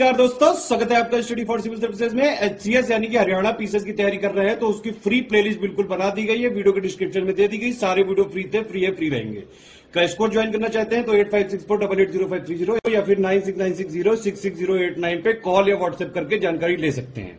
नमस्कार दोस्तों स्वागत है आपका स्टडी फॉर सिविल सर्विसेज में एचसीएस यानी कि हरियाणा पीसीएस की तैयारी कर रहे हैं तो उसकी फ्री प्लेलिस्ट बिल्कुल बना दी गई है वीडियो के डिस्क्रिप्शन में दे दी गई सारे वीडियो फ्री थे फ्री है फ्री रहेंगे क्रैश कोड ज्वाइन करना चाहते हैं तो eight five six four double eight zero five three zero या फिर nine six nine six zero six six zero eight nine पे कॉल या व्हाट्सएप करके जानकारी ले सकते हैं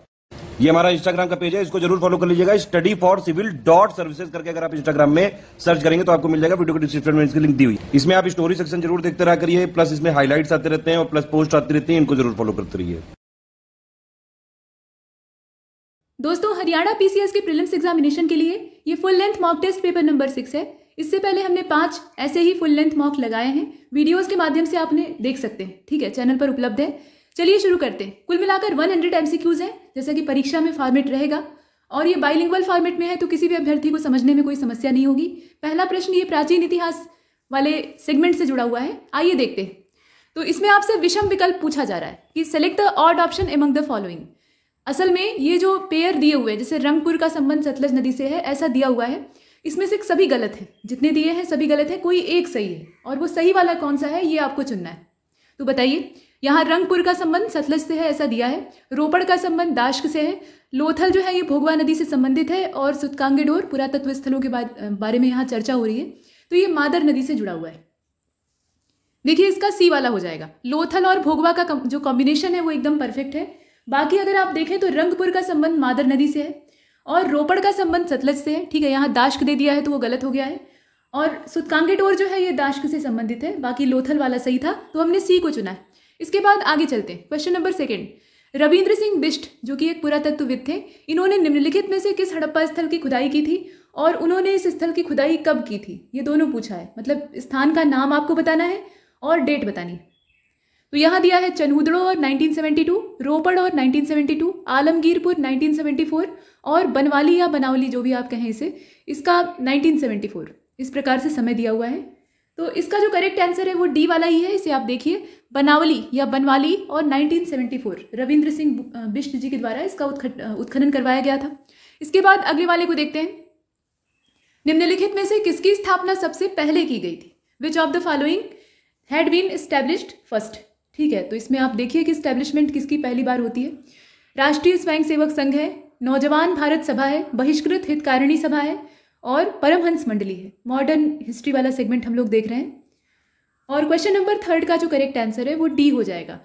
ये हमारा इंस्टाग्राम का पेज है इसको जरूर फॉलो कर लीजिएगा study for civil dot services करके अगर आप इंस्टाग्राम में सर्च करेंगे तो आपको मिल जाएगा वीडियो के डिस्क्रिप्शन में इसकी लिंक दी हुई इसमें आप स्टोरी सेक्शन जरूर देखते रहा करिए प्लस इसमें हाईलाइट्स आते रहते हैं और प्लस पोस्ट आती रहती है इनको जरूर फॉलो करते रहिए दोस्तों हरियाणा पीसीएस के प्रीलिम्स एग्जामिनेशन के लिए ये full length mock test paper number six है इससे पहले हमने पांच ऐसे ही फुल लेंथ मॉक लगाए हैं वीडियोस के माध्यम से आपने देख सकते हैं ठीक है चैनल पर उपलब्ध है चलिए शुरू करते हैं कुल मिलाकर 100 एमसीक्यूज हैं जैसा कि परीक्षा में फॉर्मेट रहेगा और ये बाइलिंगुअल फॉर्मेट में है तो किसी भी अभ्यर्थी को समझने में कोई समस्या नहीं होगी पहला प्रश्न ये प्राचीन इतिहास वाले सेगमेंट से जुड़ा हुआ है आइए देखते हैं तो इसमें आपसे विषम विकल्प पूछा जा रहा है कि select the odd option among the following असल में ये जो पेयर दिए हुए हैं जैसे रंगपुर का संबंध सतलज नदी से है ऐसा दिया हुआ है इसमें से सभी गलत हैं जितने दिए हैं सभी गलत हैं कोई एक सही है और वो सही वाला कौन सा है ये आपको चुनना है तो बताइए यहाँ रंगपुर का संबंध सतलज से है ऐसा दिया है रोपड़ का संबंध दाश्क से है लोथल जो है ये भोगवा नदी से संबंधित है और सुतकांगेडोर पुरातत्व स्थलों के बारे में यहाँ चर्चा हो रही है तो ये मादर नदी से जुड़ा हुआ है देखिए इसका सी वाला हो जाएगा लोथल और भोगवा का जो कॉम्बिनेशन है वो एकदम परफेक्ट है बाकी अगर आप देखें तो रंगपुर का संबंध मादर नदी से है और रोपड़ का संबंध सतलज से है ठीक है यहाँ दाश्क दे दिया है तो वो गलत हो गया है और सुतकांगेडोर जो है ये दाश्क से संबंधित है बाकी लोथल वाला सही था तो हमने सी को चुना है इसके बाद आगे चलते हैं question number second Ravindra Singh Bisht जो कि एक पुरातत्वविद थे इन्होंने निम्नलिखित में से किस हड़प्पा स्थल की खुदाई की थी और उन्होंने इस स्थल की खुदाई कब की थी ये दोनों पूछा है मतलब स्थान का नाम आपको बताना है और डेट बतानी है तो यहाँ दिया है चनहुदड़ो और 1972, रोपड़ और 1972, आलमगीरपुर 1974 और बनवाली या बनावली जो भी आप कहें इसे इसका 1974 इस प्रकार से समय दिया हुआ है तो इसका जो करेक्ट आंसर है वो डी वाला ही है इसे आप देखिए बनावली या बनवाली और 1974 रविंद्र सिंह बिष्ट जी के द्वारा इसका उत्खनन करवाया गया था इसके बाद अगले वाले को देखते हैं निम्नलिखित में से किसकी स्थापना सबसे पहले की गई थी which of the following had been established first ठीक है तो इसमें आप देखिए कि स्टैब्लिशमेंट किसकी पहली बार होती है राष्ट्रीय स्वयंसेवक संघ है नौजवान भारत सभा है बहिष्कृत हितकारिणी सभा है और परमहंस मंडली है मॉडर्न हिस्ट्री वाला सेगमेंट हम लोग देख रहे हैं और क्वेश्चन नंबर थर्ड का जो करेक्ट आंसर है वो डी हो जाएगा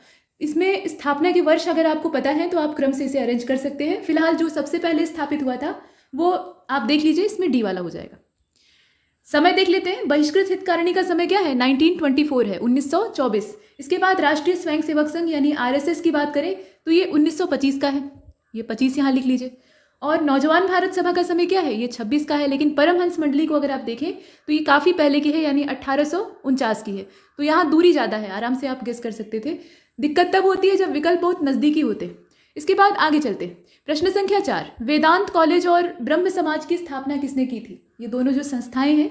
इसमें स्थापना के वर्ष अगर आपको पता है तो आप क्रम से इसे अरेंज कर सकते हैं फिलहाल जो सबसे पहले स्थापित हुआ था वो आप देख लीजिए इसमें डी वाला हो जाएगा समय देख लेते हैं बहिष्कृत हितकारिणी का समय क्या है 1924 है 1924 इसके बाद राष्ट्रीय स्वयंसेवक संघ यानी आरएसएस की बात करें तो ये 1925 का है ये 25 यहाँ लिख लीजिए और नौजवान भारत सभा का समय क्या है ये छब्बीस का है लेकिन परमहंस मंडली को अगर आप देखें तो ये काफ़ी पहले की है यानी अट्ठारह की है तो यहाँ दूरी ज़्यादा है आराम से आप गेस कर सकते थे दिक्कत तब होती है जब विकल्प बहुत नज़दीकी होते इसके बाद आगे चलते प्रश्न संख्या चार वेदांत कॉलेज और ब्रह्म समाज की स्थापना किसने की थी ये दोनों जो संस्थाएं हैं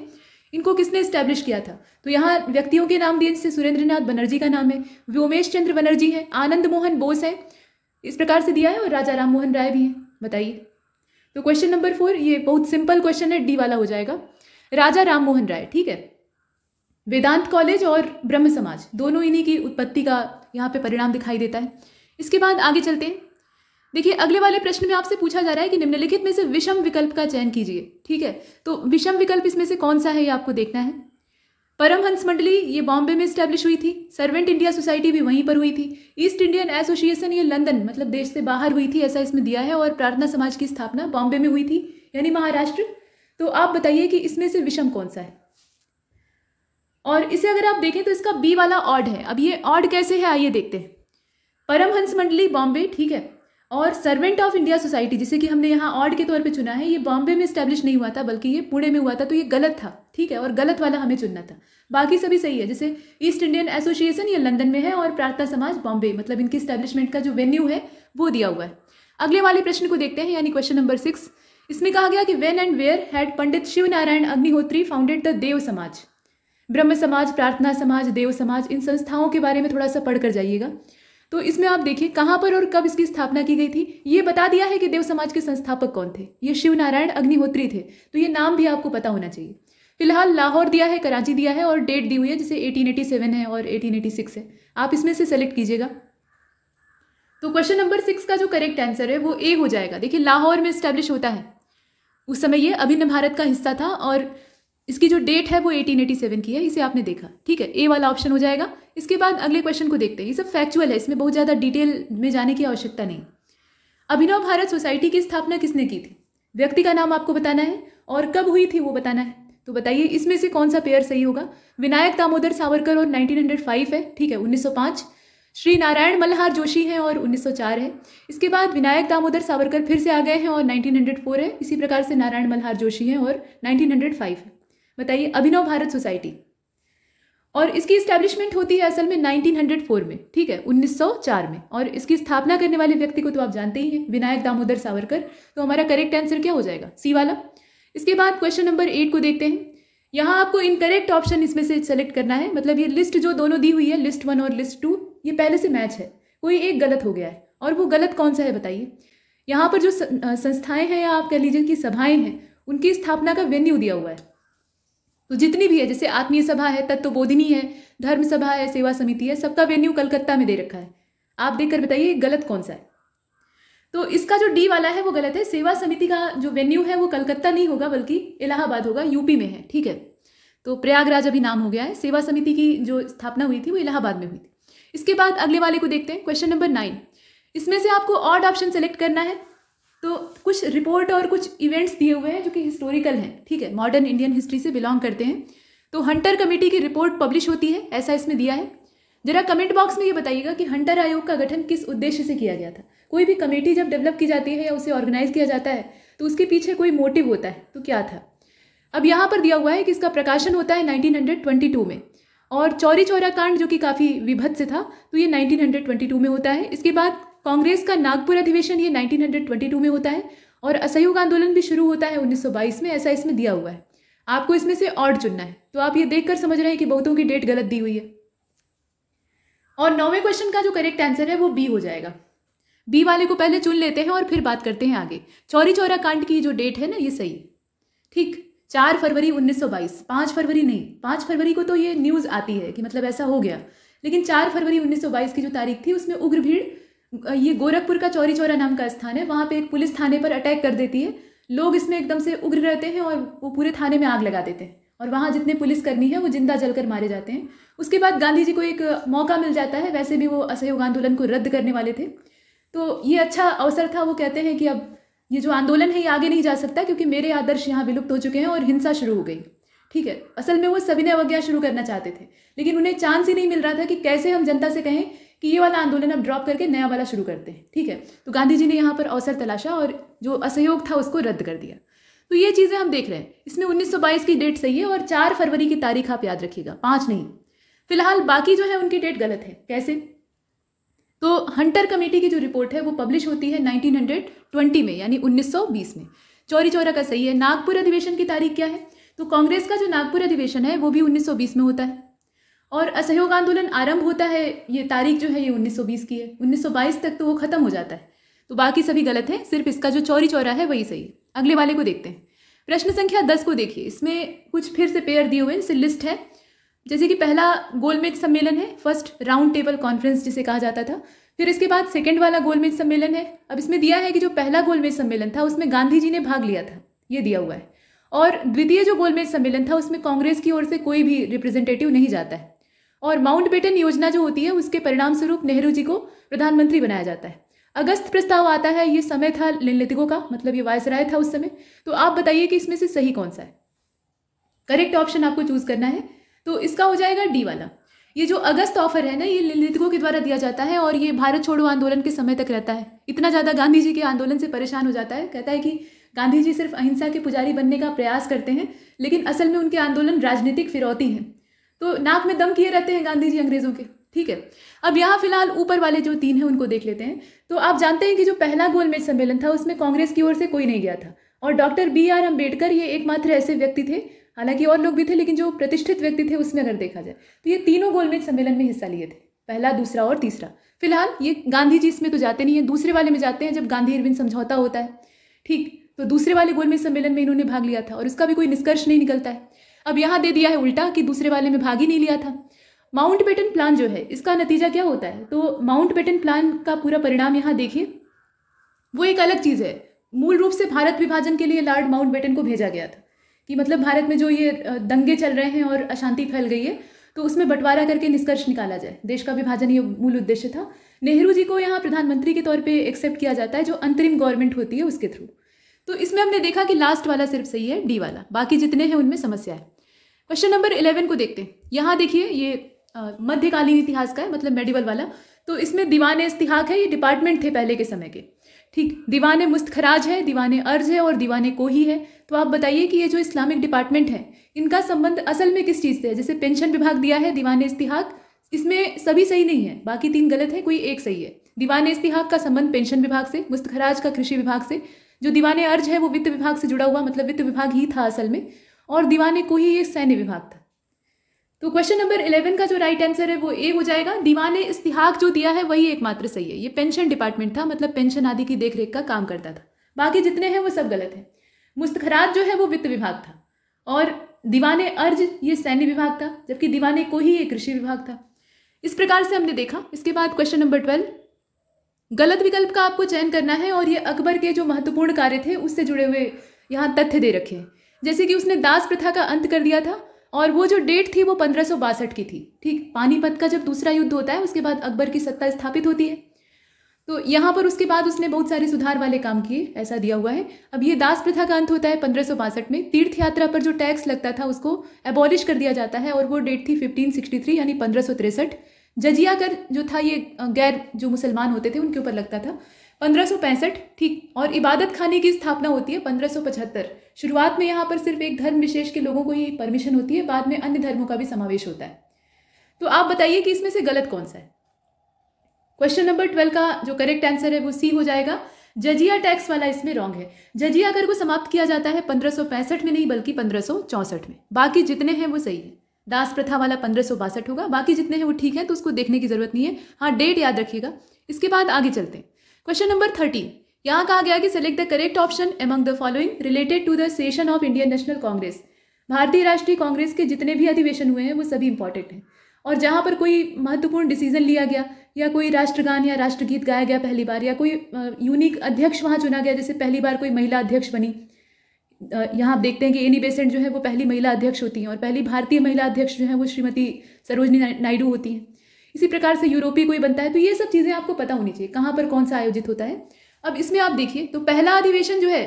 इनको किसने स्टैब्लिश किया था तो यहाँ व्यक्तियों के नाम दिए जैसे सुरेंद्रनाथ बनर्जी का नाम है व्योमेश चंद्र बनर्जी है आनंद मोहन बोस है इस प्रकार से दिया है और राजा राम मोहन राय भी हैं बताइए तो क्वेश्चन नंबर फोर ये बहुत सिंपल क्वेश्चन है डी वाला हो जाएगा राजा राम मोहन राय ठीक है वेदांत कॉलेज और ब्रह्म समाज दोनों इन्हीं की उत्पत्ति का यहाँ पे परिणाम दिखाई देता है इसके बाद आगे चलते हैं देखिए अगले वाले प्रश्न में आपसे पूछा जा रहा है कि निम्नलिखित में से विषम विकल्प का चयन कीजिए ठीक है तो विषम विकल्प इसमें से कौन सा है ये आपको देखना है परमहंस मंडली ये बॉम्बे में स्टैब्लिश हुई थी सर्वेंट इंडिया सोसाइटी भी वहीं पर हुई थी ईस्ट इंडियन एसोसिएशन ये लंदन मतलब देश से बाहर हुई थी ऐसा इसमें दिया है और प्रार्थना समाज की स्थापना बॉम्बे में हुई थी यानी महाराष्ट्र तो आप बताइए कि इसमें से विषम कौन सा है और इसे अगर आप देखें तो इसका बी वाला ऑड है अब ये ऑड कैसे है आइए देखते हैं परमहंस मंडली बॉम्बे ठीक है और सर्वेंट ऑफ इंडिया सोसाइटी जिसे कि हमने यहाँ ऑड के तौर पे चुना है ये बॉम्बे में स्टैब्लिश नहीं हुआ था बल्कि ये पुणे में हुआ था तो ये गलत था ठीक है और गलत वाला हमें चुनना था बाकी सभी सही है जैसे ईस्ट इंडियन एसोसिएशन ये लंदन में है और प्रार्थना समाज बॉम्बे मतलब इनकी स्टैब्लिशमेंट का जो वेन्यू है वो दिया हुआ है अगले वाले प्रश्न को देखते हैं यानी क्वेश्चन नंबर सिक्स इसमें कहा गया कि when and where had Pandit Shiv Narayan Agnihotri founded the Dev Samaj Brahmo समाज प्रार्थना समाज देव समाज इन संस्थाओं के बारे में थोड़ा सा पढ़ कर जाइएगा तो इसमें आप देखिए कहाँ पर और कब इसकी स्थापना की गई थी ये बता दिया है कि देव समाज के संस्थापक कौन थे ये शिव नारायण अग्निहोत्री थे तो ये नाम भी आपको पता होना चाहिए फिलहाल लाहौर दिया है कराची दिया है और डेट दी हुई है जैसे 1887 है और 1886 है आप इसमें से सेलेक्ट कीजिएगा तो क्वेश्चन नंबर सिक्स का जो करेक्ट आंसर है वो ए हो जाएगा देखिए लाहौर में इस्टेब्लिश होता है उस समय ये अभिन्न भारत का हिस्सा था और इसकी जो डेट है वो 1887 की है इसे आपने देखा ठीक है ए वाला ऑप्शन हो जाएगा इसके बाद अगले क्वेश्चन को देखते हैं ये सब फैक्चुअल है इसमें बहुत ज़्यादा डिटेल में जाने की आवश्यकता नहीं अभिनव भारत सोसाइटी की स्थापना किसने की थी व्यक्ति का नाम आपको बताना है और कब हुई थी वो बताना है तो बताइए इसमें से कौन सा पेयर सही होगा विनायक दामोदर सावरकर और 1905 है ठीक है 1905 श्री नारायण मल्हार जोशी हैं और 1904 है इसके बाद विनायक दामोदर सावरकर फिर से आ गए हैं और 1904 है इसी प्रकार से नारायण मल्हार जोशी हैं और 1905 है बताइए अभिनव भारत सोसाइटी और इसकी स्टैब्लिशमेंट होती है असल में नाइनटीन में ठीक है उन्नीस में और इसकी स्थापना करने वाले व्यक्ति को तो आप जानते ही हैं विनायक दामोदर सावरकर तो हमारा करेक्ट आंसर क्या हो जाएगा सी वाला इसके बाद क्वेश्चन नंबर एट को देखते हैं यहाँ आपको इनकरेक्ट ऑप्शन इसमें से सेलेक्ट करना है मतलब ये लिस्ट जो दोनों दी हुई है लिस्ट वन और लिस्ट टू ये पहले से मैच है कोई एक गलत हो गया है और वो गलत कौन सा है बताइए यहाँ पर जो संस्थाएं हैं या आप कह लीजिए कि सभाएं हैं उनकी स्थापना का वेन्यू दिया हुआ है तो जितनी भी है जैसे आत्मीय सभा है तत्वबोधिनी है धर्म सभा है सेवा समिति है सबका वेन्यू कलकत्ता में दे रखा है आप देखकर बताइए गलत कौन सा है तो इसका जो डी वाला है वो गलत है सेवा समिति का जो वेन्यू है वो कलकत्ता नहीं होगा बल्कि इलाहाबाद होगा यूपी में है ठीक है तो प्रयागराज अभी नाम हो गया है सेवा समिति की जो स्थापना हुई थी वो इलाहाबाद में हुई थी इसके बाद अगले वाले को देखते हैं क्वेश्चन नंबर नाइन इसमें से आपको ऑड ऑप्शन सेलेक्ट करना है तो कुछ रिपोर्ट और कुछ इवेंट्स दिए हुए हैं जो कि हिस्टोरिकल हैं ठीक है मॉडर्न इंडियन हिस्ट्री से बिलोंग करते हैं तो हंटर कमेटी की रिपोर्ट पब्लिश होती है ऐसा इसमें दिया है जरा कमेंट बॉक्स में ये बताइएगा कि हंटर आयोग का गठन किस उद्देश्य से किया गया था कोई भी कमेटी जब डेवलप की जाती है या उसे ऑर्गेनाइज किया जाता है तो उसके पीछे कोई मोटिव होता है तो क्या था अब यहाँ पर दिया हुआ है कि इसका प्रकाशन होता है 1922 में और चौरी चौरा कांड जो कि काफ़ी विभत्स था तो ये 1922 में होता है इसके बाद कांग्रेस का नागपुर अधिवेशन ये 1922 में होता है और असहयोग आंदोलन भी शुरू होता है 1922 में ऐसा इसमें दिया हुआ है आपको इसमें से और चुनना है तो आप ये देखकर समझ रहे हैं कि बहुतों की डेट गलत दी हुई है और नौवें क्वेश्चन का जो करेक्ट आंसर है वो बी हो जाएगा बी वाले को पहले चुन लेते हैं और फिर बात करते हैं आगे चौरी चौरा कांड की जो डेट है ना ये सही ठीक चार फरवरी 1922 पाँच फरवरी नहीं पाँच फरवरी को तो ये न्यूज़ आती है कि मतलब ऐसा हो गया लेकिन चार फरवरी 1922 की जो तारीख थी उसमें उग्र भीड़ ये गोरखपुर का चौरी चौरा नाम का स्थान है वहाँ पे एक पुलिस थाने पर अटैक कर देती है लोग इसमें एकदम से उग्र रहते हैं और वो पूरे थाने में आग लगा देते हैं और वहाँ जितने पुलिसकर्मी हैं वो जिंदा जलकर मारे जाते हैं उसके बाद गांधी जी को एक मौका मिल जाता है वैसे भी वो असहयोग आंदोलन को रद्द करने वाले थे तो ये अच्छा अवसर था वो कहते हैं कि अब ये जो आंदोलन है ये आगे नहीं जा सकता क्योंकि मेरे आदर्श यहाँ विलुप्त हो चुके हैं और हिंसा शुरू हो गई ठीक है असल में वो सविनय अवज्ञा शुरू करना चाहते थे लेकिन उन्हें चांस ही नहीं मिल रहा था कि कैसे हम जनता से कहें कि ये वाला आंदोलन अब ड्रॉप करके नया वाला शुरू करते हैं ठीक है तो गांधी जी ने यहाँ पर अवसर तलाशा और जो असहयोग था उसको रद्द कर दिया तो ये चीज़ें हम देख रहे हैं इसमें 1922 की डेट सही है और 4 फरवरी की तारीख आप याद रखिएगा पाँच नहीं फिलहाल बाकी जो है उनकी डेट गलत है कैसे तो हंटर कमेटी की जो रिपोर्ट है वो पब्लिश होती है 1920 में यानी 1920 में चौरी चौरा का सही है नागपुर अधिवेशन की तारीख क्या है तो कांग्रेस का जो नागपुर अधिवेशन है वो भी 1920 में होता है और असहयोग आंदोलन आरंभ होता है ये तारीख जो है ये 1920 की है 1922 तक तो वो ख़त्म हो जाता है तो बाकी सभी गलत है सिर्फ इसका जो चौरी चौरा है वही सही है अगले वाले को देखते हैं प्रश्न संख्या दस को देखिए इसमें कुछ फिर से पेयर दिए हुए हैं लिस्ट है जैसे कि पहला गोलमेज सम्मेलन है फर्स्ट राउंड टेबल कॉन्फ्रेंस जिसे कहा जाता था फिर इसके बाद सेकेंड वाला गोलमेज सम्मेलन है अब इसमें दिया है कि जो पहला गोलमेज सम्मेलन था उसमें गांधी जी ने भाग लिया था ये दिया हुआ है और द्वितीय जो गोलमेज सम्मेलन था उसमें कांग्रेस की ओर से कोई भी रिप्रेजेंटेटिव नहीं जाता है और माउंट बेटन योजना जो होती है उसके परिणाम स्वरूप नेहरू जी को प्रधानमंत्री बनाया जाता है अगस्त प्रस्ताव आता है ये समय था लिनलितिकों का मतलब ये वायसराय था उस समय तो आप बताइए कि इसमें से सही कौन सा है करेक्ट ऑप्शन आपको चूज करना है तो इसका हो जाएगा डी वाला ये जो अगस्त ऑफर है ना ये लितिकों के द्वारा दिया जाता है और ये भारत छोड़ो आंदोलन के समय तक रहता है इतना ज़्यादा गांधी जी के आंदोलन से परेशान हो जाता है कहता है कि गांधी जी सिर्फ अहिंसा के पुजारी बनने का प्रयास करते हैं लेकिन असल में उनके आंदोलन राजनीतिक फिरौती हैं तो नाक में दम किए रहते हैं गांधी जी अंग्रेज़ों के ठीक है अब यहाँ फिलहाल ऊपर वाले जो तीन हैं उनको देख लेते हैं तो आप जानते हैं कि जो पहला गोलमेज सम्मेलन था उसमें कांग्रेस की ओर से कोई नहीं गया था और डॉक्टर बी आर अम्बेडकर ये एकमात्र ऐसे व्यक्ति थे हालांकि और लोग भी थे लेकिन जो प्रतिष्ठित व्यक्ति थे उसमें अगर देखा जाए तो ये तीनों गोलमेज सम्मेलन में हिस्सा लिए थे पहला दूसरा और तीसरा फिलहाल ये गांधी जी इसमें तो जाते नहीं है दूसरे वाले में जाते हैं जब गांधी अरविंद समझौता होता है ठीक तो दूसरे वाले गोलमेज सम्मेलन में इन्होंने भाग लिया था और उसका भी कोई निष्कर्ष नहीं निकलता है अब यहाँ दे दिया है उल्टा कि दूसरे वाले में भाग ही नहीं लिया था माउंट बेटन प्लान जो है इसका नतीजा क्या होता है तो माउंट बेटन प्लान का पूरा परिणाम यहाँ देखिए वो एक अलग चीज़ है मूल रूप से भारत विभाजन के लिए लॉर्ड माउंट बेटन को भेजा गया था कि मतलब भारत में जो ये दंगे चल रहे हैं और अशांति फैल गई है तो उसमें बंटवारा करके निष्कर्ष निकाला जाए देश का विभाजन ये मूल उद्देश्य था नेहरू जी को यहाँ प्रधानमंत्री के तौर पर एक्सेप्ट किया जाता है जो अंतरिम गवर्नमेंट होती है उसके थ्रू तो इसमें हमने देखा कि लास्ट वाला सिर्फ सही है डी वाला बाकी जितने हैं उनमें समस्या है क्वेश्चन नंबर इलेवन को देखते हैं यहाँ देखिए ये मध्यकालीन इतिहास का है मतलब मेडिवल वाला तो इसमें दीवान इस्तिहाक है ये डिपार्टमेंट थे पहले के समय के ठीक दीवान मुस्तखराज है दीवान अर्ज है और दीवान कोही है तो आप बताइए कि ये जो इस्लामिक डिपार्टमेंट है इनका संबंध असल में किस चीज़ से है जैसे पेंशन विभाग दिया है दीवान इस्तिहाक इसमें सभी सही नहीं है बाकी तीन गलत है कोई एक सही है दीवान इस्तिहाक का संबंध पेंशन विभाग से मुस्तखराज का कृषि विभाग से जो दीवान अर्ज है वो वित्त विभाग से जुड़ा हुआ मतलब वित्त विभाग ही था असल में और दीवाने को ही ये सैन्य विभाग था तो क्वेश्चन नंबर इलेवन का जो राइट आंसर है वो ए हो जाएगा दीवाने इस्तिहाक जो दिया है वही एकमात्र सही है ये पेंशन डिपार्टमेंट था मतलब पेंशन आदि की देखरेख का काम करता था बाकी जितने हैं वो सब गलत हैं मुस्तखराज जो है वो वित्त विभाग था और दीवाने अर्ज ये सैन्य विभाग था जबकि दीवाने को ही ये कृषि विभाग था इस प्रकार से हमने देखा इसके बाद क्वेश्चन नंबर ट्वेल्व गलत विकल्प का आपको चयन करना है और ये अकबर के जो महत्वपूर्ण कार्य थे उससे जुड़े हुए यहाँ तथ्य दे रखे हैं जैसे कि उसने दास प्रथा का अंत कर दिया था और वो जो डेट थी वो पंद्रह की थी ठीक पानीपत का जब दूसरा युद्ध होता है उसके बाद अकबर की सत्ता स्थापित होती है तो यहाँ पर उसके बाद उसने बहुत सारे सुधार वाले काम किए ऐसा दिया हुआ है अब ये दास प्रथा का अंत होता है पंद्रह में तीर्थ यात्रा पर जो टैक्स लगता था उसको एबॉलिश कर दिया जाता है और वो डेट थी 1563 यानी पंद्रह जजिया कर जो था ये गैर जो मुसलमान होते थे उनके ऊपर लगता था पंद्रह ठीक और इबादत खाने की स्थापना होती है पंद्रह शुरुआत में यहाँ पर सिर्फ एक धर्म विशेष के लोगों को ही परमिशन होती है बाद में अन्य धर्मों का भी समावेश होता है तो आप बताइए कि इसमें से गलत कौन सा है क्वेश्चन नंबर ट्वेल्व का जो करेक्ट आंसर है वो सी हो जाएगा जजिया टैक्स वाला इसमें रॉन्ग है जजिया कर को समाप्त किया जाता है पंद्रह में नहीं बल्कि पंद्रह में बाकी जितने हैं वो सही है दास प्रथा वाला पंद्रह होगा बाकी जितने हैं वो ठीक है तो उसको देखने की जरूरत नहीं है हाँ डेट याद रखिएगा इसके बाद आगे चलते हैं क्वेश्चन नंबर थर्टीन यहाँ कहा गया कि select the correct option among the following related to the session of Indian National Congress भारतीय राष्ट्रीय कांग्रेस के जितने भी अधिवेशन हुए हैं वो सभी इंपॉर्टेंट हैं और जहाँ पर कोई महत्वपूर्ण डिसीजन लिया गया या कोई राष्ट्रगान या राष्ट्रगीत गाया गया पहली बार या कोई यूनिक अध्यक्ष वहाँ चुना गया जैसे पहली बार कोई महिला अध्यक्ष बनी यहाँ आप देखते हैं कि एनी बेसेंट जो है वो पहली महिला अध्यक्ष होती हैं और पहली भारतीय महिला अध्यक्ष जो है वो श्रीमती सरोजनी नायडू होती हैं इसी प्रकार से यूरोपीय कोई बनता है तो ये सब चीज़ें आपको पता होनी चाहिए कहाँ पर कौन सा आयोजित होता है अब इसमें आप देखिए तो पहला अधिवेशन जो है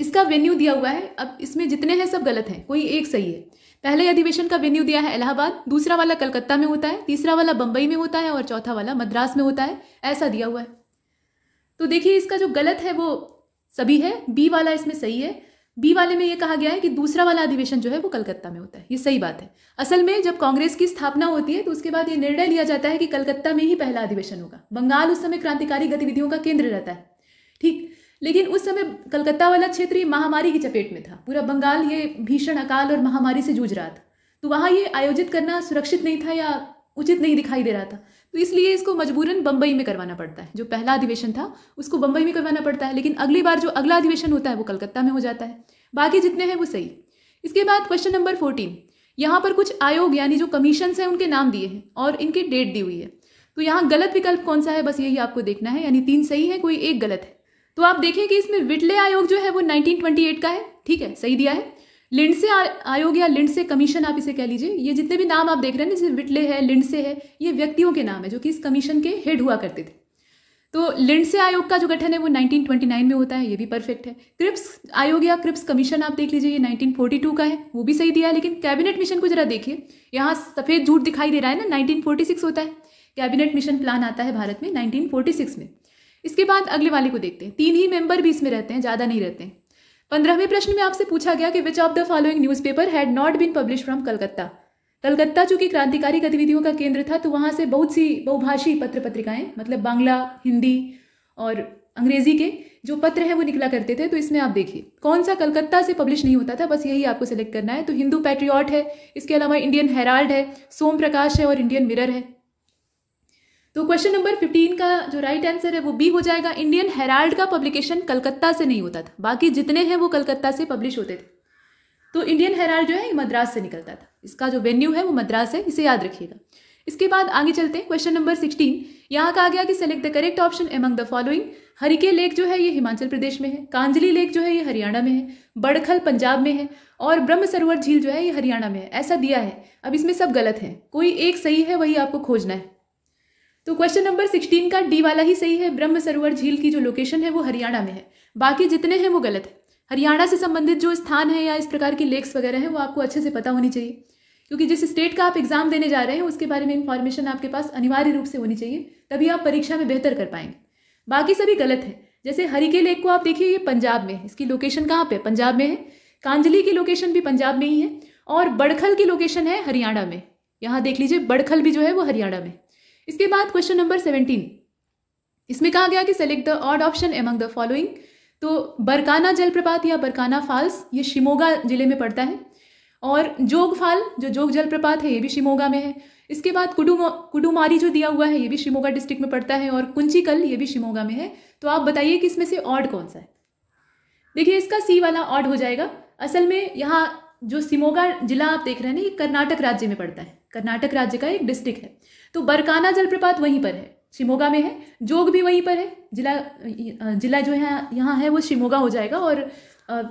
इसका वेन्यू दिया हुआ है अब इसमें जितने हैं सब गलत हैं कोई एक सही है पहले अधिवेशन का वेन्यू दिया है इलाहाबाद दूसरा वाला कलकत्ता में होता है तीसरा वाला बम्बई में होता है और चौथा वाला मद्रास में होता है ऐसा दिया हुआ है तो देखिए इसका जो गलत है वो सभी है बी वाला इसमें सही है बी वाले में ये कहा गया है कि दूसरा वाला अधिवेशन जो है वो कलकत्ता में होता है ये सही बात है असल में जब कांग्रेस की स्थापना होती है तो उसके बाद ये निर्णय लिया जाता है कि कलकत्ता में ही पहला अधिवेशन होगा बंगाल उस समय क्रांतिकारी गतिविधियों का केंद्र रहता है ठीक लेकिन उस समय कलकत्ता वाला क्षेत्र ये महामारी की चपेट में था पूरा बंगाल ये भीषण अकाल और महामारी से जूझ रहा था तो वहाँ ये आयोजित करना सुरक्षित नहीं था या उचित नहीं दिखाई दे रहा था तो इसलिए इसको मजबूरन बम्बई में करवाना पड़ता है जो पहला अधिवेशन था उसको बम्बई में करवाना पड़ता है लेकिन अगली बार जो अगला अधिवेशन होता है वो कलकत्ता में हो जाता है बाकी जितने हैं वो सही इसके बाद क्वेश्चन नंबर फोर्टीन यहाँ पर कुछ आयोग यानी जो कमीशन हैं उनके नाम दिए हैं और इनकी डेट दी हुई है तो यहाँ गलत विकल्प कौन सा है बस यही आपको देखना है यानी तीन सही है कोई एक गलत है तो आप देखें कि इसमें विटले आयोग जो है वो 1928 का है ठीक है सही दिया है से आयोग या लिंडसे कमीशन आप इसे कह लीजिए ये जितने भी नाम आप देख रहे हैं जैसे विटले है लिंडसे है ये व्यक्तियों के नाम है जो कि इस कमीशन के हेड हुआ करते थे तो लिंडसे आयोग का जो गठन है वो 1929 में होता है ये भी परफेक्ट है क्रिप्स आयोग या क्रिप्स कमीशन आप देख लीजिए ये 1942 का है वो भी सही दिया है लेकिन कैबिनेट मिशन को जरा देखिए यहाँ सफ़ेद झूठ दिखाई दे रहा है ना 1946 होता है कैबिनेट मिशन प्लान आता है भारत में 1946 में इसके बाद अगले वाले को देखते हैं तीन ही मेंबर भी इसमें रहते हैं ज़्यादा नहीं रहते हैं पंद्रहवें प्रश्न में आपसे पूछा गया कि which of the following newspaper had not been publish from Calcutta Calcutta चूंकि क्रांतिकारी गतिविधियों का केंद्र था तो वहाँ से बहुत सी बहुभाषी पत्र पत्रिकाएं मतलब बांग्ला हिंदी और अंग्रेजी के जो पत्र हैं वो निकला करते थे तो इसमें आप देखिए कौन सा कलकत्ता से पब्लिश नहीं होता था बस यही आपको सेलेक्ट करना है तो हिंदू पैट्रियॉट है इसके अलावा इंडियन हेराल्ड है सोम प्रकाश है और इंडियन मिरर है तो क्वेश्चन नंबर फिफ्टीन का जो राइट right आंसर है वो बी हो जाएगा इंडियन हेराल्ड का पब्लिकेशन कलकत्ता से नहीं होता था बाकी जितने हैं वो कलकत्ता से पब्लिश होते थे तो इंडियन हेराल्ड जो है ये मद्रास से निकलता था इसका जो वेन्यू है वो मद्रास है इसे याद रखिएगा इसके बाद आगे चलते हैं क्वेश्चन नंबर सिक्सटीन यहाँ कहा गया कि select the correct option among the following Harike lake जो है ये हिमाचल प्रदेश में है कांजली लेक जो है ये हरियाणा में है बड़खल पंजाब में है और ब्रह्म सरोवर झील जो है ये हरियाणा में है ऐसा दिया है अब इसमें सब गलत है कोई एक सही है वही आपको खोजना है तो क्वेश्चन नंबर सिक्सटीन का डी वाला ही सही है ब्रह्म सरोवर झील की जो लोकेशन है वो हरियाणा में है बाकी जितने हैं वो गलत है हरियाणा से संबंधित जो स्थान है या इस प्रकार की लेक्स वगैरह हैं वो आपको अच्छे से पता होनी चाहिए क्योंकि जिस स्टेट का आप एग्जाम देने जा रहे हैं उसके बारे में इंफॉर्मेशन आपके पास अनिवार्य रूप से होनी चाहिए तभी आप परीक्षा में बेहतर कर पाएंगे बाकी सभी गलत है जैसे हरिके लेक को आप देखिए ये पंजाब में है इसकी लोकेशन कहाँ पर पंजाब में है कांजली की लोकेशन भी पंजाब में ही है और बड़खल की लोकेशन है हरियाणा में यहाँ देख लीजिए बड़खल भी जो है वो हरियाणा में इसके बाद क्वेश्चन नंबर सेवनटीन इसमें कहा गया कि select the odd option among the following तो बरकाना जलप्रपात या बरकाना फॉल्स ये शिमोगा जिले में पड़ता है और जोग फॉल जो जोग जलप्रपात है ये भी शिमोगा में है इसके बाद कुडू कुडुमारी जो दिया हुआ है ये भी शिमोगा डिस्ट्रिक्ट में पड़ता है और कुंचीकल ये भी शिमोगा में है तो आप बताइए कि इसमें से ऑड कौन सा है देखिए इसका सी वाला ऑड हो जाएगा असल में यहाँ जो सिमोगा जिला आप देख रहे हैं ना ये कर्नाटक राज्य में पड़ता है कर्नाटक राज्य का एक डिस्ट्रिक्ट है तो बरकाना जलप्रपात वहीं पर है शिमोगा में है जोग भी वहीं पर है जिला जिला जो है यहाँ है वो शिमोगा हो जाएगा और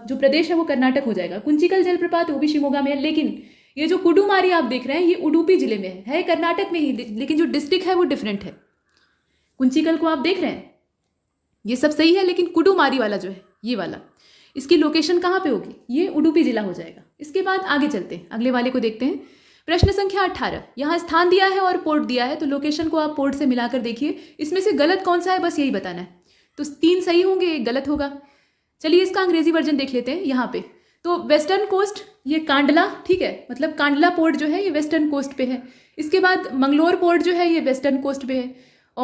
जो प्रदेश है वो कर्नाटक हो जाएगा कुंचिकल जलप्रपात वो भी शिमोगा में है लेकिन ये जो कुडुमारी आप देख रहे हैं ये उडुपी जिले में है है कर्नाटक में ही लेकिन जो डिस्ट्रिक्ट है वो डिफरेंट है कुंचिकल को आप देख रहे हैं ये सब सही है लेकिन कुडुमारी वाला जो है ये वाला इसकी लोकेशन कहाँ पे होगी ये उडुपी जिला हो जाएगा इसके बाद आगे चलते हैं अगले वाले को देखते हैं प्रश्न संख्या अट्ठारह यहाँ स्थान दिया है और पोर्ट दिया है तो लोकेशन को आप पोर्ट से मिलाकर देखिए इसमें से गलत कौन सा है बस यही बताना है तो तीन सही होंगे एक गलत होगा चलिए इसका अंग्रेजी वर्जन देख लेते हैं यहाँ पे तो वेस्टर्न कोस्ट ये कांडला ठीक है मतलब कांडला पोर्ट जो है ये वेस्टर्न कोस्ट पे है इसके बाद मंगलोर पोर्ट जो है ये वेस्टर्न कोस्ट पे है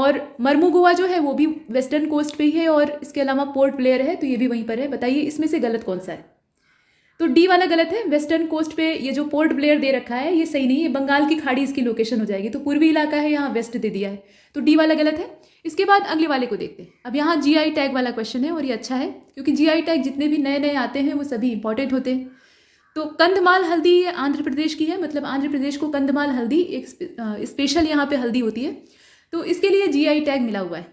और मरमू गोवा जो है वो भी वेस्टर्न कोस्ट पे ही है और इसके अलावा पोर्ट ब्लेयर है तो ये भी वहीं पर है बताइए इसमें से गलत कौन सा है तो डी वाला गलत है वेस्टर्न कोस्ट पे ये जो पोर्ट ब्लेयर दे रखा है ये सही नहीं है बंगाल की खाड़ी इसकी लोकेशन हो जाएगी तो पूर्वी इलाका है यहाँ वेस्ट दे दिया है तो डी वाला गलत है इसके बाद अगले वाले को देखते हैं अब यहाँ जी टैग वाला क्वेश्चन है और ये अच्छा है क्योंकि जी टैग जितने भी नए नए आते हैं वो सभी इंपॉर्टेंट होते हैं तो कंधमाल हल्दी ये आंध्र प्रदेश की है मतलब आंध्र प्रदेश को कंधमाल हल्दी एक स्पेशल यहाँ पे हल्दी होती है तो इसके लिए जीआई टैग मिला हुआ है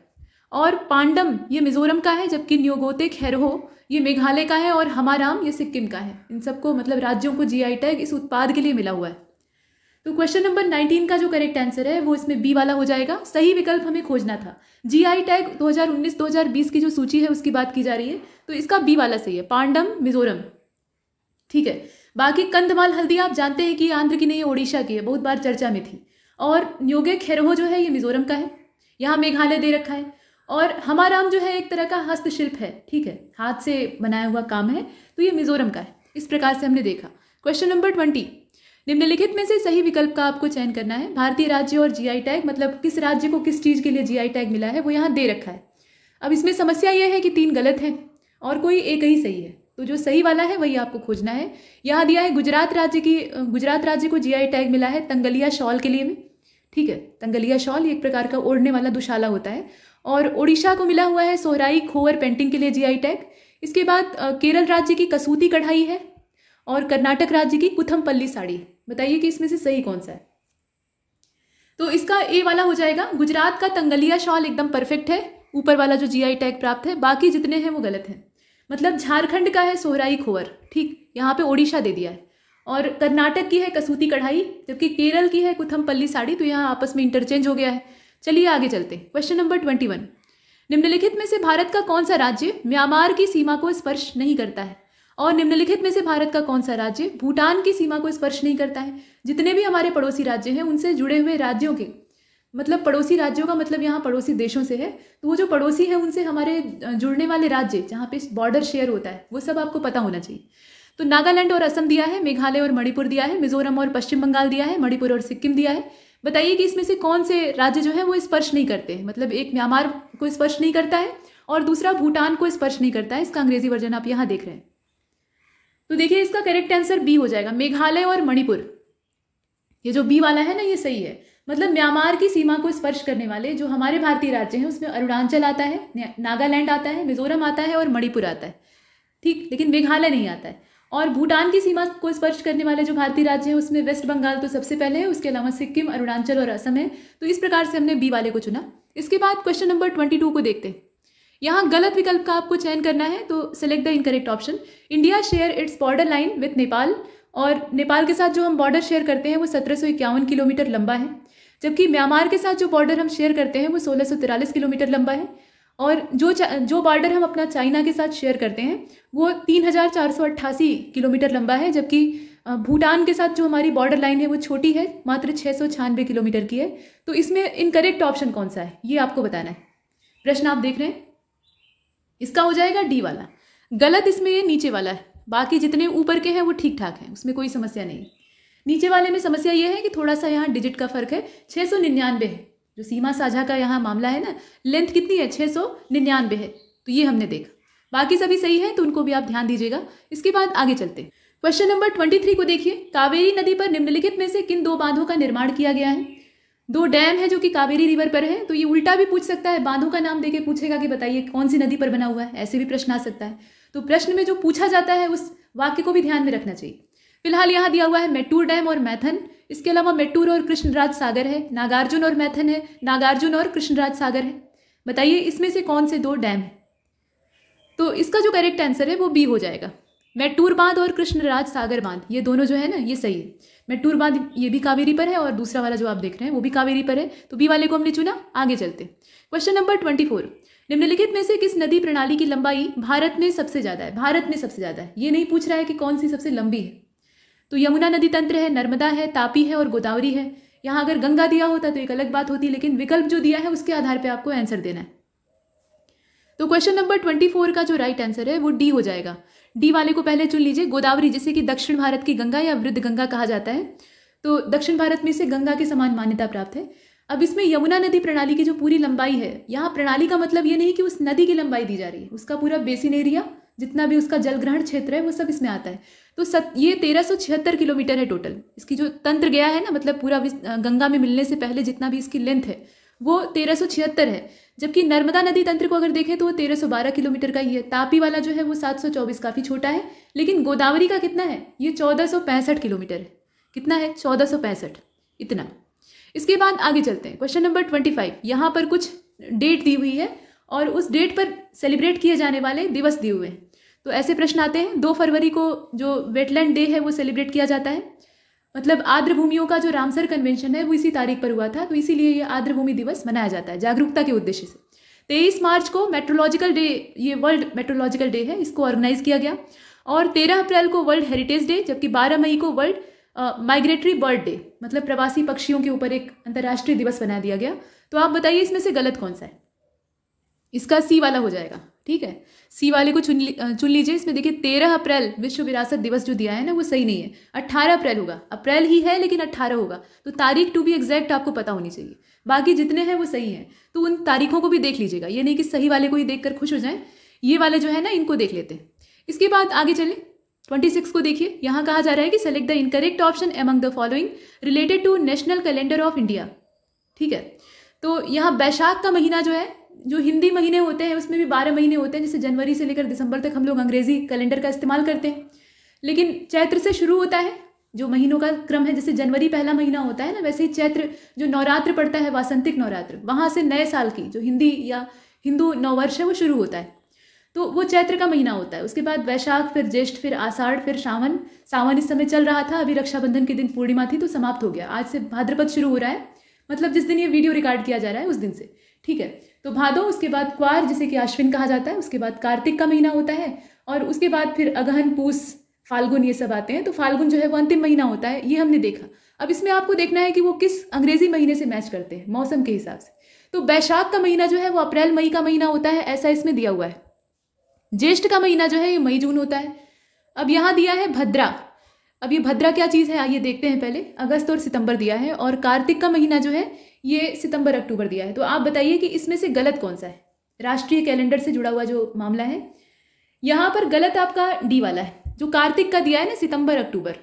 और पांडम ये मिजोरम का है जबकि न्योगोते खैरहो ये मेघालय का है और हमारा आम ये सिक्किम का है इन सबको मतलब राज्यों को जीआई टैग इस उत्पाद के लिए मिला हुआ है तो क्वेश्चन नंबर नाइनटीन का जो करेक्ट आंसर है वो इसमें बी वाला हो जाएगा सही विकल्प हमें खोजना था जीआई टैग 2019-2020 की जो सूची है उसकी बात की जा रही है तो इसका बी वाला सही है पांडम मिजोरम ठीक है बाकी कंधमाल हल्दी आप जानते हैं कि आंध्र की नहीं है ओडिशा की है बहुत बार चर्चा में थी और न्योगे खेरहो जो है ये मिजोरम का है यहाँ मेघालय दे रखा है और हमाराम जो है एक तरह का हस्तशिल्प है ठीक है हाथ से बनाया हुआ काम है तो ये मिजोरम का है इस प्रकार से हमने देखा क्वेश्चन नंबर ट्वेंटी निम्नलिखित में से सही विकल्प का आपको चयन करना है भारतीय राज्य और जीआई टैग मतलब किस राज्य को किस चीज़ के लिए जीआई टैग मिला है वो यहाँ दे रखा है अब इसमें समस्या ये है कि तीन गलत हैं और कोई एक ही सही है तो जो सही वाला है वही आपको खोजना है यहाँ दिया है गुजरात राज्य की गुजरात राज्य को जीआई टैग मिला है तंगलिया शॉल के लिए में ठीक है तंगलिया शॉल एक प्रकार का ओढ़ने वाला दुशाला होता है और ओडिशा को मिला हुआ है सोहराई खोवर पेंटिंग के लिए जीआई टैग इसके बाद केरल राज्य की कसूती कढ़ाई है और कर्नाटक राज्य की कुथमपल्ली साड़ी बताइए कि इसमें से सही कौन सा है तो इसका ए वाला हो जाएगा गुजरात का तंगलिया शॉल एकदम परफेक्ट है ऊपर वाला जो जीआई टैग प्राप्त है बाकी जितने हैं वो गलत हैं मतलब झारखंड का है सोहराई खोवर ठीक यहाँ पे ओडिशा दे दिया है और कर्नाटक की है कसूती कढ़ाई जबकि केरल की है कुथमपल्ली साड़ी तो यहाँ आपस में इंटरचेंज हो गया है चलिए आगे चलते क्वेश्चन नंबर ट्वेंटी वन निम्नलिखित में से भारत का कौन सा राज्य म्यांमार की सीमा को स्पर्श नहीं करता है और निम्नलिखित में से भारत का कौन सा राज्य भूटान की सीमा को स्पर्श नहीं करता है जितने भी हमारे पड़ोसी राज्य हैं उनसे जुड़े हुए राज्यों के मतलब पड़ोसी राज्यों का मतलब यहाँ पड़ोसी देशों से है तो वो जो पड़ोसी हैं उनसे हमारे जुड़ने वाले राज्य जहाँ पे बॉर्डर शेयर होता है वो सब आपको पता होना चाहिए तो नागालैंड और असम दिया है मेघालय और मणिपुर दिया है मिजोरम और पश्चिम बंगाल दिया है मणिपुर और सिक्किम दिया है बताइए कि इसमें से कौन से राज्य जो है वो स्पर्श नहीं करते मतलब एक म्यांमार को स्पर्श नहीं करता है और दूसरा भूटान को स्पर्श नहीं करता है इसका अंग्रेजी वर्जन आप यहां देख रहे हैं तो देखिए इसका करेक्ट आंसर बी हो जाएगा मेघालय और मणिपुर ये जो बी वाला है ना ये सही है मतलब म्यांमार की सीमा को स्पर्श करने वाले जो हमारे भारतीय राज्य हैं उसमें अरुणाचल आता है नागालैंड आता है मिजोरम आता है और मणिपुर आता है ठीक लेकिन मेघालय नहीं आता है और भूटान की सीमा को स्पर्श करने वाले जो भारतीय राज्य हैं उसमें वेस्ट बंगाल तो सबसे पहले है उसके अलावा सिक्किम अरुणाचल और असम है तो इस प्रकार से हमने बी वाले को चुना इसके बाद क्वेश्चन नंबर ट्वेंटी टू को देखते हैं यहाँ गलत विकल्प का आपको चयन करना है तो select the incorrect option India share its border line with Nepal और नेपाल के साथ जो हम बॉर्डर शेयर करते हैं वो सत्रह किलोमीटर लंबा है जबकि म्यांमार के साथ जो बॉर्डर हम शेयर करते हैं वो सोलह किलोमीटर लंबा है और जो जो बॉर्डर हम अपना चाइना के साथ शेयर करते हैं वो तीन किलोमीटर लंबा है जबकि भूटान के साथ जो हमारी बॉर्डर लाइन है वो छोटी है मात्र छः किलोमीटर की है तो इसमें इनकरेक्ट ऑप्शन कौन सा है ये आपको बताना है प्रश्न आप देख रहे हैं इसका हो जाएगा डी वाला गलत इसमें ये नीचे वाला है बाकी जितने ऊपर के हैं वो ठीक ठाक हैं उसमें कोई समस्या नहीं नीचे वाले में समस्या ये है कि थोड़ा सा यहाँ डिजिट का फर्क है छः सौ निन्यानवे है जो सीमा साझा का यहाँ मामला है ना लेंथ कितनी है छः सौ निन्यानवे है तो ये हमने देखा बाकी सभी सही है तो उनको भी आप ध्यान दीजिएगा इसके बाद आगे चलते हैं क्वेश्चन नंबर ट्वेंटी थ्री को देखिए कावेरी नदी पर निम्नलिखित में से किन दो बांधों का निर्माण किया गया है दो डैम है जो कि कावेरी रिवर पर है तो ये उल्टा भी पूछ सकता है बांधों का नाम देके पूछेगा कि बताइए कौन सी नदी पर बना हुआ है ऐसे भी प्रश्न आ सकता है तो प्रश्न में जो पूछा जाता है उस वाक्य को भी ध्यान में रखना चाहिए फिलहाल यहाँ दिया हुआ है मेटूर डैम और मैथन इसके अलावा मेट्टूर और कृष्णराज सागर है नागार्जुन और मैथन है नागार्जुन और कृष्णराज सागर है बताइए इसमें से कौन से दो डैम हैं तो इसका जो करेक्ट आंसर है वो बी हो जाएगा मैटूर बांध और कृष्णराज सागर बांध ये दोनों जो है ना ये सही है मेट्टूर बांध ये भी कावेरी पर है और दूसरा वाला जो आप देख रहे हैं वो भी कावेरी पर है तो बी वाले को हमने चुना आगे चलते क्वेश्चन नंबर ट्वेंटी फोर निम्नलिखित में से किस नदी प्रणाली की लंबाई भारत में सबसे ज़्यादा है भारत में सबसे ज़्यादा है ये नहीं पूछ रहा है कि कौन सी सबसे लंबी है तो यमुना नदी तंत्र है नर्मदा है तापी है और गोदावरी है यहाँ अगर गंगा दिया होता तो एक अलग बात होती लेकिन विकल्प जो दिया है उसके आधार पर आपको आंसर देना है तो क्वेश्चन नंबर ट्वेंटी फोर का जो राइट आंसर है वो डी हो जाएगा डी वाले को पहले चुन लीजिए गोदावरी जिसे कि दक्षिण भारत की गंगा या वृद्ध गंगा कहा जाता है तो दक्षिण भारत में इसे गंगा के समान मान्यता प्राप्त है अब इसमें यमुना नदी प्रणाली की जो पूरी लंबाई है यहाँ प्रणाली का मतलब ये नहीं कि उस नदी की लंबाई दी जा रही है उसका पूरा बेसिन एरिया जितना भी उसका जल ग्रहण क्षेत्र है वो सब इसमें आता है तो सत ये तेरह किलोमीटर है टोटल इसकी जो तंत्र गया है ना मतलब पूरा गंगा में मिलने से पहले जितना भी इसकी लेंथ है वो तेरह है जबकि नर्मदा नदी तंत्र को अगर देखें तो वो बारह किलोमीटर का ही है तापी वाला जो है वो चौबीस काफ़ी छोटा है लेकिन गोदावरी का कितना है ये चौदह किलोमीटर है कितना है चौदह इतना इसके बाद आगे चलते हैं क्वेश्चन नंबर फाइव यहाँ पर कुछ डेट दी हुई है और उस डेट पर सेलिब्रेट किए जाने वाले दिवस दिए हुए हैं तो ऐसे प्रश्न आते हैं दो फरवरी को जो वेटलैंड डे है वो सेलिब्रेट किया जाता है मतलब आर्द्र भूमियों का जो रामसर कन्वेंशन है वो इसी तारीख पर हुआ था तो इसीलिए ये आर्द्र भूमि दिवस मनाया जाता है जागरूकता के उद्देश्य से तेईस मार्च को मेट्रोलॉजिकल डे ये वर्ल्ड मेट्रोलॉजिकल डे है इसको ऑर्गेनाइज किया गया और तेरह अप्रैल को वर्ल्ड हेरिटेज डे जबकि बारह मई को वर्ल्ड माइग्रेटरी बर्ड डे मतलब प्रवासी पक्षियों के ऊपर एक अंतर्राष्ट्रीय दिवस बना दिया गया तो आप बताइए इसमें से गलत कौन सा है इसका सी वाला हो जाएगा ठीक है सी वाले को चुन ली चुन लीजिए इसमें देखिए तेरह अप्रैल विश्व विरासत दिवस जो दिया है ना वो सही नहीं है अट्ठारह अप्रैल होगा अप्रैल ही है लेकिन अट्ठारह होगा तो तारीख टू भी एग्जैक्ट आपको पता होनी चाहिए बाकी जितने हैं वो सही हैं तो उन तारीखों को भी देख लीजिएगा ये नहीं कि सही वाले को ही देख कर खुश हो जाए ये वाले जो है ना इनको देख लेते हैं इसके बाद आगे चलें ट्वेंटी सिक्स को देखिए यहाँ कहा जा रहा है कि select the incorrect option among the following related to national calendar of India ठीक है तो यहाँ बैशाख का महीना जो है जो हिंदी महीने होते हैं उसमें भी बारह महीने होते हैं जैसे जनवरी से लेकर दिसंबर तक हम लोग अंग्रेज़ी कैलेंडर का इस्तेमाल करते हैं लेकिन चैत्र से शुरू होता है जो महीनों का क्रम है जैसे जनवरी पहला महीना होता है ना वैसे ही चैत्र जो नवरात्र पड़ता है वासंतिक नवरात्र वहाँ से नए साल की जो हिंदी या हिंदू नववर्ष है वो शुरू होता है तो वो चैत्र का महीना होता है उसके बाद वैशाख फिर ज्येष्ठ फिर आषाढ़ फिर सावन सावन इस समय चल रहा था अभी रक्षाबंधन के दिन पूर्णिमा थी तो समाप्त हो गया आज से भाद्रपद शुरू हो रहा है मतलब जिस दिन ये वीडियो रिकॉर्ड किया जा रहा है उस दिन से ठीक है तो भादो उसके बाद क्वार जिसे कि अश्विन कहा जाता है उसके बाद कार्तिक का महीना होता है और उसके बाद फिर अगहन पूस फाल्गुन ये सब आते हैं तो फाल्गुन जो है वो अंतिम महीना होता है ये हमने देखा अब इसमें आपको देखना है कि वो किस अंग्रेजी महीने से मैच करते हैं मौसम के हिसाब से तो बैशाख का महीना जो है वो अप्रैल मई का महीना होता है ऐसा इसमें दिया हुआ है ज्येष्ठ का महीना जो है ये मई जून होता है अब यहाँ दिया है भद्रा अब ये भद्रा क्या चीज़ है आइए देखते हैं पहले अगस्त और सितंबर दिया है और कार्तिक का महीना जो है ये सितंबर अक्टूबर दिया है तो आप बताइए कि इसमें से गलत कौन सा है राष्ट्रीय कैलेंडर से जुड़ा हुआ जो मामला है यहाँ पर गलत आपका डी वाला है जो कार्तिक का दिया है ना सितंबर अक्टूबर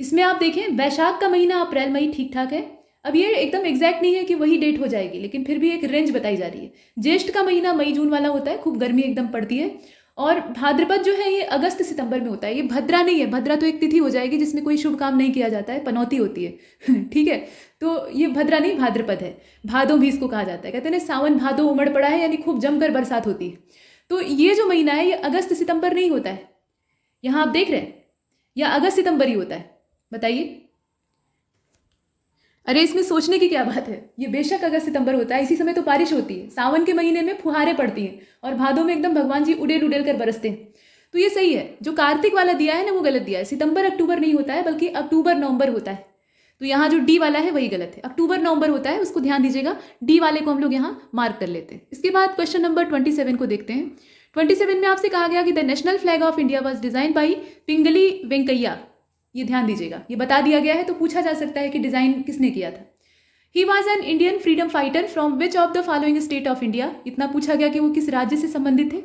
इसमें आप देखें वैशाख का महीना अप्रैल मई ठीक ठाक है अब ये एकदम एग्जैक्ट नहीं है कि वही डेट हो जाएगी लेकिन फिर भी एक रेंज बताई जा रही है ज्येष्ठ का महीना मई जून वाला होता है खूब गर्मी एकदम पड़ती है और भाद्रपद जो है ये अगस्त सितंबर में होता है ये भद्रा नहीं है भद्रा तो एक तिथि हो जाएगी जिसमें कोई शुभ काम नहीं किया जाता है पनौती होती है ठीक है तो ये भद्रा नहीं भाद्रपद है भादो भी इसको कहा जाता है कहते हैं ना सावन भादो उमड़ पड़ा है यानी खूब जमकर बरसात होती है तो ये जो महीना है ये अगस्त सितंबर नहीं होता है यहाँ आप देख रहे हैं या अगस्त सितंबर ही होता है बताइए अरे इसमें सोचने की क्या बात है ये बेशक अगस्त सितंबर होता है इसी समय तो बारिश होती है सावन के महीने में फुहारें पड़ती हैं और भादों में एकदम भगवान जी उडेल उडेल कर बरसते हैं तो ये सही है जो कार्तिक वाला दिया है ना वो गलत दिया है सितंबर अक्टूबर नहीं होता है बल्कि अक्टूबर नवंबर होता है तो यहाँ जो डी वाला है वही गलत है अक्टूबर नवंबर होता है उसको ध्यान दीजिएगा डी वाले को हम लोग यहाँ मार्क कर लेते हैं इसके बाद क्वेश्चन नंबर ट्वेंटी सेवन को देखते हैं ट्वेंटी सेवन में आपसे कहा गया कि the national flag of India was design by Pingali Venkayya ये ध्यान दीजिएगा ये बता दिया गया है तो पूछा जा सकता है कि डिज़ाइन किसने किया था he was an Indian freedom fighter from which of the following state of India इतना पूछा गया कि वो किस राज्य से संबंधित थे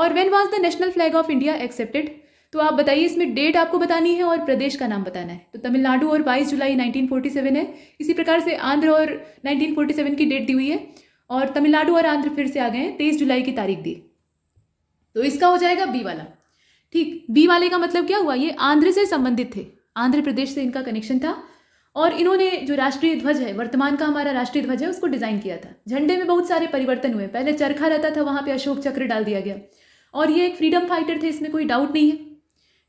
और when was the national flag of India accepted तो आप बताइए इसमें डेट आपको बतानी है और प्रदेश का नाम बताना है तो तमिलनाडु और 22 जुलाई 1947 है इसी प्रकार से आंध्र और 1947 की डेट दी हुई है और तमिलनाडु और आंध्र फिर से आ गए हैं तेईस जुलाई की तारीख दी तो इसका हो जाएगा बी वाला ठीक बी वाले का मतलब क्या हुआ ये आंध्र से संबंधित थे आंध्र प्रदेश से इनका कनेक्शन था और इन्होंने जो राष्ट्रीय ध्वज है वर्तमान का हमारा राष्ट्रीय ध्वज है उसको डिज़ाइन किया था झंडे में बहुत सारे परिवर्तन हुए पहले चरखा रहता था वहां पे अशोक चक्र डाल दिया गया और ये एक फ्रीडम फाइटर थे इसमें कोई डाउट नहीं है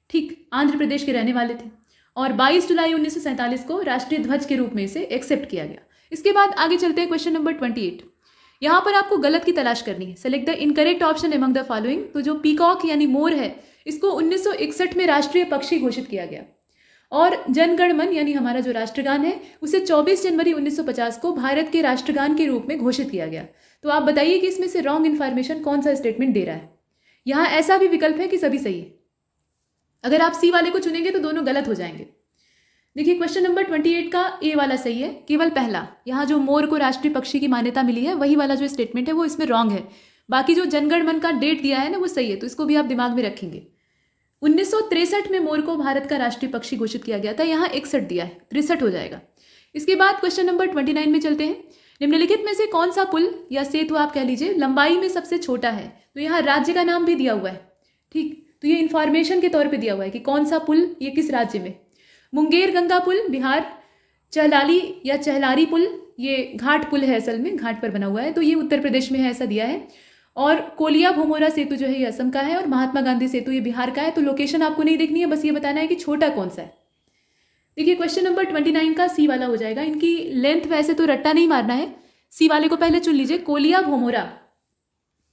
ठीक आंध्र प्रदेश के रहने वाले थे और 22 जुलाई उन्नीस को राष्ट्रीय ध्वज के रूप में इसे एक्सेप्ट किया गया इसके बाद आगे चलते हैं क्वेश्चन नंबर ट्वेंटी एट यहाँ पर आपको गलत की तलाश करनी है select the incorrect option among the following तो जो पीकॉक यानी मोर है इसको 1961 में राष्ट्रीय पक्षी घोषित किया गया और जनगणमन यानी हमारा जो राष्ट्रगान है उसे 24 जनवरी 1950 को भारत के राष्ट्रगान के रूप में घोषित किया गया तो आप बताइए कि इसमें से रॉन्ग इन्फॉर्मेशन कौन सा स्टेटमेंट दे रहा है यहाँ ऐसा भी विकल्प है कि सभी सही है अगर आप सी वाले को चुनेंगे तो दोनों गलत हो जाएंगे देखिए क्वेश्चन नंबर ट्वेंटी एट का ए वाला सही है केवल पहला यहाँ जो मोर को राष्ट्रीय पक्षी की मान्यता मिली है वही वाला जो स्टेटमेंट है वो इसमें रॉन्ग है बाकी जो जनगण मन का डेट दिया है ना वो सही है तो इसको भी आप दिमाग में रखेंगे उन्नीस में मोर को भारत का राष्ट्रीय पक्षी घोषित किया गया था यहाँ इकसठ दिया है तिरसठ हो जाएगा इसके बाद क्वेश्चन नंबर ट्वेंटी नाइन में चलते हैं निम्नलिखित में से कौन सा पुल या सेतु आप कह लीजिए लंबाई में सबसे छोटा है तो यहाँ राज्य का नाम भी दिया हुआ है ठीक तो ये इन्फॉर्मेशन के तौर पे दिया हुआ है कि कौन सा पुल ये किस राज्य में मुंगेर गंगा पुल बिहार चहलाली या चहलारी पुल ये घाट पुल है असल में घाट पर बना हुआ है तो ये उत्तर प्रदेश में है ऐसा दिया है और कोलिया भोमोरा सेतु जो है ये असम का है और महात्मा गांधी सेतु ये बिहार का है तो लोकेशन आपको नहीं देखनी है बस ये बताना है कि छोटा कौन सा है देखिए क्वेश्चन नंबर ट्वेंटी नाइन का सी वाला हो जाएगा इनकी लेंथ वैसे तो रट्टा नहीं मारना है सी वाले को पहले चुन लीजिए कोलिया भोमोरा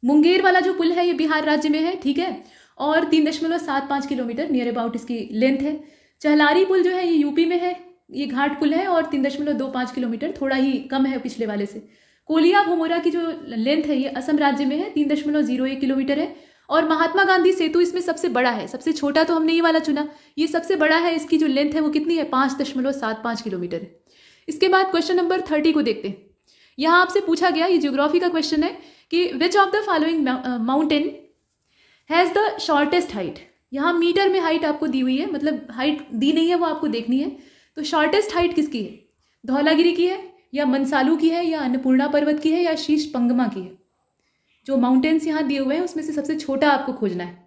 मुंगेर वाला जो पुल है ये बिहार राज्य में है ठीक है और तीन दशमलव सात पाँच किलोमीटर नियर अबाउट इसकी लेंथ है चहलारी पुल जो है ये यूपी में है ये घाट पुल है और तीन दशमलव दो पाँच किलोमीटर थोड़ा ही कम है पिछले वाले से कोलिया भोमोरा की जो लेंथ है ये असम राज्य में है तीन दशमलव जीरो एक किलोमीटर है और महात्मा गांधी सेतु इसमें सबसे बड़ा है सबसे छोटा तो हमने ये वाला चुना ये सबसे बड़ा है इसकी जो लेंथ है वो कितनी है पाँच दशमलव सात पाँच किलोमीटर है इसके बाद क्वेश्चन नंबर थर्टी को देखते हैं यहाँ आपसे पूछा गया ये जियोग्राफी का क्वेश्चन है कि which of the following mountain has the shortest height यहाँ मीटर में हाइट आपको दी हुई है मतलब हाइट दी नहीं है वो आपको देखनी है तो शॉर्टेस्ट हाइट किसकी है धौलागिरी की है या मनसालू की है या अन्नपूर्णा पर्वत की है या शीश पंगमा की है जो माउंटेन्स यहाँ दिए हुए हैं उसमें से सबसे छोटा आपको खोजना है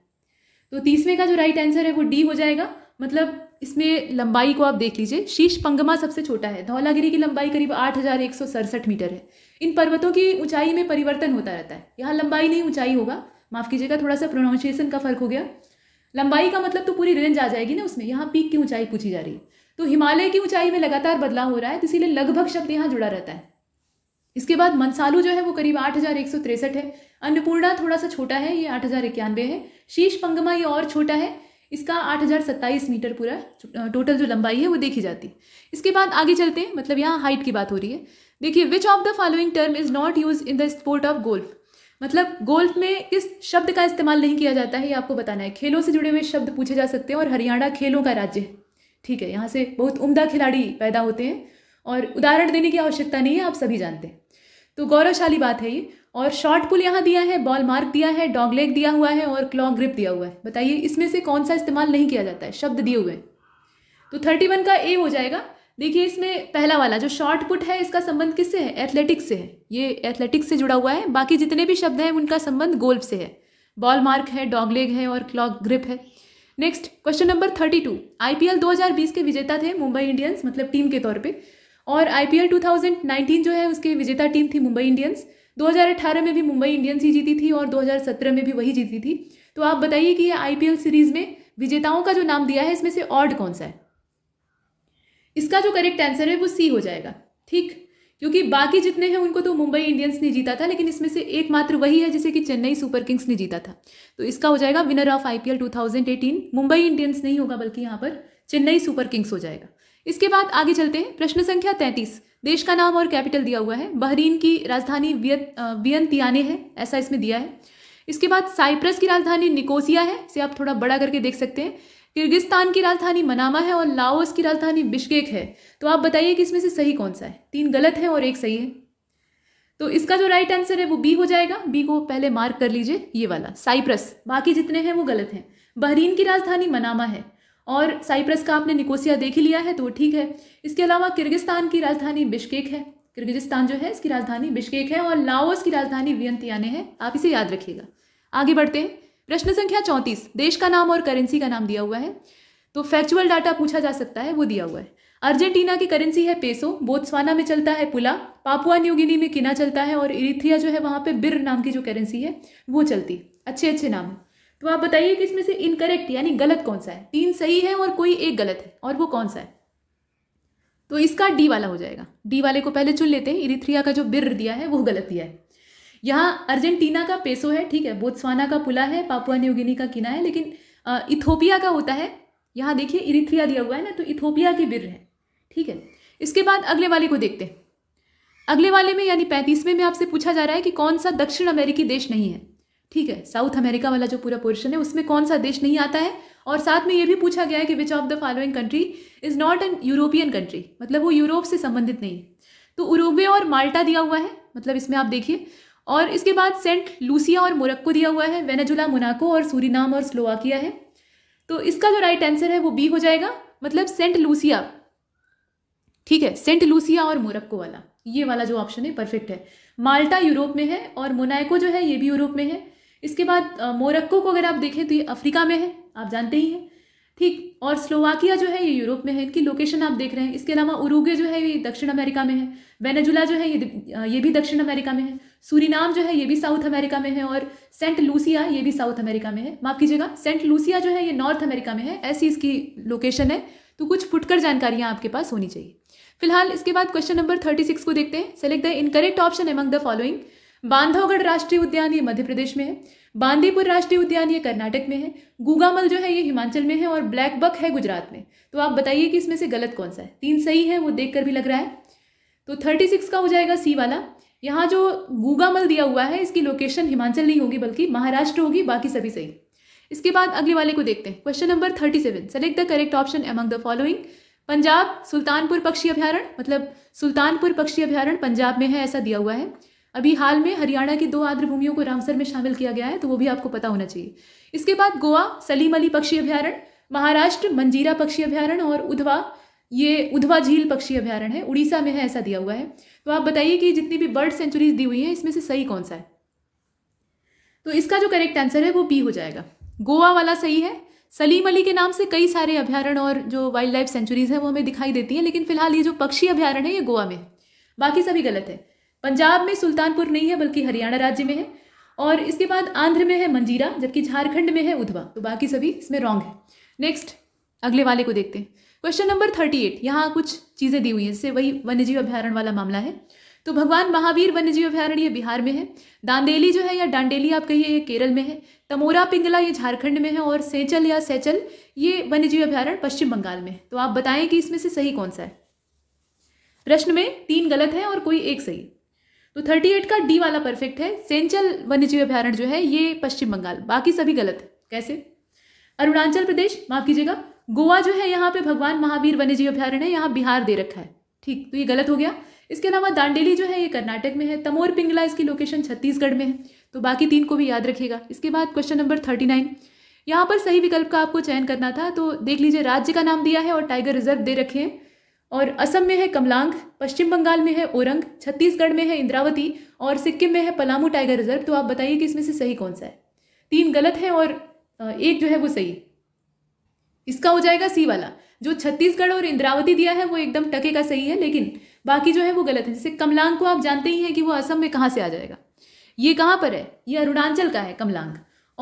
तो तीसवें का जो राइट आंसर है वो डी हो जाएगा मतलब इसमें लंबाई को आप देख लीजिए शीश पंगमा सबसे छोटा है धौलागिरी की लंबाई करीब आठ हज़ार एक सौ सड़सठ मीटर है इन पर्वतों की ऊंचाई में परिवर्तन होता रहता है यहाँ लंबाई नहीं ऊंचाई होगा माफ़ कीजिएगा थोड़ा सा प्रोनाउंसिएशन का फ़र्क हो गया लंबाई का मतलब तो पूरी रेंज आ जाएगी ना उसमें यहाँ पीक की ऊंचाई पूछी जा रही है तो हिमालय की ऊंचाई में लगातार बदलाव हो रहा है तो इसीलिए लगभग शब्द यहाँ जुड़ा रहता है इसके बाद मनसालू जो है वो करीब आठ हज़ार एक सौ तिरसठ है अन्नपूर्णा थोड़ा सा छोटा है ये आठ हज़ार इक्यानवे है शीश पंगमा ये और छोटा है इसका आठ हज़ार सत्ताईस मीटर पूरा टोटल जो लंबाई है वो देखी जाती है इसके बाद आगे चलते हैं मतलब यहाँ हाइट की बात हो रही है देखिए which of the following term is not use in the sport of golf मतलब गोल्फ में किस शब्द का इस्तेमाल नहीं किया जाता है ये आपको बताना है खेलों से जुड़े हुए शब्द पूछे जा सकते हैं और हरियाणा खेलों का राज्य है ठीक है यहाँ से बहुत उम्दा खिलाड़ी पैदा होते हैं और उदाहरण देने की आवश्यकता नहीं है आप सभी जानते हैं तो गौरवशाली बात है ये और शॉर्ट पुल यहाँ दिया है बॉल मार्क दिया है डॉग लेग दिया हुआ है और क्लॉ ग्रिप दिया हुआ है बताइए इसमें से कौन सा इस्तेमाल नहीं किया जाता है शब्द दिए हुए तो थर्टी वन का ए हो जाएगा देखिए इसमें पहला वाला जो शॉर्ट पुट है इसका संबंध किससे है एथलेटिक्स से है ये एथलेटिक्स से जुड़ा हुआ है बाकी जितने भी शब्द हैं उनका संबंध गोल्फ से है बॉल मार्क है डॉग लेग है और क्लॉक ग्रिप है next question number thirty two I P के विजेता थे मुंबई इंडियंस मतलब टीम के तौर पर और आईपीएल पी जो है उसके विजेता टीम थी मुंबई इंडियंस 2018 में भी मुंबई इंडियंस ही जीती थी और 2017 में भी वही जीती थी तो आप बताइए कि ये आईपीएल सीरीज में विजेताओं का जो नाम दिया है इसमें से ऑर्ड कौन सा है इसका जो करेक्ट आंसर है वो सी हो जाएगा ठीक क्योंकि बाकी जितने हैं उनको तो मुंबई इंडियंस ने जीता था लेकिन इसमें से एकमात्र वही है जिसे कि चेन्नई सुपर किंग्स ने जीता था तो इसका हो जाएगा winner of IPL 2018 Mumbai Indians नहीं होगा बल्कि यहाँ पर चेन्नई सुपर किंग्स हो जाएगा इसके बाद आगे चलते हैं प्रश्न संख्या तैंतीस देश का नाम और कैपिटल दिया हुआ है बहरीन की राजधानी वियन तियाने है ऐसा इसमें दिया है इसके बाद साइप्रस की राजधानी निकोसिया है इसे आप थोड़ा बड़ा करके देख सकते हैं किर्गिस्तान की राजधानी मनामा है और लाओस की राजधानी बिश्केक है तो आप बताइए कि इसमें से सही कौन सा है तीन गलत हैं और एक सही है तो इसका जो राइट आंसर है वो बी हो जाएगा बी को पहले मार्क कर लीजिए ये वाला साइप्रस बाकी जितने हैं वो गलत हैं बहरीन की राजधानी मनामा है और साइप्रस का आपने निकोसिया देख ही लिया है तो ठीक है इसके अलावा किर्गिस्तान की राजधानी बिश्केक है किर्गिजिस्तान जो है इसकी राजधानी बिश्केक है और लाओस की राजधानी वियंतियाने है आप इसे याद रखिएगा आगे बढ़ते हैं प्रश्न संख्या चौंतीस देश का नाम और करेंसी का नाम दिया हुआ है तो फैक्चुअल डाटा पूछा जा सकता है वो दिया हुआ है अर्जेंटीना की करेंसी है पेसो बोत्सवाना में चलता है पुला पापुआ न्यूगिनी में किना चलता है और इरिथिया जो है वहाँ पे बिर नाम की जो करेंसी है वो चलती अच्छे अच्छे नाम है तो आप बताइए कि इसमें से इनकरेक्ट यानी गलत कौन सा है तीन सही है और कोई एक गलत है और वो कौन सा है तो इसका डी वाला हो जाएगा डी वाले को पहले चुन लेते हैं इरिथ्रिया का जो बिर दिया है वो गलत दिया है यहाँ अर्जेंटीना का पेसो है ठीक है बोत्सवाना का पुला है पापुआ न्यूगिनी का किना है लेकिन इथोपिया का होता है यहाँ देखिए इरिथ्रिया दिया हुआ है ना तो इथोपिया के बिर है ठीक है इसके बाद अगले वाले को देखते हैं अगले वाले में यानी पैंतीसवें में आपसे पूछा जा रहा है कि कौन सा दक्षिण अमेरिकी देश नहीं है ठीक है साउथ अमेरिका वाला जो पूरा पोर्शन है उसमें कौन सा देश नहीं आता है और साथ में ये भी पूछा गया है कि which of the following country is not an European country मतलब वो यूरोप से संबंधित नहीं है तो उरुग्वे और माल्टा दिया हुआ है मतलब इसमें आप देखिए और इसके बाद सेंट लूसिया और मोरक्को दिया हुआ है वेनेजुला मोनाको और सूरीनाम और स्लोवाकिया है तो इसका जो राइट आंसर है वो बी हो जाएगा मतलब सेंट लूसिया ठीक है सेंट लूसिया और मोरक्को वाला ये वाला जो ऑप्शन है परफेक्ट है माल्टा यूरोप में है और मोनाको जो है ये भी यूरोप में है इसके बाद मोरक्को को अगर आप देखें तो ये अफ्रीका में है आप जानते ही हैं ठीक और स्लोवाकिया जो है ये यूरोप में है इनकी लोकेशन आप देख रहे हैं इसके अलावा उरुगे जो है ये दक्षिण अमेरिका में है वेनेजुला जो है ये ये भी दक्षिण अमेरिका में है सूरीनाम जो है ये भी साउथ अमेरिका में है और सेंट लूसिया ये भी साउथ अमेरिका में है माफ़ कीजिएगा सेंट लूसिया जो है ये नॉर्थ अमेरिका में है ऐसी इसकी लोकेशन है तो कुछ फुटकर जानकारियाँ आपके पास होनी चाहिए फिलहाल इसके बाद क्वेश्चन नंबर थर्टी सिक्स को देखते हैं select the incorrect option among the following Bandhavgarh राष्ट्रीय उद्यान ये मध्य प्रदेश में है बांदीपुर राष्ट्रीय उद्यान ये कर्नाटक में है गुगामल जो है ये हिमाचल में है और ब्लैक बक है गुजरात में तो आप बताइए कि इसमें से गलत कौन सा है तीन सही है वो देख कर भी लग रहा है तो थर्टी सिक्स का हो जाएगा सी वाला यहाँ जो गूगामल दिया हुआ है इसकी लोकेशन हिमाचल नहीं होगी बल्कि महाराष्ट्र होगी बाकी सभी सही इसके बाद अगले वाले को देखते हैं question number thirty seven select the correct option among the following Punjab Sultanpur पक्षी अभ्यारण मतलब सुल्तानपुर पक्षी अभ्यारण पंजाब में है ऐसा दिया हुआ है अभी हाल में हरियाणा की दो आर्द्र भूमियों को रामसर में शामिल किया गया है तो वो भी आपको पता होना चाहिए इसके बाद गोवा सलीम अली पक्षी अभ्यारण महाराष्ट्र मंजीरा पक्षी अभ्यारण और उधवा ये उधवा झील पक्षी अभ्यारण है उड़ीसा में है ऐसा दिया हुआ है तो आप बताइए कि जितनी भी बर्ड सेंचुरीज दी हुई है इसमें से सही कौन सा है तो इसका जो करेक्ट आंसर है वो बी हो जाएगा गोवा वाला सही है सलीम अली के नाम से कई सारे अभ्यारण और जो वाइल्ड लाइफ सेंचुरीज हैं वो हमें दिखाई देती हैं लेकिन फिलहाल ये जो पक्षी अभ्यारण है ये गोवा में है बाकी सभी गलत है पंजाब में सुल्तानपुर नहीं है बल्कि हरियाणा राज्य में है और इसके बाद आंध्र में है मंजीरा जबकि झारखंड में है उधवा तो बाकी सभी इसमें रॉन्ग है नेक्स्ट अगले वाले को देखते हैं क्वेश्चन नंबर थर्टी एट यहाँ कुछ चीज़ें दी हुई हैं इससे वही वन्यजीव अभ्यारण वाला मामला है तो भगवान महावीर वन्यजीव अभ्यारण्य बिहार में है दांदेली जो है या डांडेली आप कहिए ये केरल में है तमोरा पिंगला ये झारखंड में है और सेचल या सेचल ये वन्यजीव अभ्यारण्य पश्चिम बंगाल में है तो आप बताएं कि इसमें से सही कौन सा है प्रश्न में तीन गलत है और कोई एक सही तो थर्टी एट का डी वाला परफेक्ट है सेंचल वन्यजीव अभ्यारण्य जो है ये पश्चिम बंगाल बाकी सभी गलत है कैसे अरुणाचल प्रदेश माफ कीजिएगा गोवा जो है यहाँ पे भगवान महावीर वन्यजीव अभ्यारण्य है यहाँ बिहार दे रखा है ठीक तो ये गलत हो गया इसके अलावा दांडेली जो है ये कर्नाटक में है तमोर पिंगला इसकी लोकेशन छत्तीसगढ़ में है तो बाकी तीन को भी याद रखिएगा इसके बाद क्वेश्चन नंबर थर्टी नाइन यहाँ पर सही विकल्प का आपको चयन करना था तो देख लीजिए राज्य का नाम दिया है और टाइगर रिजर्व दे रखे हैं और असम में है कमलांग पश्चिम बंगाल में है ओरंग छत्तीसगढ़ में है इंद्रावती और सिक्किम में है पलामू टाइगर रिजर्व तो आप बताइए कि इसमें से सही कौन सा है तीन गलत हैं और एक जो है वो सही है इसका हो जाएगा सी वाला जो छत्तीसगढ़ और इंद्रावती दिया है वो एकदम टके का सही है लेकिन बाकी जो है वो गलत है जैसे कमलांग को आप जानते ही हैं कि वो असम में कहाँ से आ जाएगा ये कहाँ पर है ये अरुणाचल का है कमलांग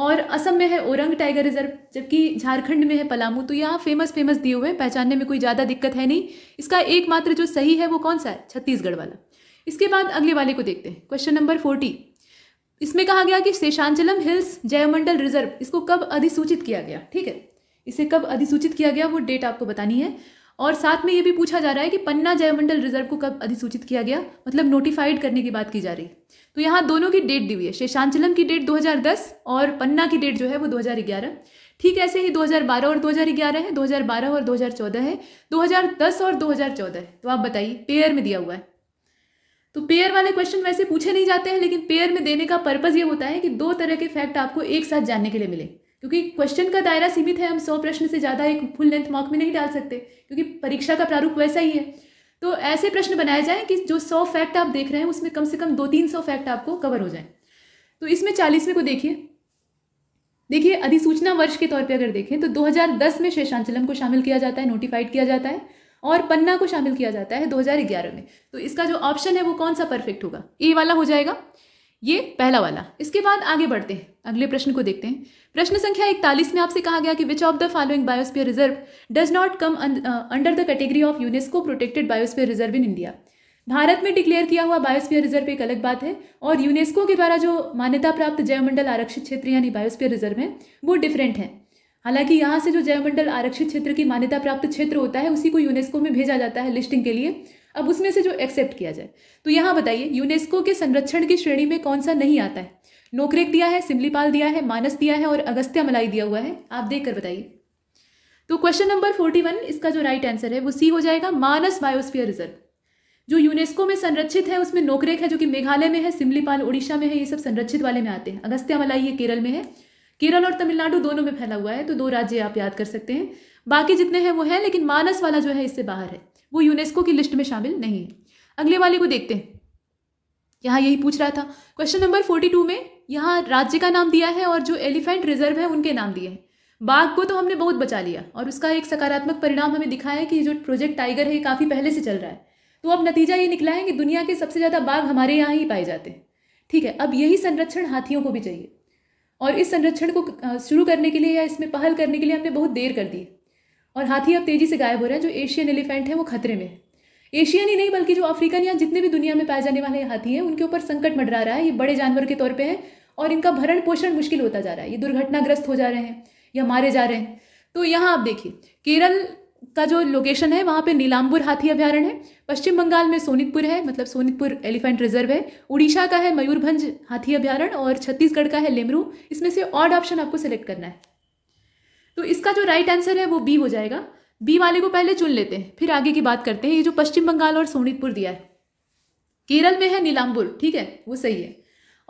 और असम में है ओरंग टाइगर रिजर्व जबकि झारखंड में है पलामू तो यहाँ फेमस फेमस दिए हुए हैं पहचानने में कोई ज़्यादा दिक्कत है नहीं इसका एकमात्र जो सही है वो कौन सा है छत्तीसगढ़ वाला इसके बाद अगले वाले को देखते हैं क्वेश्चन नंबर फोर्टी इसमें कहा गया कि शेषांचलम हिल्स जयमंडल रिजर्व इसको कब अधिसूचित किया गया ठीक है इसे कब अधिसूचित किया गया वो डेट आपको बतानी है और साथ में ये भी पूछा जा रहा है कि पन्ना जयमंडल रिजर्व को कब अधिसूचित किया गया मतलब नोटिफाइड करने की बात की जा रही तो यहाँ दोनों की डेट दी हुई है शेषांचलम की डेट 2010 और पन्ना की डेट जो है वो 2011 ठीक ऐसे ही 2012 और 2011 है 2012 और 2014 है 2010 और 2014 है तो आप बताइए पेयर में दिया हुआ है तो पेयर वाले क्वेश्चन वैसे पूछे नहीं जाते हैं लेकिन पेयर में देने का पर्पज़ ये होता है कि दो तरह के फैक्ट आपको एक साथ जानने के लिए मिले क्योंकि क्वेश्चन का दायरा सीमित है हम सौ प्रश्न से ज़्यादा एक फुल लेंथ मॉक में नहीं डाल सकते क्योंकि परीक्षा का प्रारूप वैसा ही है तो ऐसे प्रश्न बनाए जाएँ कि जो सौ फैक्ट आप देख रहे हैं उसमें कम से कम दो तीन सौ फैक्ट आपको कवर हो जाए तो इसमें चालीसवें को देखिए देखिए अधिसूचना वर्ष के तौर पर अगर देखें तो दो में शेषांचलम को शामिल किया जाता है नोटिफाइड किया जाता है और पन्ना को शामिल किया जाता है 2011 में तो इसका जो ऑप्शन है वो कौन सा परफेक्ट होगा ए वाला हो जाएगा ये पहला वाला इसके बाद आगे बढ़ते हैं अगले प्रश्न को देखते हैं प्रश्न संख्या इकतालीस में आपसे कहा गया कि which of the following biosphere reserve does not come under the category of UNESCO protected biosphere reserve in India Bharat में डिक्लेयर किया हुआ बायोस्फीयर रिजर्व एक अलग बात है और यूनेस्को के द्वारा जो मान्यता प्राप्त जयमंडल आरक्षित क्षेत्र यानी बायोस्फीयर रिजर्व है वो डिफरेंट है हालांकि यहाँ से जो जयमंडल आरक्षित क्षेत्र की मान्यता प्राप्त क्षेत्र होता है उसी को यूनेस्को में भेजा जाता है लिस्टिंग के लिए अब उसमें से जो एक्सेप्ट किया जाए तो यहाँ बताइए यूनेस्को के संरक्षण की श्रेणी में कौन सा नहीं आता है नोकरेक दिया है सिमलीपाल दिया है मानस दिया है और अगस्त्या मलाई दिया हुआ है आप देख कर बताइए तो क्वेश्चन नंबर फोर्टी वन इसका जो राइट आंसर है वो सी हो जाएगा मानस बायोस्फीयर रिजर्व जो यूनेस्को में संरक्षित है उसमें नोकरेक है जो कि मेघालय में है सिमलीपाल उड़ीसा में है ये सब संरक्षित वाले में आते हैं अगस्त्या मलाई ये केरल में है केरल और तमिलनाडु दोनों में फैला हुआ है तो दो राज्य आप याद कर सकते हैं बाकी जितने हैं वो हैं लेकिन मानस वाला जो है इससे बाहर है वो यूनेस्को की लिस्ट में शामिल नहीं है अगले वाले को देखते हैं यहाँ यही पूछ रहा था क्वेश्चन नंबर फोर्टी टू में यहाँ राज्य का नाम दिया है और जो एलिफेंट रिजर्व है उनके नाम दिए हैं बाघ को तो हमने बहुत बचा लिया और उसका एक सकारात्मक परिणाम हमें दिखा है कि जो प्रोजेक्ट टाइगर है काफ़ी पहले से चल रहा है तो अब नतीजा ये निकला है कि दुनिया के सबसे ज़्यादा बाघ हमारे यहाँ ही पाए जाते हैं ठीक है अब यही संरक्षण हाथियों को भी चाहिए और इस संरक्षण को शुरू करने के लिए या इसमें पहल करने के लिए हमने बहुत देर कर दी और हाथी अब तेज़ी से गायब हो रहे हैं जो एशियन एलिफेंट है वो खतरे में एशियन ही नहीं बल्कि जो अफ्रीकन या जितने भी दुनिया में पाए जाने वाले हाथी हैं उनके ऊपर संकट मंडरा रहा है ये बड़े जानवर के तौर पर है और इनका भरण पोषण मुश्किल होता जा रहा है ये दुर्घटनाग्रस्त हो जा रहे हैं या मारे जा रहे हैं तो यहाँ आप देखिए केरल का जो लोकेशन है वहाँ पे नीलाम्बुर हाथी अभ्यारण्य है पश्चिम बंगाल में सोनितपुर है मतलब सोनितपुर एलिफेंट रिजर्व है उड़ीसा का है मयूरभंज हाथी अभ्यारण्य और छत्तीसगढ़ का है लेमरू इसमें से ऑड ऑप्शन आपको सेलेक्ट करना है तो इसका जो राइट आंसर है वो बी हो जाएगा बी वाले को पहले चुन लेते हैं फिर आगे की बात करते हैं ये जो पश्चिम बंगाल और सोनितपुर दिया है केरल में है नीलाम्बुर ठीक है वो सही है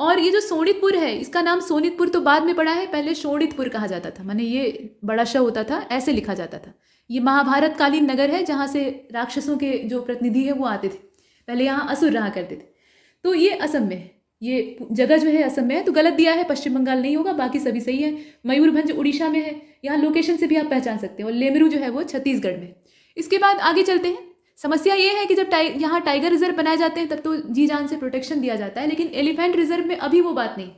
और ये जो सोनितपुर है इसका नाम सोनितपुर तो बाद में पड़ा है पहले शोणितपुर कहा जाता था मैंने ये बड़ा शव होता था ऐसे लिखा जाता था ये महाभारत कालीन नगर है जहाँ से राक्षसों के जो प्रतिनिधि है वो आते थे पहले यहाँ असुर रहा करते थे तो ये असम में है ये जगह जो है असम में है तो गलत दिया है पश्चिम बंगाल नहीं होगा बाकी सभी सही है मयूरभंज उड़ीसा में है यहाँ लोकेशन से भी आप पहचान सकते हैं और लेमरू जो है वो छत्तीसगढ़ में इसके बाद आगे चलते हैं समस्या ये है कि जब टाइ यहाँ टाइगर रिजर्व बनाए जाते हैं तब तो जी जान से प्रोटेक्शन दिया जाता है लेकिन एलिफेंट रिजर्व में अभी वो बात नहीं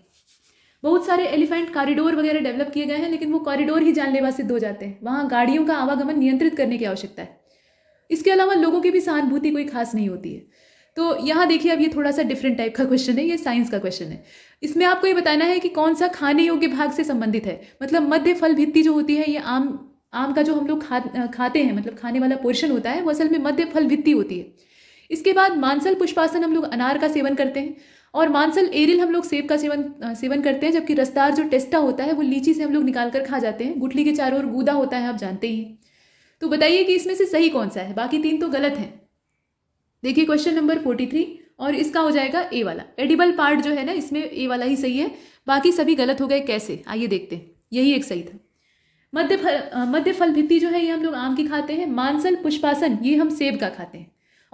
बहुत सारे एलिफेंट कॉरिडोर वगैरह डेवलप किए गए हैं लेकिन वो कॉरिडोर ही जानलेवा सिद्ध हो जाते हैं वहाँ गाड़ियों का आवागमन नियंत्रित करने की आवश्यकता है इसके अलावा लोगों की भी सहानुभूति कोई खास नहीं होती है तो यहाँ देखिए अब ये थोड़ा सा डिफरेंट टाइप का क्वेश्चन है ये साइंस का क्वेश्चन है इसमें आपको ये बताना है कि कौन सा खाने योग्य भाग से संबंधित है मतलब मध्य फल भित्ति जो होती है ये आम आम का जो हम लोग खा खाते हैं मतलब खाने वाला पोर्शन होता है वो असल में मध्य फल भित्ति होती है इसके बाद मांसल पुष्पासन हम लोग अनार का सेवन करते हैं और मांसल एरिल हम लोग सेब का सेवन सेवन करते हैं जबकि रसदार जो टेस्टा होता है वो लीची से हम लोग निकाल कर खा जाते हैं गुठली के चारों ओर गूदा होता है आप जानते ही तो बताइए कि इसमें से सही कौन सा है बाकी तीन तो गलत हैं देखिए क्वेश्चन नंबर फोर्टी थ्री और इसका हो जाएगा ए वाला एडिबल पार्ट जो है ना इसमें ए वाला ही सही है बाकी सभी गलत हो गए कैसे आइए देखते हैं यही एक सही था मध्य फल मध्य फल भित्ति जो है ये हम लोग आम की खाते हैं मानसल पुष्पासन ये हम सेब का खाते हैं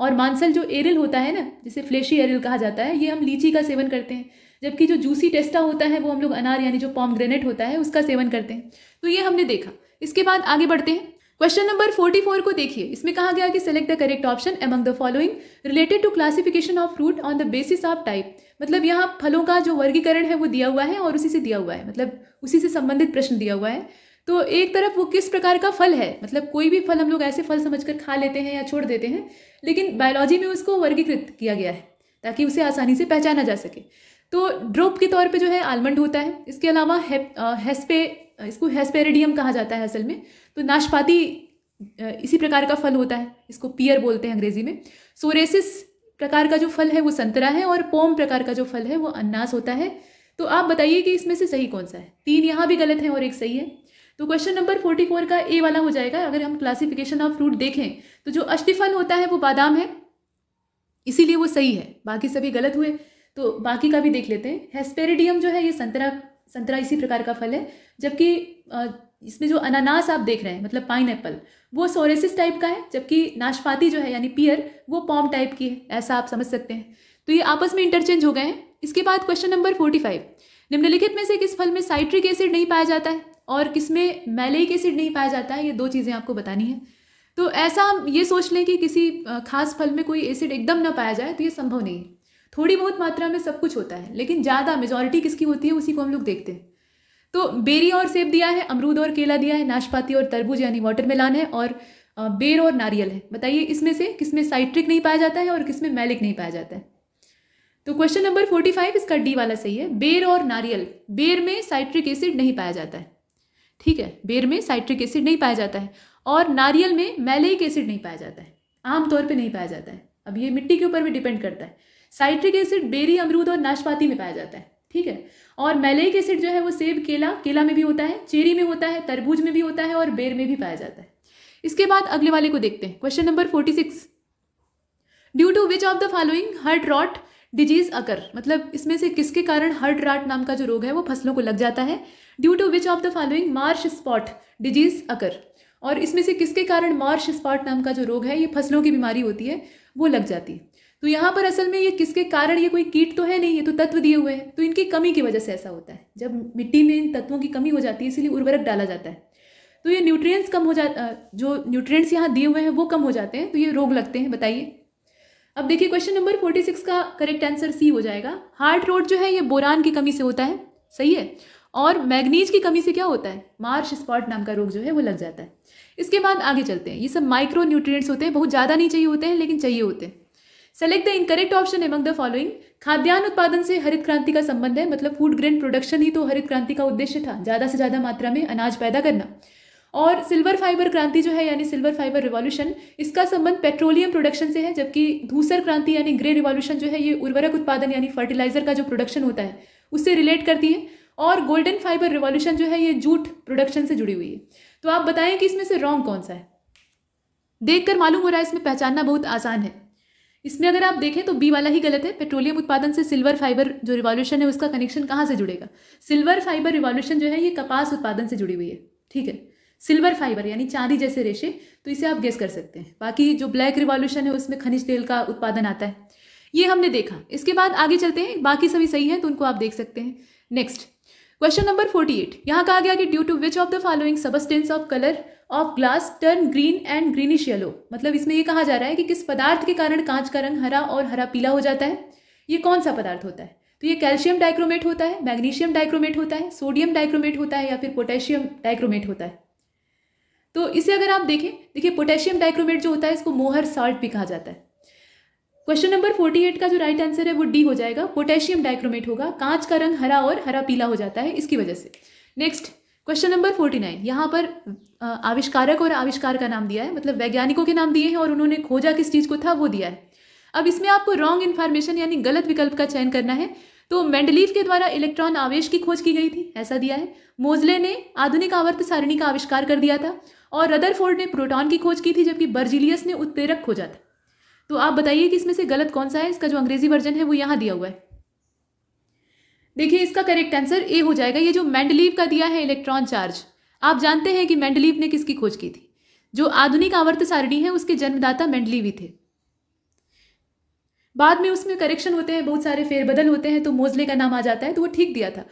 और मानसल जो एरिल होता है ना जिसे फ्लेशी एरिल कहा जाता है ये हम लीची का सेवन करते हैं जबकि जो जूसी टेस्टा होता है वो हम लोग अनार यानी जो पॉम ग्रेनेट होता है उसका सेवन करते हैं तो ये हमने देखा इसके बाद आगे बढ़ते हैं क्वेश्चन नंबर 44 को देखिए इसमें कहा गया कि select the correct option among the following related to classification of fruit on the basis of type मतलब यहाँ फलों का जो वर्गीकरण है वो दिया हुआ है और उसी से दिया हुआ है मतलब उसी से संबंधित प्रश्न दिया हुआ है तो एक तरफ वो किस प्रकार का फल है मतलब कोई भी फल हम लोग ऐसे फल समझ खा लेते हैं या छोड़ देते हैं लेकिन बायोलॉजी में उसको वर्गीकृत किया गया है ताकि उसे आसानी से पहचाना जा सके तो ड्रोप के तौर पे जो है आलमंड होता है इसके अलावा हेस्पे इसको हेस्पेरेडियम कहा जाता है असल में तो नाशपाती इसी प्रकार का फल होता है इसको पियर बोलते हैं अंग्रेजी में सोरेसिस प्रकार का जो फल है वो संतरा है और पोम प्रकार का जो फल है वो अन्नास होता है तो आप बताइए कि इसमें से सही कौन सा है तीन यहाँ भी गलत है और एक सही है तो क्वेश्चन नंबर फोर्टी फोर का ए वाला हो जाएगा अगर हम क्लासिफिकेशन ऑफ फ्रूट देखें तो जो अष्टिफल होता है वो बादाम है इसीलिए वो सही है बाकी सभी गलत हुए तो बाकी का भी देख लेते हैं हेस्पेरिडियम जो है ये संतरा संतरा इसी प्रकार का फल है जबकि इसमें जो अनानास आप देख रहे हैं मतलब पाइन वो सोरेसिस टाइप का है जबकि नाशपाती जो है यानी पियर वो पॉम टाइप की है ऐसा आप समझ सकते हैं तो ये आपस में इंटरचेंज हो गए हैं इसके बाद क्वेश्चन नंबर फोर्टी फाइव निम्नलिखित में से किस फल में साइट्रिक एसिड नहीं पाया जाता है और किस में मैलेक एसिड नहीं पाया जाता है ये दो चीज़ें आपको बतानी है तो ऐसा हम ये सोच लें कि किसी खास फल में कोई एसिड एकदम ना पाया जाए तो ये संभव नहीं है थोड़ी बहुत मात्रा में सब कुछ होता है लेकिन ज़्यादा मेजोरिटी किसकी होती है उसी को हम लोग देखते हैं तो बेरी और सेब दिया है अमरूद और केला दिया है नाशपाती और तरबूज यानी मिलान है और बेर और नारियल है बताइए इसमें से किस में साइट्रिक नहीं पाया जाता है और किस में मैलिक नहीं पाया जाता है तो क्वेश्चन नंबर फोर्टी फाइव इसका डी वाला सही है बेर और नारियल बेर में साइट्रिक एसिड नहीं पाया जाता है ठीक है बेर में साइट्रिक एसिड नहीं पाया जाता है और नारियल में मैलिक एसिड नहीं पाया जाता है आमतौर पर नहीं पाया जाता है अब ये मिट्टी के ऊपर भी डिपेंड करता है साइट्रिक एसिड बेरी अमरूद और नाशपाती में पाया जाता है ठीक है और मैलेक एसिड जो है वो सेब केला केला में भी होता है चेरी में होता है तरबूज में भी होता है और बेर में भी पाया जाता है इसके बाद अगले वाले को देखते हैं question number forty six due to which of the following heart rot disease occur मतलब इसमें से किसके कारण हर्ट राट नाम का जो रोग है वो फसलों को लग जाता है due to which of the following marsh spot disease occur और इसमें से किसके कारण मार्श स्पॉट नाम का जो रोग है ये फसलों की बीमारी होती है वो लग जाती है तो यहाँ पर असल में ये किसके कारण ये कोई कीट तो है नहीं ये तो तत्व दिए हुए हैं तो इनकी कमी की वजह से ऐसा होता है जब मिट्टी में इन तत्वों की कमी हो जाती है इसीलिए उर्वरक डाला जाता है तो ये न्यूट्रिएंट्स कम हो जा जो न्यूट्रिएंट्स यहाँ दिए हुए हैं वो कम हो जाते हैं तो ये रोग लगते हैं बताइए अब देखिए क्वेश्चन नंबर फोर्टी सिक्स का करेक्ट आंसर सी हो जाएगा हार्ट रोड जो है ये बोरान की कमी से होता है सही है और मैग्नीज की कमी से क्या होता है मार्श स्पॉट नाम का रोग जो है वो लग जाता है इसके बाद आगे चलते हैं ये सब माइक्रो न्यूट्रिएंट्स होते हैं बहुत ज़्यादा नहीं चाहिए होते हैं लेकिन चाहिए होते हैं select the incorrect option among the following खाद्यान्न उत्पादन से हरित क्रांति का संबंध है मतलब फूड ग्रेन प्रोडक्शन ही तो हरित क्रांति का उद्देश्य था ज़्यादा से ज़्यादा मात्रा में अनाज पैदा करना और सिल्वर फाइबर क्रांति जो है यानी सिल्वर फाइबर रिवॉल्यूशन इसका संबंध पेट्रोलियम प्रोडक्शन से है जबकि धूसर क्रांति यानी ग्रे रिवॉल्यूशन जो है ये उर्वरक उत्पादन यानी फर्टिलाइजर का जो प्रोडक्शन होता है उससे रिलेट करती है और गोल्डन फाइबर रिवॉल्यूशन जो है ये जूट प्रोडक्शन से जुड़ी हुई है तो आप बताएं कि इसमें से रॉन्ग कौन सा है देखकर मालूम हो रहा है इसमें पहचानना बहुत आसान है इसमें अगर आप देखें तो बी वाला ही गलत है पेट्रोलियम उत्पादन से सिल्वर फाइबर जो रिवॉल्यूशन है उसका कनेक्शन कहाँ से जुड़ेगा सिल्वर फाइबर रिवॉल्यूशन जो है ये कपास उत्पादन से जुड़ी हुई है ठीक है सिल्वर फाइबर यानी चांदी जैसे रेशे तो इसे आप गेस कर सकते हैं बाकी जो ब्लैक रिवॉल्यूशन है उसमें खनिज तेल का उत्पादन आता है ये हमने देखा इसके बाद आगे चलते हैं बाकी सभी सही है तो उनको आप देख सकते हैं next question number forty eight यहाँ कहा गया कि due to which of the following substance of colour of glass turn green and greenish yellow मतलब इसमें यह कहा जा रहा है कि किस पदार्थ के कारण कांच का रंग हरा और हरा पीला हो जाता है ये कौन सा पदार्थ होता है तो ये कैल्शियम डाइक्रोमेट होता है मैग्नीशियम डाइक्रोमेट होता है सोडियम डाइक्रोमेट होता है या फिर पोटेशियम डाइक्रोमेट होता है तो इसे अगर आप देखें देखिए पोटेशियम डाइक्रोमेट जो होता है इसको मोहर साल्ट भी कहा जाता है क्वेश्चन नंबर फोर्टी एट का जो राइट right आंसर है वो डी हो जाएगा पोटेशियम डाइक्रोमेट होगा कांच का रंग हरा और हरा पीला हो जाता है इसकी वजह से next question number forty nine यहाँ पर आविष्कारक और आविष्कार का नाम दिया है मतलब वैज्ञानिकों के नाम दिए हैं और उन्होंने खोजा किस चीज़ को था वो दिया है अब इसमें आपको रॉन्ग इन्फॉर्मेशन यानी गलत विकल्प का चयन करना है तो मैंडलीव के द्वारा इलेक्ट्रॉन आवेश की खोज की गई थी ऐसा दिया है मोजले ने आधुनिक आवर्त सारणी का आविष्कार कर दिया था और रदरफोर्ड ने प्रोटॉन की खोज की थी जबकि बर्जिलियस ने उत्प्रेरक खोजा था तो आप बताइए कि इसमें से गलत कौन सा है इसका जो अंग्रेजी वर्जन है वो यहाँ दिया हुआ है देखिए इसका करेक्ट आंसर ए हो जाएगा ये जो मैंडलीव का दिया है इलेक्ट्रॉन चार्ज आप जानते हैं कि मैंडलीव ने किसकी खोज की थी जो आधुनिक आवर्त सारणी है उसके जन्मदाता मैंडलीव ही थे बाद में उसमें करेक्शन होते हैं बहुत सारे फेरबदल होते हैं तो मोजले का नाम आ जाता है तो वो ठीक दिया था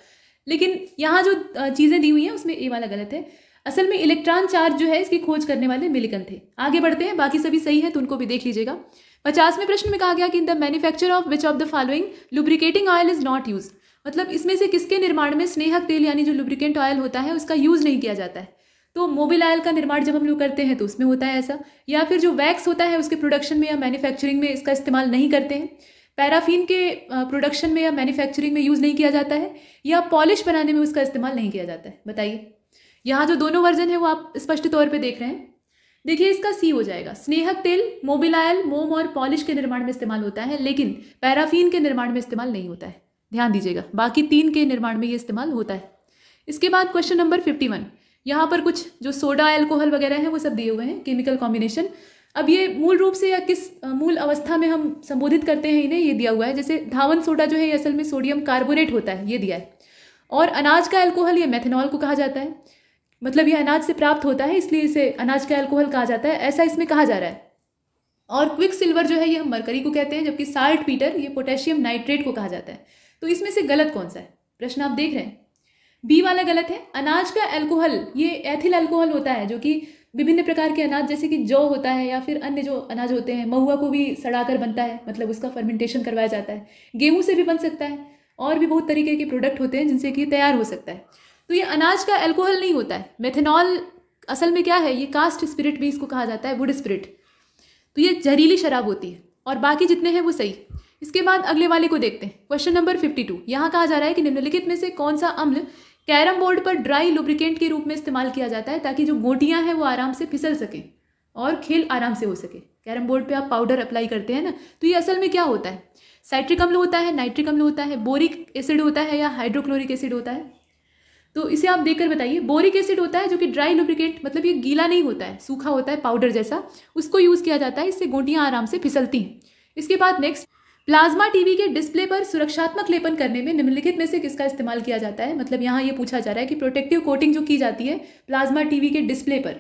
लेकिन यहाँ जो चीज़ें दी हुई हैं उसमें ए वाला गलत है असल में इलेक्ट्रॉन चार्ज जो है इसकी खोज करने वाले मिलिकन थे आगे बढ़ते हैं बाकी सभी सही है तो उनको भी देख लीजिएगा पचासवें प्रश्न में कहा गया कि in the manufacture of which of the following lubricating oil is not used मतलब इसमें से किसके निर्माण में स्नेहक तेल यानी जो लुब्रिकेंट ऑयल होता है उसका यूज़ नहीं किया जाता है तो मोबिल ऑयल का निर्माण जब हम लोग करते हैं तो उसमें होता है ऐसा या फिर जो वैक्स होता है उसके प्रोडक्शन में या मैन्युफैक्चरिंग में इसका इस्तेमाल नहीं करते हैं पैराफिन के प्रोडक्शन में या मैन्युफैक्चरिंग में यूज़ नहीं किया जाता है या पॉलिश बनाने में उसका इस्तेमाल नहीं किया जाता है बताइए यहाँ जो दोनों वर्जन है वो आप स्पष्ट तौर पर देख रहे हैं देखिए इसका सी हो जाएगा स्नेहक तेल मोबिल ऑयल मोम और पॉलिश के निर्माण में इस्तेमाल होता है लेकिन पैराफिन के निर्माण में इस्तेमाल नहीं होता है ध्यान दीजिएगा बाकी तीन के निर्माण में ये इस्तेमाल होता है इसके बाद क्वेश्चन नंबर फिफ्टी वन यहाँ पर कुछ जो सोडा एल्कोहल वगैरह है वो सब दिए हुए हैं केमिकल कॉम्बिनेशन अब ये मूल रूप से या किस मूल अवस्था में हम संबोधित करते हैं इन्हें ये दिया हुआ है जैसे धावन सोडा जो है ये असल में सोडियम कार्बोनेट होता है ये दिया है और अनाज का एल्कोहल ये मेथेनॉल को कहा जाता है मतलब यह अनाज से प्राप्त होता है इसलिए इसे अनाज का एल्कोहल कहा जाता है ऐसा इसमें कहा जा रहा है और क्विक सिल्वर जो है ये हम मरकरी को कहते हैं जबकि साल्ट पीटर ये पोटेशियम नाइट्रेट को कहा जाता है तो इसमें से गलत कौन सा है प्रश्न आप देख रहे हैं बी वाला गलत है अनाज का अल्कोहल ये एथिल अल्कोहल होता है जो कि विभिन्न प्रकार के अनाज जैसे कि जौ होता है या फिर अन्य जो अनाज होते हैं महुआ को भी सड़ाकर बनता है मतलब उसका फर्मेंटेशन करवाया जाता है गेहूं से भी बन सकता है और भी बहुत तरीके के प्रोडक्ट होते हैं जिनसे कि तैयार हो सकता है तो ये अनाज का एल्कोहल नहीं होता है मेथेनॉल असल में क्या है ये कास्ट स्पिरिट भी इसको कहा जाता है वुड स्पिरिट तो ये जहरीली शराब होती है और बाकी जितने हैं वो सही इसके बाद अगले वाले को देखते हैं क्वेश्चन नंबर फिफ्टी टू यहाँ कहा जा रहा है कि निम्नलिखित में से कौन सा अम्ल कैरम बोर्ड पर ड्राई लुब्रिकेंट के रूप में इस्तेमाल किया जाता है ताकि जो गोटियाँ हैं वो आराम से फिसल सकें और खेल आराम से हो सके कैरम बोर्ड पर आप पाउडर अप्लाई करते हैं ना तो ये असल में क्या होता है साइट्रिक अम्ल होता है नाइट्रिक अम्ल होता है बोरिक एसिड होता है या हाइड्रोक्लोरिक एसिड होता है तो इसे आप देखकर बताइए बोरिक एसिड होता है जो कि ड्राई लुब्रिकेट मतलब ये गीला नहीं होता है सूखा होता है पाउडर जैसा उसको यूज़ किया जाता है इससे गोटियाँ आराम से फिसलती हैं इसके बाद नेक्स्ट प्लाज्मा टीवी के डिस्प्ले पर सुरक्षात्मक लेपन करने में निम्नलिखित में से किसका इस्तेमाल किया जाता है मतलब यहाँ ये पूछा जा रहा है कि प्रोटेक्टिव कोटिंग जो की जाती है प्लाज्मा टीवी के डिस्प्ले पर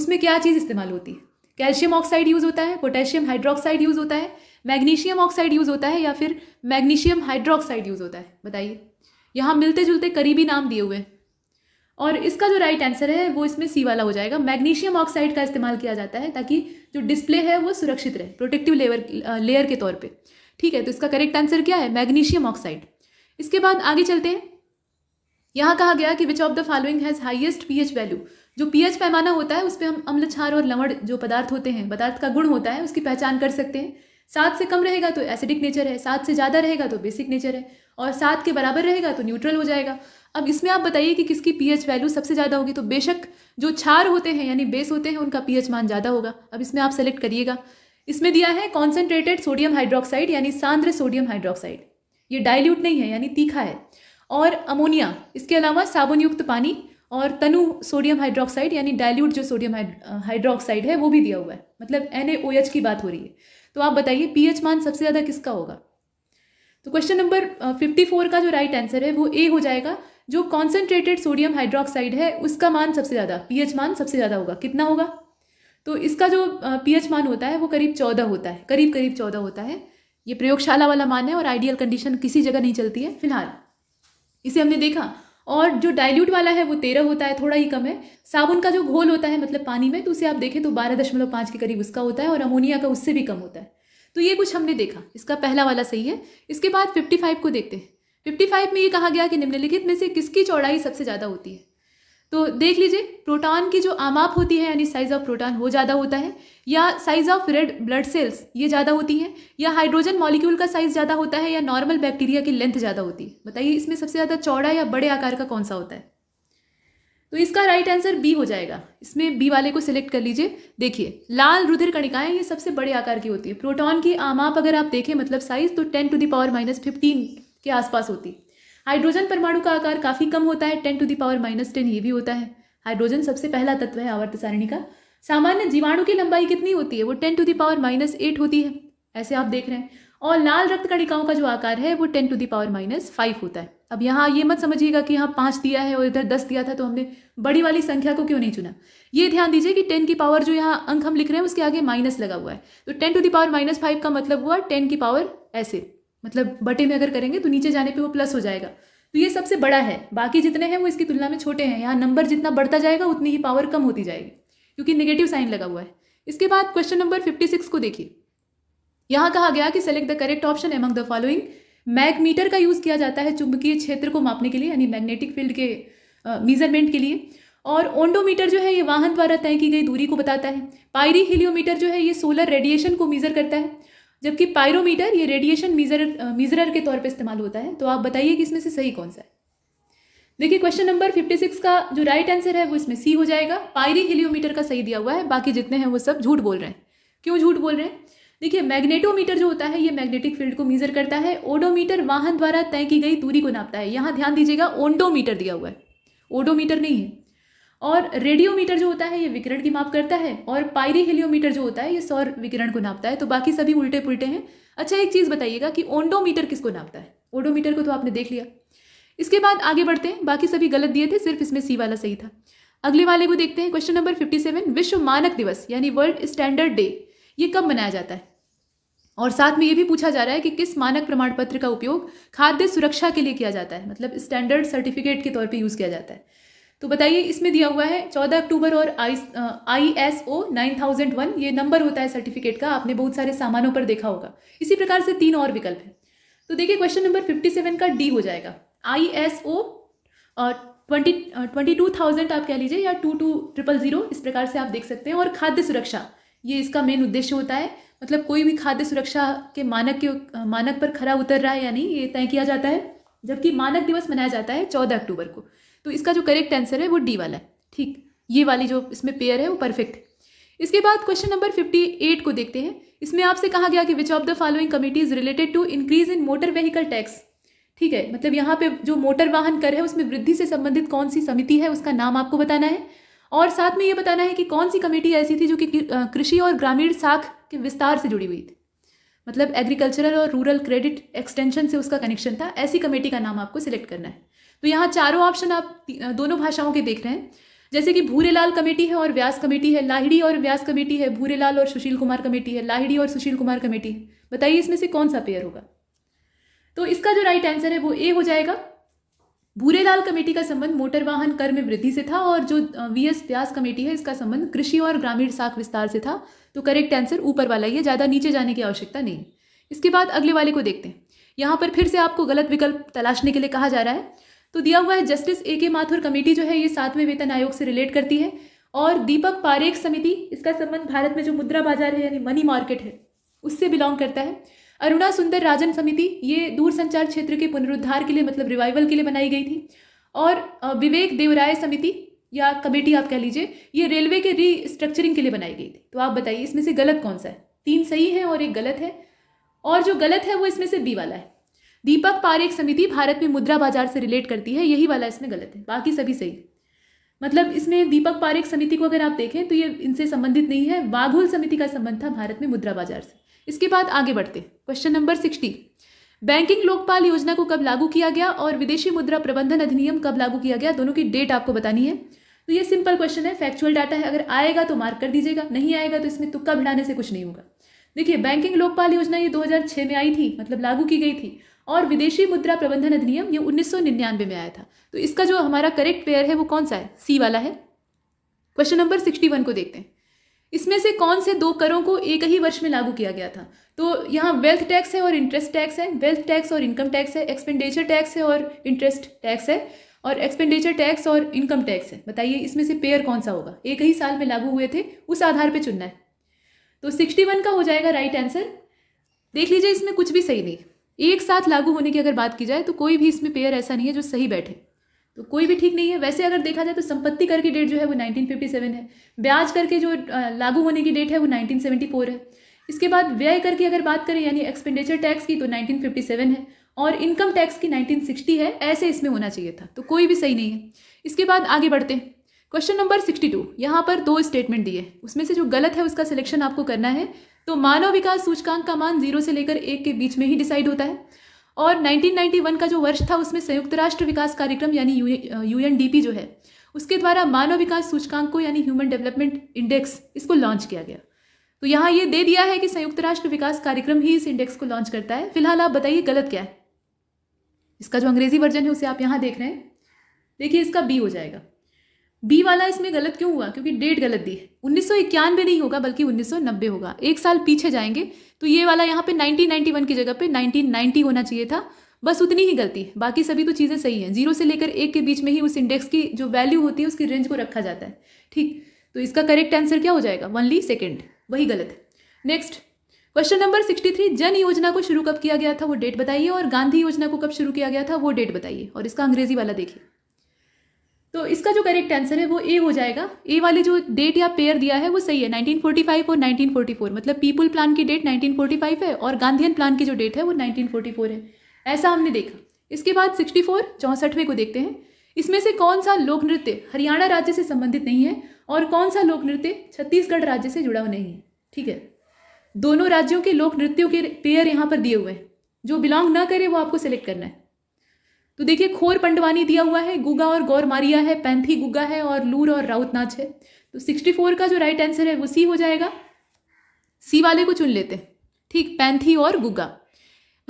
उसमें क्या चीज़ इस्तेमाल होती है कैल्शियम ऑक्साइड यूज़ होता है पोटेशियम हाइड्रोक्साइड यूज़ होता है मैग्नीशियम ऑक्साइड यूज़ होता है या फिर मैग्नीशियम हाइड्रोक्साइड यूज़ होता है बताइए यहाँ मिलते जुलते करीबी नाम दिए हुए और इसका जो राइट आंसर है वो इसमें सी वाला हो जाएगा मैग्नीशियम ऑक्साइड का इस्तेमाल किया जाता है ताकि जो डिस्प्ले है वो सुरक्षित रहे प्रोटेक्टिव लेवर लेयर के तौर पर ठीक है तो इसका करेक्ट आंसर क्या है मैग्नीशियम ऑक्साइड इसके बाद आगे चलते हैं यहाँ कहा गया कि which of the following has highest pH value जो पीएच पैमाना होता है उस पर हम अम्ल छार और लवण जो पदार्थ होते हैं पदार्थ का गुण होता है उसकी पहचान कर सकते हैं सात से कम रहेगा तो एसिडिक नेचर है सात से ज़्यादा रहेगा तो बेसिक नेचर है और सात के बराबर रहेगा तो न्यूट्रल हो जाएगा अब इसमें आप बताइए कि किसकी पीएच वैल्यू सबसे ज़्यादा होगी तो बेशक जो छार होते हैं यानी बेस होते हैं उनका पीएच मान ज़्यादा होगा अब इसमें आप सेलेक्ट करिएगा इसमें दिया है कॉन्सेंट्रेटेड सोडियम हाइड्रोक्साइड यानी सांद्र सोडियम हाइड्रोक्साइड ये डाइल्यूट नहीं है यानी तीखा है और अमोनिया इसके अलावा साबुनयुक्त पानी और तनु सोडियम हाइड्रोक्साइड यानी डाइल्यूट जो सोडियम हाइड्रोक्साइड है वो भी दिया हुआ है मतलब एन की बात हो रही है तो आप बताइए पीएच मान सबसे ज़्यादा किसका होगा तो क्वेश्चन नंबर फिफ्टी फोर का जो राइट आंसर है वो ए हो जाएगा जो कॉन्सेंट्रेटेड सोडियम हाइड्रोक्साइड है उसका मान सबसे ज़्यादा पीएच मान सबसे ज़्यादा होगा कितना होगा तो इसका जो पी मान होता है वो करीब चौदह होता है करीब करीब चौदह होता है ये प्रयोगशाला वाला मान है और आइडियल कंडीशन किसी जगह नहीं चलती है फिलहाल इसे हमने देखा और जो डाइल्यूट वाला है वो तेरह होता है थोड़ा ही कम है साबुन का जो घोल होता है मतलब पानी में तो उसे आप देखें तो बारह दशमलव पाँच के करीब उसका होता है और अमोनिया का उससे भी कम होता है तो ये कुछ हमने देखा इसका पहला वाला सही है इसके बाद फिफ्टी फाइव को देखते हैं फिफ्टी फाइव में ये कहा गया कि निम्नलिखित में से किसकी चौड़ाई सबसे ज़्यादा होती है तो देख लीजिए प्रोटॉन की जो आमाप होती है यानी साइज ऑफ प्रोटॉन वो ज़्यादा होता है या size of red blood cells ये ज़्यादा होती हैं या हाइड्रोजन मॉलिक्यूल का साइज ज़्यादा होता है या नॉर्मल बैक्टीरिया की लेंथ ज़्यादा होती है बताइए इसमें सबसे ज़्यादा चौड़ा या बड़े आकार का कौन सा होता है तो इसका राइट आंसर बी हो जाएगा इसमें बी वाले को सिलेक्ट कर लीजिए देखिए लाल रुधिर कणिकाएं ये सबसे बड़े आकार की होती है प्रोटॉन की आमाप अगर आप देखें मतलब साइज तो ten to the power minus fifteen के आसपास होती है हाइड्रोजन परमाणु का आकार काफ़ी कम होता है ten to the power minus ten ये भी होता है हाइड्रोजन सबसे पहला तत्व है आवर्त सारणी का सामान्य जीवाणु की लंबाई कितनी होती है वो ten to the power minus eight होती है ऐसे आप देख रहे हैं और लाल रक्त कणिकाओं का जो आकार है वो ten to the power minus five होता है अब यहाँ ये मत समझिएगा कि यहाँ पाँच दिया है और इधर दस दिया था तो हमने बड़ी वाली संख्या को क्यों नहीं चुना ये ध्यान दीजिए कि टेन की पावर जो यहाँ अंक हम लिख रहे हैं उसके आगे माइनस लगा हुआ है तो ten to the power minus five का मतलब हुआ टेन की पावर ऐसे मतलब बटे में अगर करेंगे तो नीचे जाने पे वो प्लस हो जाएगा तो ये सबसे बड़ा है बाकी जितने हैं वो इसकी तुलना में छोटे हैं यहाँ नंबर जितना बढ़ता जाएगा उतनी ही पावर कम होती जाएगी क्योंकि नेगेटिव साइन लगा हुआ है इसके बाद क्वेश्चन नंबर फिफ्टी सिक्स को देखिए यहाँ कहा गया कि select the correct option among the following मैगमीटर का यूज़ किया जाता है चुंबकीय क्षेत्र को मापने के लिए यानी मैग्नेटिक फील्ड के मीजरमेंट के लिए और ओंडोमीटर जो है ये वाहन द्वारा तय की गई दूरी को बताता है पायरी हिलियोमीटर जो है ये सोलर रेडिएशन को मीज़र करता है जबकि पायरोमीटर ये रेडिएशन मीजर मीजरर के तौर पे इस्तेमाल होता है तो आप बताइए कि इसमें से सही कौन सा है देखिए क्वेश्चन नंबर 56 का जो राइट आंसर है वो इसमें सी हो जाएगा पायरी हिलियोमीटर का सही दिया हुआ है बाकी जितने हैं वो सब झूठ बोल रहे हैं क्यों झूठ बोल रहे हैं देखिए मैग्नेटोमीटर जो होता है ये मैग्नेटिक फील्ड को मीजर करता है ओडोमीटर वाहन द्वारा तय की गई दूरी को नापता है यहाँ ध्यान दीजिएगा ओंडोमीटर दिया हुआ है ओडोमीटर नहीं है और रेडियोमीटर जो होता है ये विकिरण की माप करता है और पायरी हेलियोमीटर जो होता है ये सौर विकिरण को नापता है तो बाकी सभी उल्टे पुलटे हैं अच्छा एक चीज़ बताइएगा कि ओंडोमीटर किसको नापता है ओडोमीटर को तो आपने देख लिया इसके बाद आगे बढ़ते हैं बाकी सभी गलत दिए थे सिर्फ इसमें सी वाला सही था अगले वाले को देखते हैं क्वेश्चन नंबर फिफ्टी सेवन विश्व मानक दिवस यानी वर्ल्ड स्टैंडर्ड डे ये कब मनाया जाता है और साथ में ये भी पूछा जा रहा है कि किस मानक प्रमाण पत्र का उपयोग खाद्य सुरक्षा के लिए किया जाता है मतलब स्टैंडर्ड सर्टिफिकेट के तौर पे यूज़ किया जाता है तो बताइए इसमें दिया हुआ है चौदह अक्टूबर और I I S O nine thousand one ये नंबर होता है सर्टिफिकेट का आपने बहुत सारे सामानों पर देखा होगा इसी प्रकार से तीन और विकल्प हैं तो देखिए क्वेश्चन नंबर फिफ्टी सेवन का डी हो जाएगा I S O twenty twenty two thousand आप कह लीजिए या टू टू ट्रिपल जीरो इस प्रकार से आप देख सकते हैं और खाद्य सुरक्षा ये इसका मेन उद्देश्य होता है मतलब कोई भी खाद्य सुरक्षा के मानक के मानक पर खरा उतर रहा है या नहीं ये तय किया जाता है जबकि मानक दिवस मनाया जाता है चौदह अक्टूबर को तो इसका जो करेक्ट आंसर है वो डी वाला है ठीक ये वाली जो इसमें पेयर है वो परफेक्ट है इसके बाद क्वेश्चन नंबर फिफ्टी एट को देखते हैं इसमें आपसे कहा गया कि which of the following is related to increase in motor vehicle tax ठीक है मतलब यहाँ पे जो मोटर वाहन कर है उसमें वृद्धि से संबंधित कौन सी समिति है उसका नाम आपको बताना है और साथ में ये बताना है कि कौन सी कमेटी ऐसी थी जो कि कृषि और ग्रामीण साख के विस्तार से जुड़ी हुई थी मतलब एग्रीकल्चरल और रूरल क्रेडिट एक्सटेंशन से उसका कनेक्शन था ऐसी कमेटी का नाम आपको सिलेक्ट करना है तो यहाँ चारों ऑप्शन आप दोनों भाषाओं के देख रहे हैं जैसे कि भूरेलाल कमेटी है और व्यास कमेटी है लाहिड़ी और व्यास कमेटी है भूरेलाल और सुशील कुमार कमेटी है लाहिड़ी और सुशील कुमार कमेटी है बताइए इसमें से कौन सा पेयर होगा तो इसका जो राइट आंसर है वो ए हो जाएगा भूरेलाल कमेटी का संबंध मोटर वाहन कर में वृद्धि से था और जो वी एस व्यास कमेटी है इसका संबंध कृषि और ग्रामीण साख विस्तार से था तो करेक्ट आंसर ऊपर वाला ही है ज़्यादा नीचे जाने की आवश्यकता नहीं इसके बाद अगले वाले को देखते हैं यहाँ पर फिर से आपको गलत विकल्प तलाशने के लिए कहा जा रहा है तो दिया हुआ है जस्टिस ए के माथुर कमेटी जो है ये सातवें वेतन आयोग से रिलेट करती है और दीपक पारेख समिति इसका संबंध भारत में जो मुद्रा बाजार है यानी मनी मार्केट है उससे बिलोंग करता है अरुणा सुंदर राजन समिति ये दूरसंचार क्षेत्र के पुनरुद्धार के लिए मतलब रिवाइवल के लिए बनाई गई थी और विवेक देवराय समिति या कमेटी आप कह लीजिए ये रेलवे के रीस्ट्रक्चरिंग के लिए बनाई गई थी तो आप बताइए इसमें से गलत कौन सा है तीन सही है और एक गलत है और जो गलत है वो इसमें से बी वाला है दीपक पारेख समिति भारत में मुद्रा बाजार से रिलेट करती है यही वाला इसमें गलत है बाकी सभी सही मतलब इसमें दीपक पारेख समिति को अगर आप देखें तो ये इनसे संबंधित नहीं है वाघुल समिति का संबंध था भारत में मुद्रा बाजार से इसके बाद आगे बढ़ते question number sixty banking Lokpal योजना को कब लागू किया गया और विदेशी मुद्रा प्रबंधन अधिनियम कब लागू किया गया दोनों की डेट आपको बतानी है तो ये सिंपल क्वेश्चन है फैक्चुअल डाटा है अगर आएगा तो मार्क कर दीजिएगा नहीं आएगा तो इसमें तुक्का भिड़ाने से कुछ नहीं होगा देखिए बैंकिंग लोकपाल योजना ये 2006 में आई थी मतलब लागू की गई थी और विदेशी मुद्रा प्रबंधन अधिनियम ये उन्नीस में आया था तो इसका जो हमारा करेक्ट पेयर है वो कौन सा है सी वाला है क्वेश्चन नंबर सिक्सटी वन को देखते हैं इसमें से कौन से दो करों को एक ही वर्ष में लागू किया गया था तो यहाँ वेल्थ टैक्स है और इंटरेस्ट टैक्स है वेल्थ टैक्स और इनकम टैक्स है एक्सपेंडिचर टैक्स है और इंटरेस्ट टैक्स है और एक्सपेंडिचर टैक्स और इनकम टैक्स है बताइए इसमें से पेयर कौन सा होगा एक ही साल में लागू हुए थे उस आधार पर चुनना है तो सिक्सटी वन का हो जाएगा राइट आंसर देख लीजिए इसमें कुछ भी सही नहीं एक साथ लागू होने की अगर बात की जाए तो कोई भी इसमें पेयर ऐसा नहीं है जो सही बैठे तो कोई भी ठीक नहीं है वैसे अगर देखा जाए तो संपत्ति कर की डेट जो है वो 1957 है ब्याज करके जो लागू होने की डेट है वो 1974 है इसके बाद व्यय कर की अगर बात करें यानी एक्सपेंडिचर टैक्स की तो 1957 है और इनकम टैक्स की 1960 है ऐसे इसमें होना चाहिए था तो कोई भी सही नहीं है इसके बाद आगे बढ़ते हैं क्वेश्चन नंबर टू यहाँ पर दो स्टेटमेंट दिए उसमें से जो गलत है उसका सिलेक्शन आपको करना है तो मानव विकास सूचकांक का मान जीरो से लेकर एक के बीच में ही डिसाइड होता है और 1991 का जो वर्ष था उसमें संयुक्त राष्ट्र विकास कार्यक्रम यानी यूएनडीपी जो है उसके द्वारा मानव विकास सूचकांक को यानी ह्यूमन डेवलपमेंट इंडेक्स इसको लॉन्च किया गया तो यहाँ ये दे दिया है कि संयुक्त राष्ट्र विकास कार्यक्रम ही इस इंडेक्स को लॉन्च करता है फिलहाल आप बताइए गलत क्या है इसका जो अंग्रेजी वर्जन है उसे आप यहाँ देख रहे हैं देखिए इसका बी हो जाएगा बी वाला इसमें गलत क्यों हुआ क्योंकि डेट गलत दी है उन्नीस नहीं होगा बल्कि उन्नीस होगा एक साल पीछे जाएंगे तो ये वाला यहाँ पे 1991 की जगह पे 1990 होना चाहिए था बस उतनी ही गलती है बाकी सभी तो चीज़ें सही हैं जीरो से लेकर एक के बीच में ही उस इंडेक्स की जो वैल्यू होती है उसकी रेंज को रखा जाता है ठीक तो इसका करेक्ट आंसर क्या हो जाएगा वनली सेकेंड वही गलत है next question number sixty three जन योजना को शुरू कब किया गया था वो डेट बताइए और गांधी योजना को कब शुरू किया गया था वो डेट बताइए और इसका अंग्रेजी वाला देखिए तो इसका जो करेक्ट आंसर है वो ए हो जाएगा ए वाले जो डेट या पेयर दिया है वो सही है 1945 और 1944 मतलब पीपल प्लान की डेट 1945 है और गांधीयन प्लान की जो डेट है वो 1944 है ऐसा हमने देखा इसके बाद 64 फोर चौंसठवें को देखते हैं इसमें से कौन सा लोक नृत्य हरियाणा राज्य से संबंधित नहीं है और कौन सा लोक नृत्य छत्तीसगढ़ राज्य से जुड़ा हुआ नहीं है ठीक है दोनों राज्यों के लोक नृत्यों के पेयर यहाँ पर दिए हुए हैं जो बिलोंग ना करे वो आपको सिलेक्ट करना है तो देखिए खोर पंडवानी दिया हुआ है गुगा और गौर मारिया है पैंथी गुगा है और लूर और राउत नाच है तो सिक्सटी फोर का जो राइट आंसर है वो सी हो जाएगा सी वाले को चुन लेते हैं ठीक पैंथी और गुगा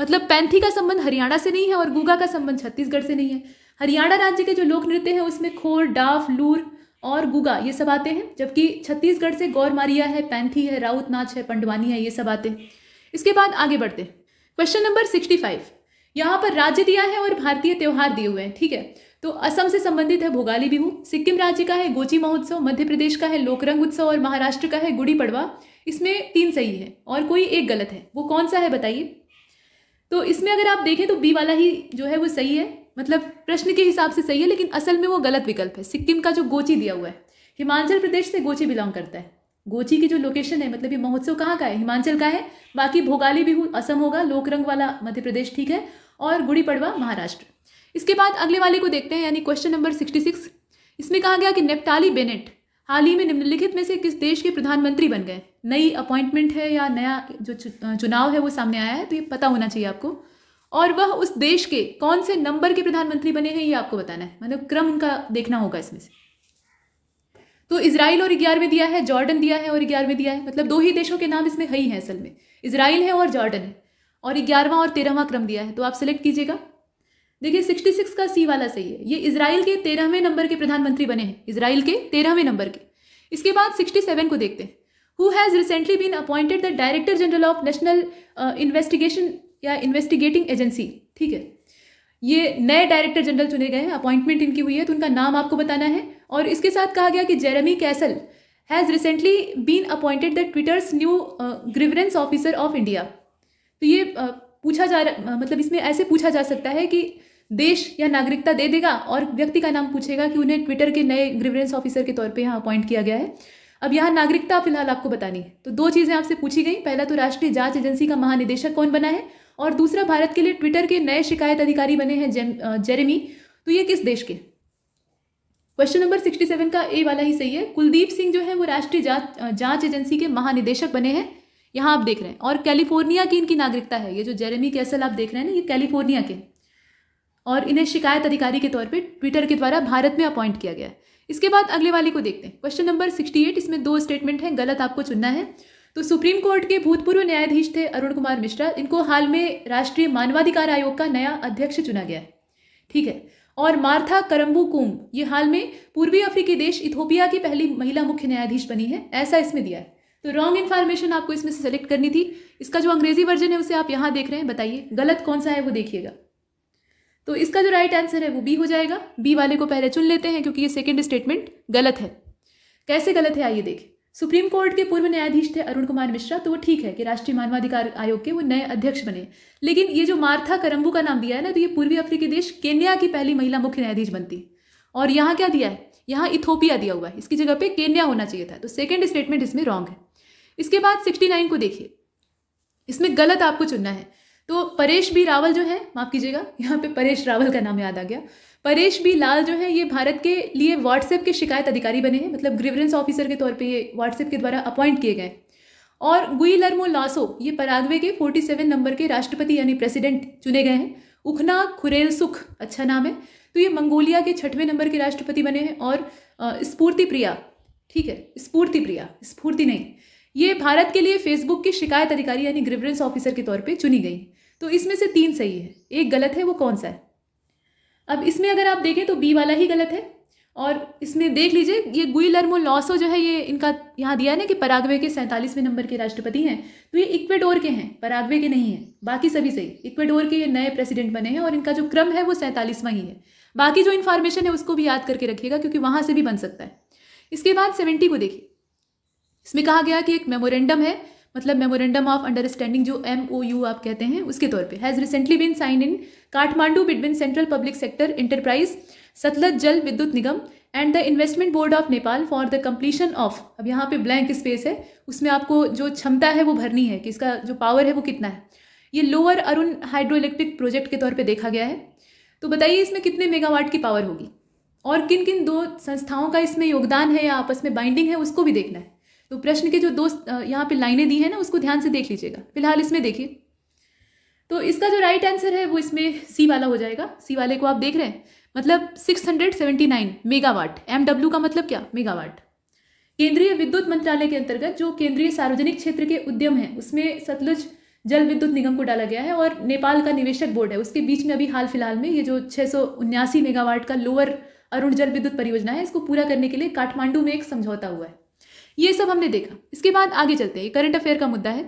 मतलब पैंथी का संबंध हरियाणा से नहीं है और गुगा का संबंध छत्तीसगढ़ से नहीं है हरियाणा राज्य के जो लोक नृत्य हैं उसमें खोर डाफ लूर और गुगा ये सब आते हैं जबकि छत्तीसगढ़ से गौर मारिया है पैंथी है राउत नाच है पंडवानी है ये सब आते हैं इसके बाद आगे बढ़ते क्वेश्चन नंबर सिक्सटी फाइव यहाँ पर राज्य दिया है और भारतीय त्यौहार दिए हुए हैं ठीक है तो असम से संबंधित है भोगाली बिहू सिक्किम राज्य का है गोची महोत्सव मध्य प्रदेश का है लोकरंग उत्सव और महाराष्ट्र का है गुड़ी पड़वा इसमें तीन सही है और कोई एक गलत है वो कौन सा है बताइए तो इसमें अगर आप देखें तो बी वाला ही जो है वो सही है मतलब प्रश्न के हिसाब से सही है लेकिन असल में वो गलत विकल्प है सिक्किम का जो गोची दिया हुआ है हिमाचल प्रदेश से गोची बिलोंग करता है गोची की जो लोकेशन है मतलब ये महोत्सव कहाँ का है हिमाचल का है बाकी भोगाली बिहू असम होगा लोकरंग वाला मध्य प्रदेश ठीक है और गुड़ी पड़वा महाराष्ट्र इसके बाद अगले वाले को देखते हैं यानी क्वेश्चन नंबर सिक्सटी सिक्स इसमें कहा गया कि नेपटाली बेनेट हाल ही में निम्नलिखित में से किस देश के प्रधानमंत्री बन गए नई अपॉइंटमेंट है या नया जो चुनाव है वो सामने आया है तो ये पता होना चाहिए आपको और वह उस देश के कौन से नंबर के प्रधानमंत्री बने हैं ये आपको बताना है मतलब क्रम उनका देखना होगा इसमें से तो इसराइल और ग्यारहवें दिया है जॉर्डन दिया है और ग्यारहवें दिया है मतलब दो ही देशों के नाम इसमें है ही हैं असल में इसराइल है और जॉर्डन है और ग्यारहवां और तेरहवां क्रम दिया है तो आप सेलेक्ट कीजिएगा देखिए सिक्सटी सिक्स का सी वाला सही है ये इसराइल के तेरहवें नंबर के प्रधानमंत्री बने हैं इसराइल के तेरहवें नंबर के इसके बाद सिक्सटी सेवन को देखते हैं who has recently been appointed the director general of national investigation या इन्वेस्टिगेटिंग एजेंसी ठीक है ये नए डायरेक्टर जनरल चुने गए हैं अपॉइंटमेंट इनकी हुई है तो उनका नाम आपको बताना है और इसके साथ कहा गया कि Jeremy Kessel has recently been appointed the Twitter's new grievance officer of India तो ये uh, पूछा जा रहा uh, मतलब इसमें ऐसे पूछा जा सकता है कि देश या नागरिकता दे देगा और व्यक्ति का नाम पूछेगा कि उन्हें ट्विटर के नए ग्रिवरेंस ऑफिसर के तौर पर यहाँ अपॉइंट किया गया है अब यहाँ नागरिकता फिलहाल आपको बतानी तो दो चीज़ें आपसे पूछी गई पहला तो राष्ट्रीय जांच एजेंसी का महानिदेशक कौन बना है और दूसरा भारत के लिए ट्विटर के नए शिकायत अधिकारी बने हैं जेरेमी तो ये किस देश के क्वेश्चन नंबर सिक्सटी सेवन का ए वाला ही सही है कुलदीप सिंह जो है वो राष्ट्रीय जांच एजेंसी के महानिदेशक बने हैं यहाँ आप देख रहे हैं और कैलिफोर्निया की इनकी नागरिकता है ये जो जेरेमी कैसल आप देख रहे हैं ना ये कैलिफोर्निया के और इन्हें शिकायत अधिकारी के तौर पर ट्विटर के द्वारा भारत में अपॉइंट किया गया है इसके बाद अगले वाले को देखते हैं क्वेश्चन नंबर सिक्सटी एट इसमें दो स्टेटमेंट है गलत आपको चुनना है तो सुप्रीम कोर्ट के भूतपूर्व न्यायाधीश थे अरुण कुमार मिश्रा इनको हाल में राष्ट्रीय मानवाधिकार आयोग का नया अध्यक्ष चुना गया है ठीक है और मार्था करम्बू कुम ये हाल में पूर्वी अफ्रीकी देश इथोपिया की पहली महिला मुख्य न्यायाधीश बनी है ऐसा इसमें दिया है तो रॉन्ग इन्फॉर्मेशन आपको इसमें से सेलेक्ट करनी थी इसका जो अंग्रेजी वर्जन है उसे आप यहाँ देख रहे हैं बताइए गलत कौन सा है वो देखिएगा तो इसका जो राइट आंसर है वो बी हो जाएगा बी वाले को पहले चुन लेते हैं क्योंकि ये सेकेंड स्टेटमेंट गलत है कैसे गलत है आइए देखें सुप्रीम कोर्ट के पूर्व न्यायाधीश थे अरुण कुमार मिश्रा तो वो ठीक है कि राष्ट्रीय मानवाधिकार आयोग के वो नए अध्यक्ष बने लेकिन ये जो मार्था करम्बू का नाम दिया है ना तो ये पूर्वी अफ्रीकी देश केन्या की पहली महिला मुख्य न्यायाधीश बनती और यहाँ क्या दिया है यहाँ इथोपिया दिया हुआ है इसकी जगह पे केन्या होना चाहिए था तो सेकेंड स्टेटमेंट इसमें रॉन्ग है इसके बाद सिक्सटी नाइन को देखिए इसमें गलत आपको चुनना है तो परेश बी रावल जो है माफ़ कीजिएगा यहाँ पे परेश रावल का नाम याद आ गया परेश बी लाल जो है ये भारत के लिए व्हाट्सएप के शिकायत अधिकारी बने हैं मतलब ग्रीवरेंस ऑफिसर के तौर पे ये व्हाट्सएप के द्वारा अपॉइंट किए गए और गुई लर्मो लासो ये पराग्वे के 47 नंबर के राष्ट्रपति यानी प्रेसिडेंट चुने गए हैं उखना खुरेल सुख अच्छा नाम है तो ये मंगोलिया के छठवें नंबर के राष्ट्रपति बने हैं और स्फूर्ति प्रिया ठीक है स्फूर्ति प्रिया स्फूर्ति नहीं ये भारत के लिए फेसबुक की शिकायत अधिकारी यानी ग्रिवरेंस ऑफिसर के तौर पर चुनी गई तो इसमें से तीन सही है एक गलत है वो कौन सा है अब इसमें अगर आप देखें तो बी वाला ही गलत है और इसमें देख लीजिए ये गुई लर्मो लॉसो जो है ये इनका यहाँ दिया है ना कि पराग्वे के सैंतालीसवें नंबर के राष्ट्रपति हैं तो ये इक्वेडोर के हैं परागवे के नहीं हैं बाकी सभी सही इक्वेडोर के ये नए प्रेसिडेंट बने हैं और इनका जो क्रम है वो सैंतालीसवां ही है बाकी जो इन्फॉर्मेशन है उसको भी याद करके रखिएगा क्योंकि वहाँ से भी बन सकता है इसके बाद सेवेंटी को देखिए इसमें कहा गया कि एक मेमोरेंडम है मतलब मेमोरेंडम ऑफ अंडरस्टैंडिंग जो एम ओ यू आप कहते हैं उसके तौर पे has recently been sign in Kathmandu between central public sector enterprise Satluj Jal Vidyut Nigam and the investment board of Nepal for the completion of अब यहाँ पे ब्लैंक स्पेस है उसमें आपको जो क्षमता है वो भरनी है कि इसका जो पावर है वो कितना है ये lower Arun hydro electric project के तौर पर देखा गया है तो बताइए इसमें कितने मेगावाट की पावर होगी और किन किन दो संस्थाओं का इसमें योगदान है या आपस में बाइंडिंग है उसको भी देखना है तो प्रश्न के जो दो यहाँ पे लाइनें दी हैं ना उसको ध्यान से देख लीजिएगा फिलहाल इसमें देखिए तो इसका जो राइट आंसर है वो इसमें सी वाला हो जाएगा सी वाले को आप देख रहे हैं मतलब 679 मेगावाट एम का मतलब क्या मेगावाट केंद्रीय विद्युत मंत्रालय के अंतर्गत जो केंद्रीय सार्वजनिक क्षेत्र के उद्यम है उसमें सतलुज जल विद्युत निगम को डाला गया है और नेपाल का निवेशक बोर्ड है उसके बीच में अभी हाल फिलहाल में ये जो छः मेगावाट का लोअर अरुण जल विद्युत परियोजना है इसको पूरा करने के लिए काठमांडू में एक समझौता हुआ है ये सब हमने देखा इसके बाद आगे चलते हैं करंट अफेयर का मुद्दा है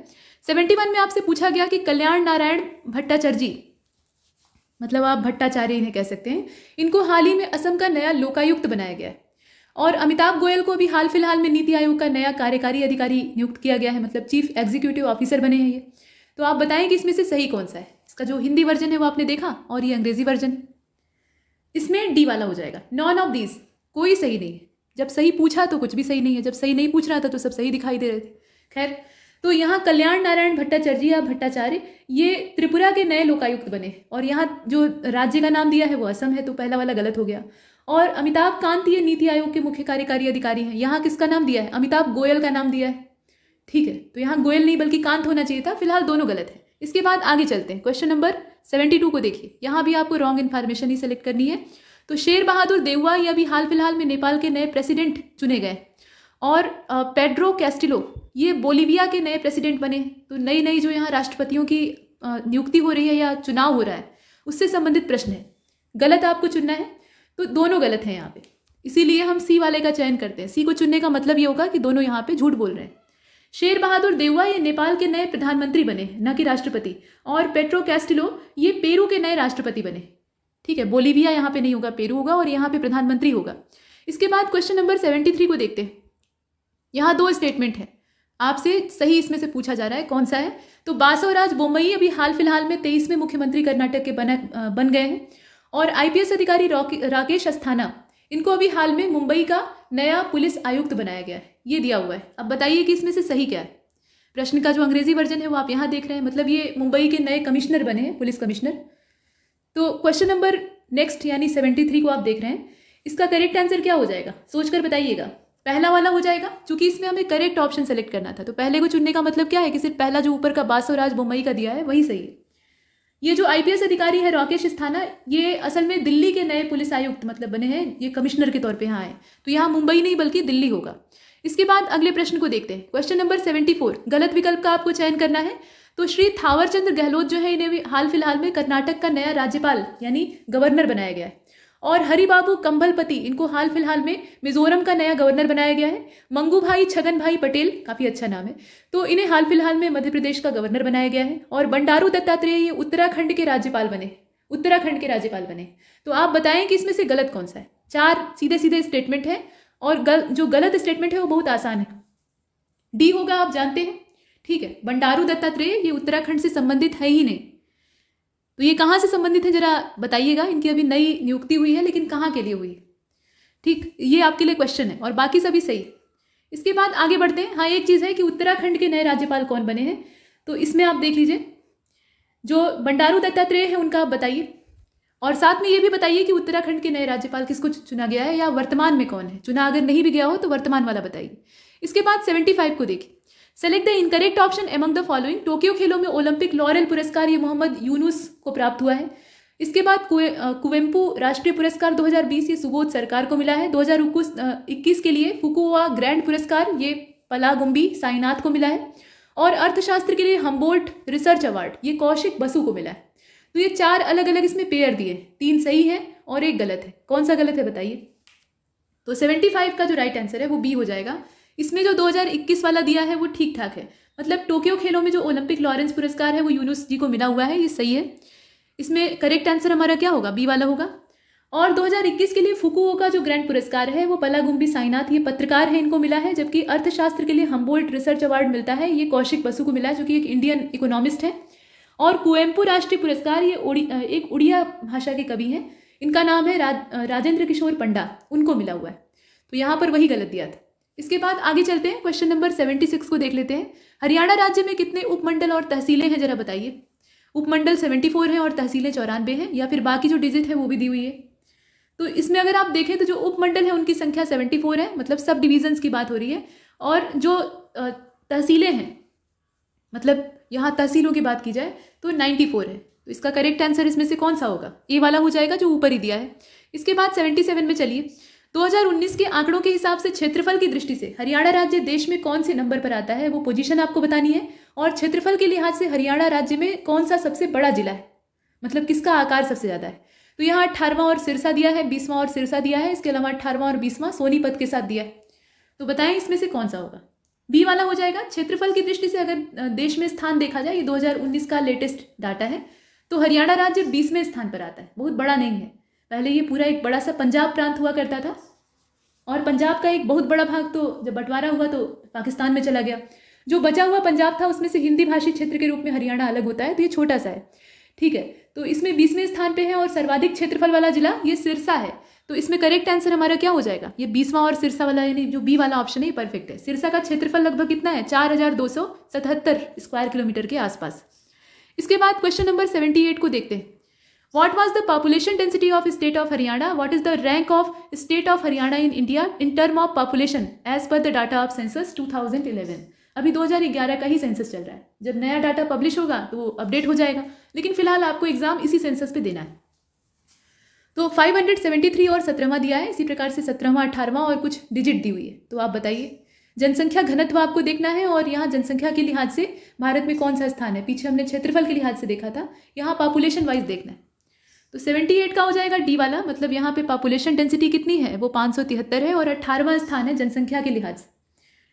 सेवेंटी वन में आपसे पूछा गया कि कल्याण नारायण भट्टाचार्य जी मतलब आप भट्टाचार्य इन्हें कह सकते हैं इनको हाल ही में असम का नया लोकायुक्त बनाया गया है और अमिताभ गोयल को भी हाल फिलहाल में नीति आयोग का नया कार्यकारी अधिकारी नियुक्त किया गया है मतलब चीफ एग्जीक्यूटिव ऑफिसर बने हैं ये तो आप बताएं कि इसमें से सही कौन सा है इसका जो हिंदी वर्जन है वो आपने देखा और ये अंग्रेजी वर्जन है इसमें डी वाला हो जाएगा नॉन ऑफ दीज कोई सही नहीं है जब सही पूछा तो कुछ भी सही नहीं है जब सही नहीं पूछ रहा था तो सब सही दिखाई दे रहे थे खैर तो यहाँ कल्याण नारायण भट्टाचार्य या भट्टाचार्य ये त्रिपुरा के नए लोकायुक्त बने और यहाँ जो राज्य का नाम दिया है वो असम है तो पहला वाला गलत हो गया और अमिताभ कांत ये नीति आयोग के मुख्य कार्यकारी अधिकारी हैं यहाँ किसका नाम दिया है अमिताभ गोयल का नाम दिया है ठीक है तो यहाँ गोयल नहीं बल्कि कांत होना चाहिए था फिलहाल दोनों गलत है इसके बाद आगे चलते हैं क्वेश्चन नंबर सेवेंटी टू को देखिए यहाँ भी आपको रॉन्ग इन्फॉर्मेशन ही सेलेक्ट करनी है तो शेर बहादुर देउआ ये अभी हाल फिलहाल में नेपाल के नए प्रेसिडेंट चुने गए और पेड्रो कैस्टिलो ये बोलीविया के नए प्रेसिडेंट बने तो नई नई जो यहाँ राष्ट्रपतियों की नियुक्ति हो रही है या चुनाव हो रहा है उससे संबंधित प्रश्न है गलत आपको चुनना है तो दोनों गलत हैं यहाँ पे इसीलिए हम सी वाले का चयन करते हैं सी को चुनने का मतलब ये होगा कि दोनों यहाँ पे झूठ बोल रहे हैं शेर बहादुर देउआ ये नेपाल के नए प्रधानमंत्री बने न कि राष्ट्रपति और पेट्रो कैस्टिलो ये पेरू के नए राष्ट्रपति बने ठीक है बोलीविया यहाँ पे नहीं होगा पेरू होगा और यहाँ पे प्रधानमंत्री होगा इसके बाद क्वेश्चन नंबर सेवेंटी थ्री को देखते हैं यहाँ दो स्टेटमेंट है आपसे सही इसमें से पूछा जा रहा है कौन सा है तो बासवराज बोमई अभी हाल फिलहाल में तेईसवें मुख्यमंत्री कर्नाटक के बना बन गए हैं और आईपीएस अधिकारी राकेश अस्थाना इनको अभी हाल में मुंबई का नया पुलिस आयुक्त बनाया गया है ये दिया हुआ है अब बताइए कि इसमें से सही क्या है प्रश्न का जो अंग्रेजी वर्जन है वो आप यहाँ देख रहे हैं मतलब ये मुंबई के नए कमिश्नर बने हैं पुलिस कमिश्नर तो क्वेश्चन नंबर नेक्स्ट यानी सेवेंटी थ्री को आप देख रहे हैं इसका करेक्ट आंसर क्या हो जाएगा सोचकर बताइएगा पहला वाला हो जाएगा क्योंकि इसमें हमें करेक्ट ऑप्शन सेलेक्ट करना था तो पहले को चुनने का मतलब क्या है कि सिर्फ पहला जो ऊपर का बासवराज बुम्बई का दिया है वही सही है ये जो आईपीएस अधिकारी है राकेश अस्थाना ये असल में दिल्ली के नए पुलिस आयुक्त मतलब बने हैं ये कमिश्नर के तौर पर यहाँ आए तो यहाँ मुंबई नहीं बल्कि दिल्ली होगा इसके बाद अगले प्रश्न को देखते हैं क्वेश्चन नंबर सेवेंटी फोर गलत विकल्प का आपको चयन करना है तो श्री थावरचंद गहलोत जो है इन्हें हाल फिलहाल में कर्नाटक का नया राज्यपाल यानी गवर्नर बनाया गया है और हरिबाबू कंबलपति इनको हाल फिलहाल में मिजोरम का नया गवर्नर बनाया गया है मंगू भाई छगन भाई पटेल काफ़ी अच्छा नाम है तो इन्हें हाल फिलहाल में मध्य प्रदेश का गवर्नर बनाया गया है और बंडारू दत्तात्रेय ये उत्तराखंड के राज्यपाल बने उत्तराखंड के राज्यपाल बने तो आप बताएं कि इसमें से गलत कौन सा है चार सीधे सीधे स्टेटमेंट है और गल, जो गलत स्टेटमेंट है वो बहुत आसान है डी होगा आप जानते हैं ठीक है बंडारू दत्तात्रेय ये उत्तराखंड से संबंधित है ही नहीं तो ये कहाँ से संबंधित है जरा बताइएगा इनकी अभी नई नियुक्ति हुई है लेकिन कहाँ के लिए हुई ठीक ये आपके लिए क्वेश्चन है और बाकी सभी सही इसके बाद आगे बढ़ते हैं हाँ एक चीज़ है कि उत्तराखंड के नए राज्यपाल कौन बने हैं तो इसमें आप देख लीजिए जो बंडारू दत्तात्रेय है उनका बताइए और साथ में ये भी बताइए कि उत्तराखंड के नए राज्यपाल किसको चुना गया है या वर्तमान में कौन है चुना अगर नहीं भी गया हो तो वर्तमान वाला बताइए इसके बाद सेवेंटी फाइव को देखिए select the incorrect option among the following Tokyo खेलों में ओलंपिक लॉरल पुरस्कार ये मोहम्मद यूनुस को प्राप्त हुआ है इसके बाद कुवेम्पू राष्ट्रीय पुरस्कार 2020 ये सुबोध सरकार को मिला है दो के लिए फुकुआ ग्रैंड पुरस्कार ये पलागुम्बी साईनाथ को मिला है और अर्थशास्त्र के लिए हम्बोल्ट रिसर्च अवार्ड ये कौशिक बसु को मिला है तो ये चार अलग अलग इसमें पेयर दिए तीन सही है और एक गलत है कौन सा गलत है बताइए तो सेवेंटी फाइव का जो राइट आंसर है वो बी हो जाएगा इसमें जो 2021 वाला दिया है वो ठीक ठाक है मतलब टोक्यो खेलों में जो ओलंपिक लॉरेंस पुरस्कार है वो यूनुस जी को मिला हुआ है ये सही है इसमें करेक्ट आंसर हमारा क्या होगा बी वाला होगा और 2021 के लिए फुकुओ का जो ग्रैंड पुरस्कार है वो पलागुम्बी साइनाथ ये पत्रकार है इनको मिला है जबकि अर्थशास्त्र के लिए हम्बोल्ट रिसर्च अवार्ड मिलता है ये कौशिक बसु को मिला है जो कि एक इंडियन इकोनॉमिस्ट है और कुएम्पू राष्ट्रीय पुरस्कार ये एक उड़िया भाषा के कवि हैं इनका नाम है राजेंद्र किशोर पंडा उनको मिला हुआ है तो यहाँ पर वही गलत दिया था इसके बाद आगे चलते हैं क्वेश्चन नंबर सेवेंटी सिक्स को देख लेते हैं हरियाणा राज्य में कितने उपमंडल और तहसीलें हैं जरा बताइए उपमंडल सेवेंटी फोर है और तहसीलें चौरानवे हैं या फिर बाकी जो डिजिट है वो भी दी हुई है तो इसमें अगर आप देखें तो जो उपमंडल है उनकी संख्या सेवेंटी फोर है मतलब सब डिविजन्स की बात हो रही है और जो तहसीलें हैं मतलब यहाँ तहसीलों की बात की जाए तो नाइन्टी फोर है तो इसका करेक्ट आंसर इसमें से कौन सा होगा ए वाला हो जाएगा जो ऊपर ही दिया है इसके बाद सेवेंटी सेवन में चलिए 2019 के आंकड़ों के हिसाब से क्षेत्रफल की दृष्टि से हरियाणा राज्य देश में कौन से नंबर पर आता है वो पोजीशन आपको बतानी है और क्षेत्रफल के लिहाज से हरियाणा राज्य में कौन सा सबसे बड़ा जिला है मतलब किसका आकार सबसे ज़्यादा है तो यहाँ अट्ठारहवां और सिरसा दिया है बीसवां और सिरसा दिया है इसके अलावा अट्ठारहवां और बीसवां सोनीपत के साथ दिया है तो बताएं इसमें से कौन सा होगा बी वाला हो जाएगा क्षेत्रफल की दृष्टि से अगर देश में स्थान देखा जाए ये 2019 का लेटेस्ट डाटा है तो हरियाणा राज्य बीसवें स्थान पर आता है बहुत बड़ा नहीं है पहले ये पूरा एक बड़ा सा पंजाब प्रांत हुआ करता था और पंजाब का एक बहुत बड़ा भाग तो जब बंटवारा हुआ तो पाकिस्तान में चला गया जो बचा हुआ पंजाब था उसमें से हिंदी भाषी क्षेत्र के रूप में हरियाणा अलग होता है तो ये छोटा सा है ठीक है तो इसमें बीसवें स्थान पे है और सर्वाधिक क्षेत्रफल वाला जिला ये सिरसा है तो इसमें करेक्ट आंसर हमारा क्या हो जाएगा ये बीसवां और सिरसा वाला यानी जो बी वाला ऑप्शन है ये परफेक्ट है सिरसा का क्षेत्रफल लगभग कितना है चार हज़ार दो सौ सतहत्तर स्क्वायर किलोमीटर के आसपास इसके बाद क्वेश्चन नंबर सेवेंटी एट को देखते हैं the population density of state of Haryana what is the rank of state of Haryana in India in term of population as per the data of census two thousand eleven अभी दो हजार ग्यारह का ही census चल रहा है जब नया डाटा पब्लिश होगा तो वो अपडेट हो जाएगा लेकिन फिलहाल आपको एग्जाम इसी सेंसस पे देना है तो फाइव हंड्रेड सेवेंटी थ्री और सत्रहवा दिया है इसी प्रकार से सत्रहवा अठारहवा और कुछ डिजिट दी हुई है तो आप बताइए जनसंख्या घनत्व आपको देखना है और यहाँ जनसंख्या के लिहाज से भारत में कौन सा स्थान है पीछे हमने क्षेत्रफल के लिहाज से देखा था यहाँ पॉपुलेशन वाइज देखना है तो 78 का हो जाएगा डी वाला मतलब यहाँ पे पॉपुलेशन डेंसिटी कितनी है वो पाँच है और अट्ठारहवा स्थान है जनसंख्या के लिहाज से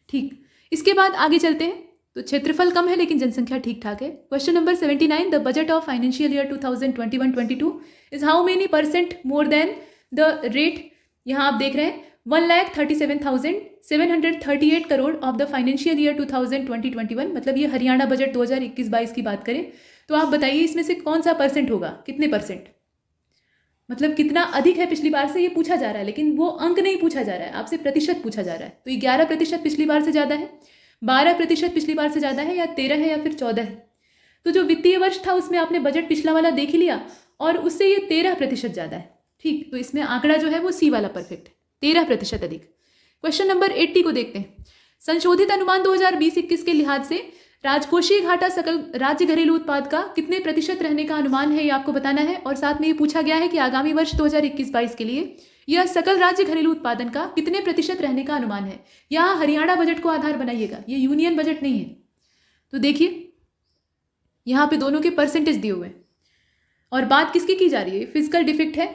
ठीक इसके बाद आगे चलते हैं तो क्षेत्रफल कम है लेकिन जनसंख्या ठीक ठाक है question number seventy nine the budget of financial year two thousand twenty one twenty two is how many percent more than the rate यहाँ आप देख रहे हैं one lakh thirty seven thousand seven hundred thirty eight crore of the financial year two thousand twenty twenty one मतलब ये Haryana budget दो हज़ार इक्कीस बाईस की बात करें तो आप बताइए इसमें से कौन सा परसेंट होगा कितने परसेंट मतलब कितना अधिक है पिछली बार से ये पूछा जा रहा है लेकिन वो अंक नहीं पूछा जा रहा है आपसे प्रतिशत पूछा जा रहा है तो ये ग्यारह प्रतिशत पिछली बार से ज़्यादा है बारह प्रतिशत पिछली बार से ज़्यादा है या तेरह है या फिर चौदह है तो जो वित्तीय वर्ष था उसमें आपने बजट पिछला वाला देख लिया और उससे ये तेरह प्रतिशत ज़्यादा है ठीक तो इसमें आंकड़ा जो है वो सी वाला परफेक्ट है तेरह प्रतिशत अधिक क्वेश्चन नंबर एट्टी को देखते हैं संशोधित अनुमान 2020-21 के लिहाज से राजकोषीय घाटा सकल राज्य घरेलू उत्पाद का कितने प्रतिशत रहने का अनुमान है ये आपको बताना है और साथ में ये पूछा गया है कि आगामी वर्ष 2021-22 के लिए यह सकल राज्य घरेलू उत्पादन का कितने प्रतिशत रहने का अनुमान है यहाँ हरियाणा बजट को आधार बनाइएगा ये यूनियन बजट नहीं है तो देखिए यहाँ पे दोनों के परसेंटेज दिए हुए हैं और बात किसकी की जा रही है फिजिकल डिफिक्ट है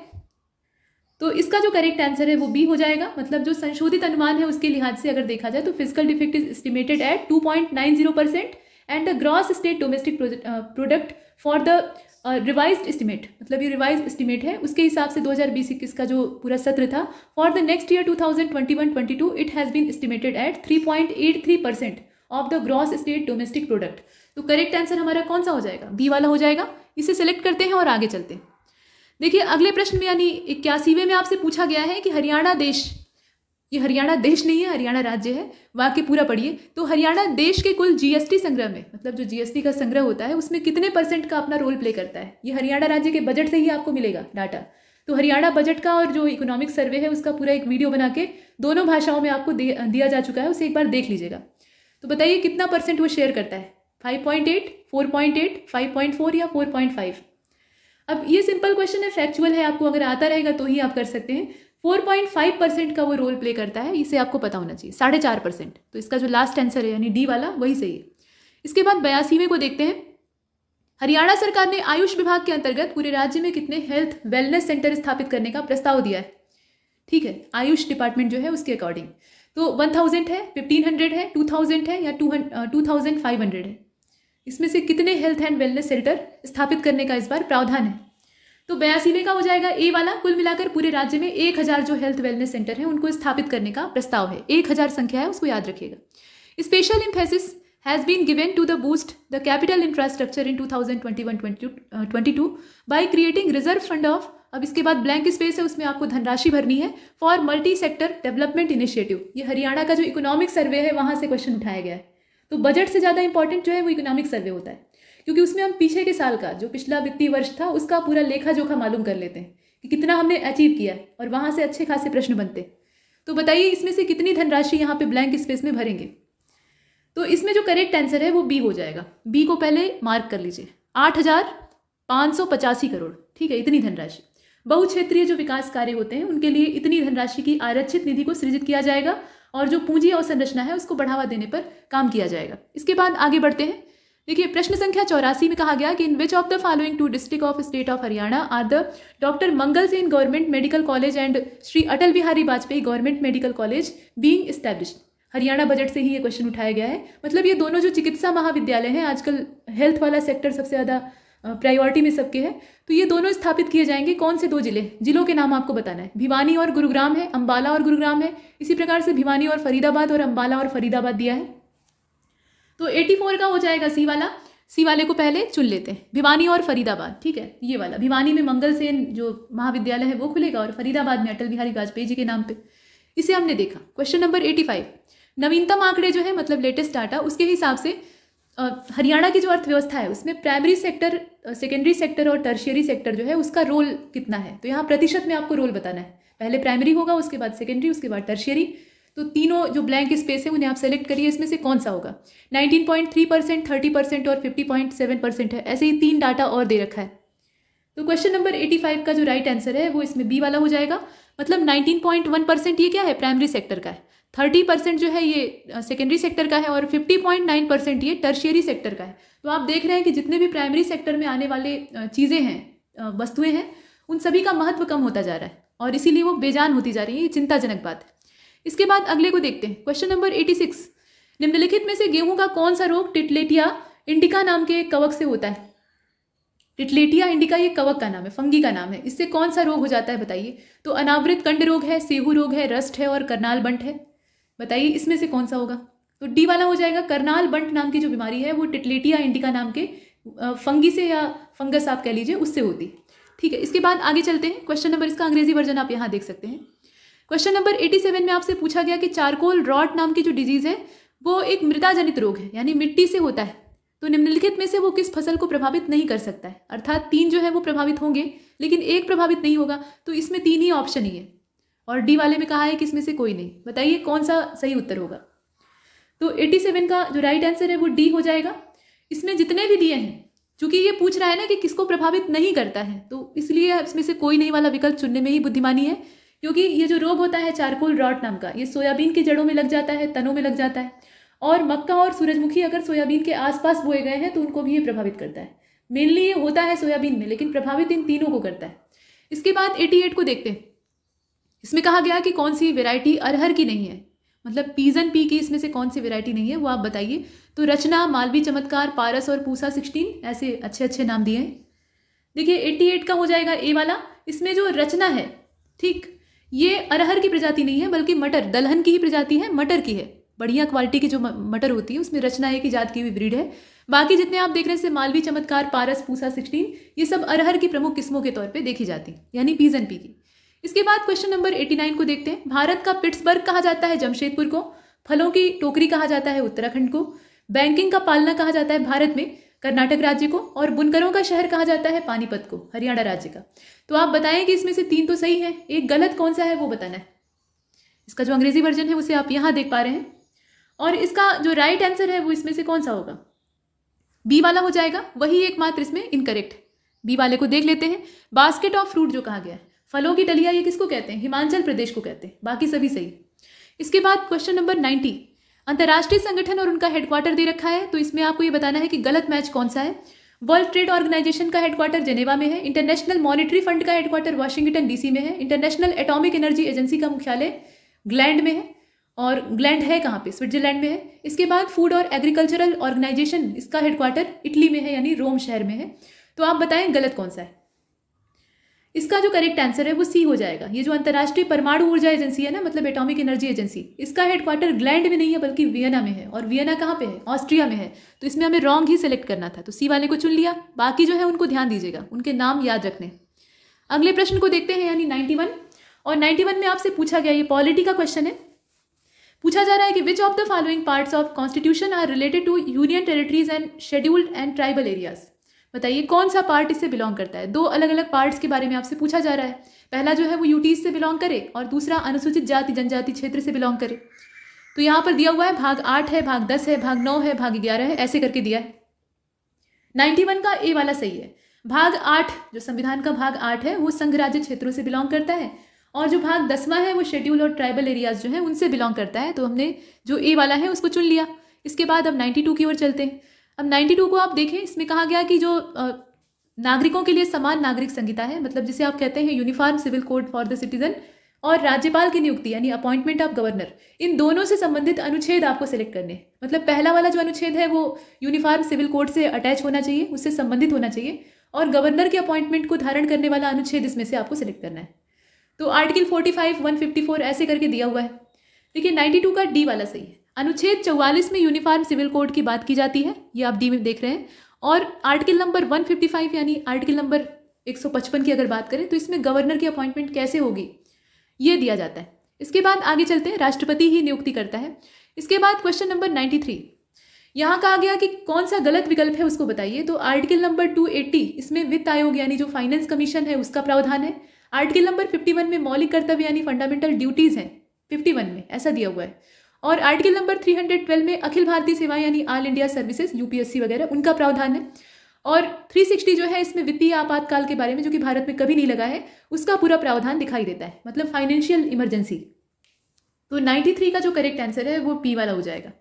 तो इसका जो करेक्ट आंसर है वो बी हो जाएगा मतलब जो संशोधित अनुमान है उसके लिहाज से अगर देखा जाए तो physical defect is estimated at two point nine zero percent and the gross state domestic product for the revise estimate मतलब ये रिवाइज एस्टिमेट है उसके हिसाब से दो हज़ार बीस इक्कीस का जो पूरा सत्र था for the next year two thousand twenty one twenty two it has been estimated at three point eight three percent of the gross state domestic product तो करेक्ट आंसर हमारा कौन सा हो जाएगा बी वाला हो जाएगा इसे सेलेक्ट करते हैं और आगे चलते हैं देखिए अगले प्रश्न में यानी इक्यासीवे में आपसे पूछा गया है कि हरियाणा देश ये हरियाणा देश नहीं है हरियाणा राज्य है वाक्य पूरा पढ़िए तो हरियाणा देश के कुल जीएसटी संग्रह में मतलब जो जीएसटी का संग्रह होता है उसमें कितने परसेंट का अपना रोल प्ले करता है ये हरियाणा राज्य के बजट से ही आपको मिलेगा डाटा तो हरियाणा बजट का और जो इकोनॉमिक सर्वे है उसका पूरा एक वीडियो बना के दोनों भाषाओं में आपको दिया जा चुका है उसे एक बार देख लीजिएगा तो बताइए कितना परसेंट वो शेयर करता है five point eight four point eight five point four या फोर पॉइंट फाइव अब ये सिंपल क्वेश्चन है फैक्चुअल है आपको अगर आता रहेगा तो ही आप कर सकते हैं फोर पॉइंट फाइव परसेंट का वो रोल प्ले करता है इसे आपको पता होना चाहिए साढ़े चार परसेंट तो इसका जो लास्ट आंसर है यानी डी वाला वही सही है इसके बाद बयासीवें को देखते हैं हरियाणा सरकार ने आयुष विभाग के अंतर्गत पूरे राज्य में कितने हेल्थ वेलनेस सेंटर स्थापित करने का प्रस्ताव दिया है ठीक है आयुष डिपार्टमेंट जो है उसके अकॉर्डिंग तो वन थाउजेंड है फिफ्टीन हंड्रेड है टू थाउजेंड है या two two thousand five hundred है इसमें से कितने हेल्थ एंड वेलनेस सेंटर स्थापित करने का इस बार प्रावधान है तो बयासीवे का हो जाएगा ए वाला कुल मिलाकर पूरे राज्य में एक हज़ार जो हेल्थ वेलनेस सेंटर हैं उनको स्थापित करने का प्रस्ताव है एक हज़ार संख्या है उसको याद रखिएगा special emphasis boost the capital infrastructure in two thousand twenty one twenty twenty two by creating reserve fund of अब इसके बाद ब्लैंक स्पेस है उसमें आपको धनराशि भरनी है for multi sector development initiative ये हरियाणा का जो इकोनॉमिक सर्वे है वहां से क्वेश्चन उठाया गया है तो बजट से ज़्यादा इंपॉर्टेंट जो है वो इकोनॉमिक सर्वे होता है क्योंकि उसमें हम पीछे के साल का जो पिछला वित्तीय वर्ष था उसका पूरा लेखा जोखा मालूम कर लेते हैं कि कितना हमने अचीव किया और वहाँ से अच्छे खासे प्रश्न बनते तो बताइए इसमें से कितनी धनराशि यहाँ पे ब्लैंक स्पेस में भरेंगे तो इसमें जो करेक्ट आंसर है वो बी हो जाएगा बी को पहले मार्क कर लीजिए आठ हज़ार पाँच सौ पचासी करोड़ ठीक है इतनी धनराशि बहुक्षेत्रीय जो विकास कार्य होते हैं उनके लिए इतनी धनराशि की आरक्षित निधि को सृजित किया जाएगा और जो पूंजी और संरचना है उसको बढ़ावा देने पर काम किया जाएगा इसके बाद आगे बढ़ते हैं देखिए प्रश्न संख्या चौरासी में कहा गया कि in which of the following two district of state of Haryana are the doctor Mangal Sen government medical college and Shri Atal Bihari Vajpayee government medical college being established Haryana budget से ही ये क्वेश्चन उठाया गया है मतलब ये दोनों जो चिकित्सा महाविद्यालय हैं आजकल हेल्थ वाला सेक्टर सबसे ज़्यादा प्रायोरिटी में सबके हैं तो ये दोनों स्थापित किए जाएंगे कौन से दो जिले जिलों के नाम आपको बताना है भिवानी और गुरुग्राम है अंबाला और गुरुग्राम है इसी प्रकार से भिवानी और फरीदाबाद और अंबाला और फरीदाबाद दिया है तो एटी फोर का हो जाएगा सी वाला सी वाले को पहले चुन लेते हैं भिवानी और फरीदाबाद ठीक है ये वाला भिवानी में मंगल सेन जो महाविद्यालय है वो खुलेगा और फरीदाबाद में अटल बिहारी वाजपेयी जी के नाम पर इसे हमने देखा क्वेश्चन नंबर एटी फाइव नवीनतम आंकड़े जो है मतलब लेटेस्ट डाटा उसके हिसाब से हरियाणा की जो अर्थव्यवस्था है उसमें प्राइमरी सेक्टर सेकेंडरी सेक्टर और टर्शियरी सेक्टर जो है उसका रोल कितना है तो यहाँ प्रतिशत में आपको रोल बताना है पहले प्राइमरी होगा उसके बाद सेकेंडरी उसके बाद टर्शियरी तो तीनों जो ब्लैंक स्पेस है उन्हें आप सेलेक्ट करिए इसमें से कौन सा होगा 19.3 परसेंट थर्टी परसेंट और 50.7 परसेंट है ऐसे ही तीन डाटा और दे रखा है तो क्वेश्चन नंबर 85 का जो राइट right आंसर है वो इसमें बी वाला हो जाएगा मतलब 19.1 परसेंट ये क्या है प्राइमरी सेक्टर का है थर्टी परसेंट जो है ये सेकेंडरी सेक्टर का है और फिफ्टी पॉइंट नाइन परसेंट ये टर्शियरी सेक्टर का है तो आप देख रहे हैं कि जितने भी प्राइमरी सेक्टर में आने वाले चीज़ें हैं वस्तुएं हैं उन सभी का महत्व कम होता जा रहा है और इसीलिए वो बेजान होती जा रही है ये चिंताजनक बात है इसके बाद अगले को देखते हैं क्वेश्चन नंबर एटी सिक्स निम्नलिखित में से गेहूं का कौन सा रोग टिटलेटिया इंडिका नाम के कवक से होता है टिटलेटिया इंडिका ये कवक का नाम है फंगी का नाम है इससे कौन सा रोग हो जाता है बताइए तो अनावृत कंड रोग है सेहू रोग है रस्ट है और करनाल बंट है बताइए इसमें से कौन सा होगा तो डी वाला हो जाएगा करनाल बंट नाम की जो बीमारी है वो टिटलेटिया इंडिका नाम के फंगी से या फंगस आप कह लीजिए उससे होती ठीक है इसके बाद आगे चलते हैं क्वेश्चन नंबर इसका अंग्रेजी वर्जन आप यहाँ देख सकते हैं क्वेश्चन नंबर एटी सेवन में आपसे पूछा गया कि चारकोल रॉट नाम की जो डिजीज़ है वो एक मृदा जनित रोग है यानी मिट्टी से होता है तो निम्नलिखित में से वो किस फसल को प्रभावित नहीं कर सकता है अर्थात तीन जो है वो प्रभावित होंगे लेकिन एक प्रभावित नहीं होगा तो इसमें तीन ही ऑप्शन ही है और डी वाले में कहा है कि इसमें से कोई नहीं बताइए कौन सा सही उत्तर होगा तो 87 का जो राइट आंसर है वो डी हो जाएगा इसमें जितने भी दिए हैं चूंकि ये पूछ रहा है ना कि किसको प्रभावित नहीं करता है तो इसलिए इसमें से कोई नहीं वाला विकल्प चुनने में ही बुद्धिमानी है क्योंकि ये जो रोग होता है चारकोल रॉट नाम का ये सोयाबीन की जड़ों में लग जाता है तनों में लग जाता है और मक्का और सूरजमुखी अगर सोयाबीन के आसपास बोए गए हैं तो उनको भी ये प्रभावित करता है मेनली ये होता है सोयाबीन में लेकिन प्रभावित इन तीनों को करता है इसके बाद 88 को देखते हैं इसमें कहा गया कि कौन सी वेरायटी अरहर की नहीं है मतलब पीजन पी की इसमें से कौन सी वेरायटी नहीं है वो आप बताइए तो रचना मालवी चमत्कार पारस और पूसा सिक्सटीन ऐसे अच्छे अच्छे नाम दिए हैं देखिए एट्टी एट का हो जाएगा ए वाला इसमें जो रचना है ठीक ये अरहर की प्रजाति नहीं है बल्कि मटर दलहन की ही प्रजाति है मटर की है बढ़िया क्वालिटी की जो मटर होती है उसमें रचना एक ही जात की हुई ब्रीड है बाकी जितने आप देख रहे हैं मालवी चमत्कार पारस पूसा सिक्सटीन ये सब अरहर की प्रमुख किस्मों के तौर पर देखी जाती यानी पीजन पी की इसके बाद क्वेश्चन नंबर 89 को देखते हैं भारत का पिट्सबर्ग कहा जाता है जमशेदपुर को फलों की टोकरी कहा जाता है उत्तराखंड को बैंकिंग का पालना कहा जाता है भारत में कर्नाटक राज्य को और बुनकरों का शहर कहा जाता है पानीपत को हरियाणा राज्य का तो आप बताएं कि इसमें से तीन तो सही है एक गलत कौन सा है वो बताना है इसका जो अंग्रेजी वर्जन है उसे आप यहाँ देख पा रहे हैं और इसका जो राइट आंसर है वो इसमें से कौन सा होगा बी वाला हो जाएगा वही एकमात्र इसमें इनकरेक्ट बी वाले को देख लेते हैं बास्केट ऑफ फ्रूट जो कहा गया है फलों की डलिया ये किसको कहते हैं हिमाचल प्रदेश को कहते हैं बाकी सभी सही इसके बाद क्वेश्चन नंबर नाइन्टी अंतर्राष्ट्रीय संगठन और उनका हेडक्वार्टर दे रखा है तो इसमें आपको ये बताना है कि गलत मैच कौन सा है वर्ल्ड ट्रेड ऑर्गेनाइजेशन का हेडक्वार्टर जेनेवा में है इंटरनेशनल मॉनिटरी फंड का हेडक्वार्टर वाशिंगटन डीसी में है इंटरनेशनल एटॉमिक एनर्जी एजेंसी का मुख्यालय ग्लैंड में है और ग्लैंड है कहाँ पे स्विट्जरलैंड में है इसके बाद फूड और एग्रीकल्चरल ऑर्गेनाइजेशन इसका हेडक्वार्टर इटली में है यानी रोम शहर में है तो आप बताएं गलत कौन सा है इसका जो करेक्ट आंसर है वो सी हो जाएगा ये जो अंतर्राष्ट्रीय परमाणु ऊर्जा एजेंसी है ना मतलब एटॉमिक एनर्जी एजेंसी इसका हेडक्वार्टर ग्लैंड में नहीं है बल्कि वियना में है और वियना कहाँ पे है ऑस्ट्रिया में है तो इसमें हमें रॉन्ग ही सेलेक्ट करना था तो सी वाले को चुन लिया बाकी जो है उनको ध्यान दीजिएगा उनके नाम याद रखने अगले प्रश्न को देखते हैं यानी नाइन्टी और नाइन्टी में आपसे पूछा गया ये पॉलिटी का क्वेश्चन है पूछा जा रहा है कि which of the following parts of constitution are related to union territories and scheduled and tribal areas बताइए कौन सा पार्ट इससे बिलोंग करता है दो अलग अलग पार्ट्स के बारे में आपसे पूछा जा रहा है पहला जो है वो यूटीज से बिलोंग करे और दूसरा अनुसूचित जाति जनजाति क्षेत्र से बिलोंग करे तो यहाँ पर दिया हुआ है भाग आठ है भाग दस है भाग नौ है भाग ग्यारह है ऐसे करके दिया है नाइन्टी वन का ए वाला सही है भाग आठ जो संविधान का भाग आठ है वो संघ राज्य क्षेत्रों से बिलोंग करता है और जो भाग दसवा है वो शेड्यूल और ट्राइबल एरियाज जो है उनसे बिलोंग करता है तो हमने जो ए वाला है उसको चुन लिया इसके बाद अब नाइन्टी टू की ओर चलते हैं अब 92 को आप देखें इसमें कहा गया कि जो नागरिकों के लिए समान नागरिक संहिता है मतलब जिसे आप कहते हैं uniform civil code for the citizen और राज्यपाल की नियुक्ति यानी अपॉइंटमेंट ऑफ गवर्नर इन दोनों से संबंधित अनुच्छेद आपको सिलेक्ट करने मतलब पहला वाला जो अनुच्छेद है वो यूनिफॉर्म सिविल कोड से अटैच होना चाहिए उससे संबंधित होना चाहिए और गवर्नर के अपॉइंटमेंट को धारण करने वाला अनुच्छेद इसमें से आपको सेलेक्ट करना है तो article forty five one fifty four ऐसे करके दिया हुआ है देखिए नाइन्टी टू का डी वाला सही है अनुच्छेद चौवालीस में यूनिफॉर्म सिविल कोड की बात की जाती है ये आप डी में देख रहे हैं और आर्टिकल नंबर 155 यानी आर्टिकल नंबर 155 की अगर बात करें तो इसमें गवर्नर की अपॉइंटमेंट कैसे होगी ये दिया जाता है इसके बाद आगे चलते हैं राष्ट्रपति ही नियुक्ति करता है इसके बाद क्वेश्चन नंबर नाइन्टी थ्री यहाँ कहा गया कि कौन सा गलत विकल्प है उसको बताइए तो आर्टिकल नंबर टू एट्टी इसमें वित्त आयोग यानी जो फाइनेंस कमीशन है उसका प्रावधान है आर्टिकल नंबर फिफ्टी वन में मौलिक कर्तव्य यानी फंडामेंटल ड्यूटीज़ हैं फिफ्टी वन में ऐसा दिया हुआ है और आर्टिकल नंबर 312 में अखिल भारतीय सेवाएं यानी ऑल इंडिया सर्विसेज यूपीएससी वगैरह उनका प्रावधान है और 360 जो है इसमें वित्तीय आपातकाल के बारे में जो कि भारत में कभी नहीं लगा है उसका पूरा प्रावधान दिखाई देता है मतलब फाइनेंशियल इमरजेंसी तो 93 का जो करेक्ट आंसर है वो पी वाला हो जाएगा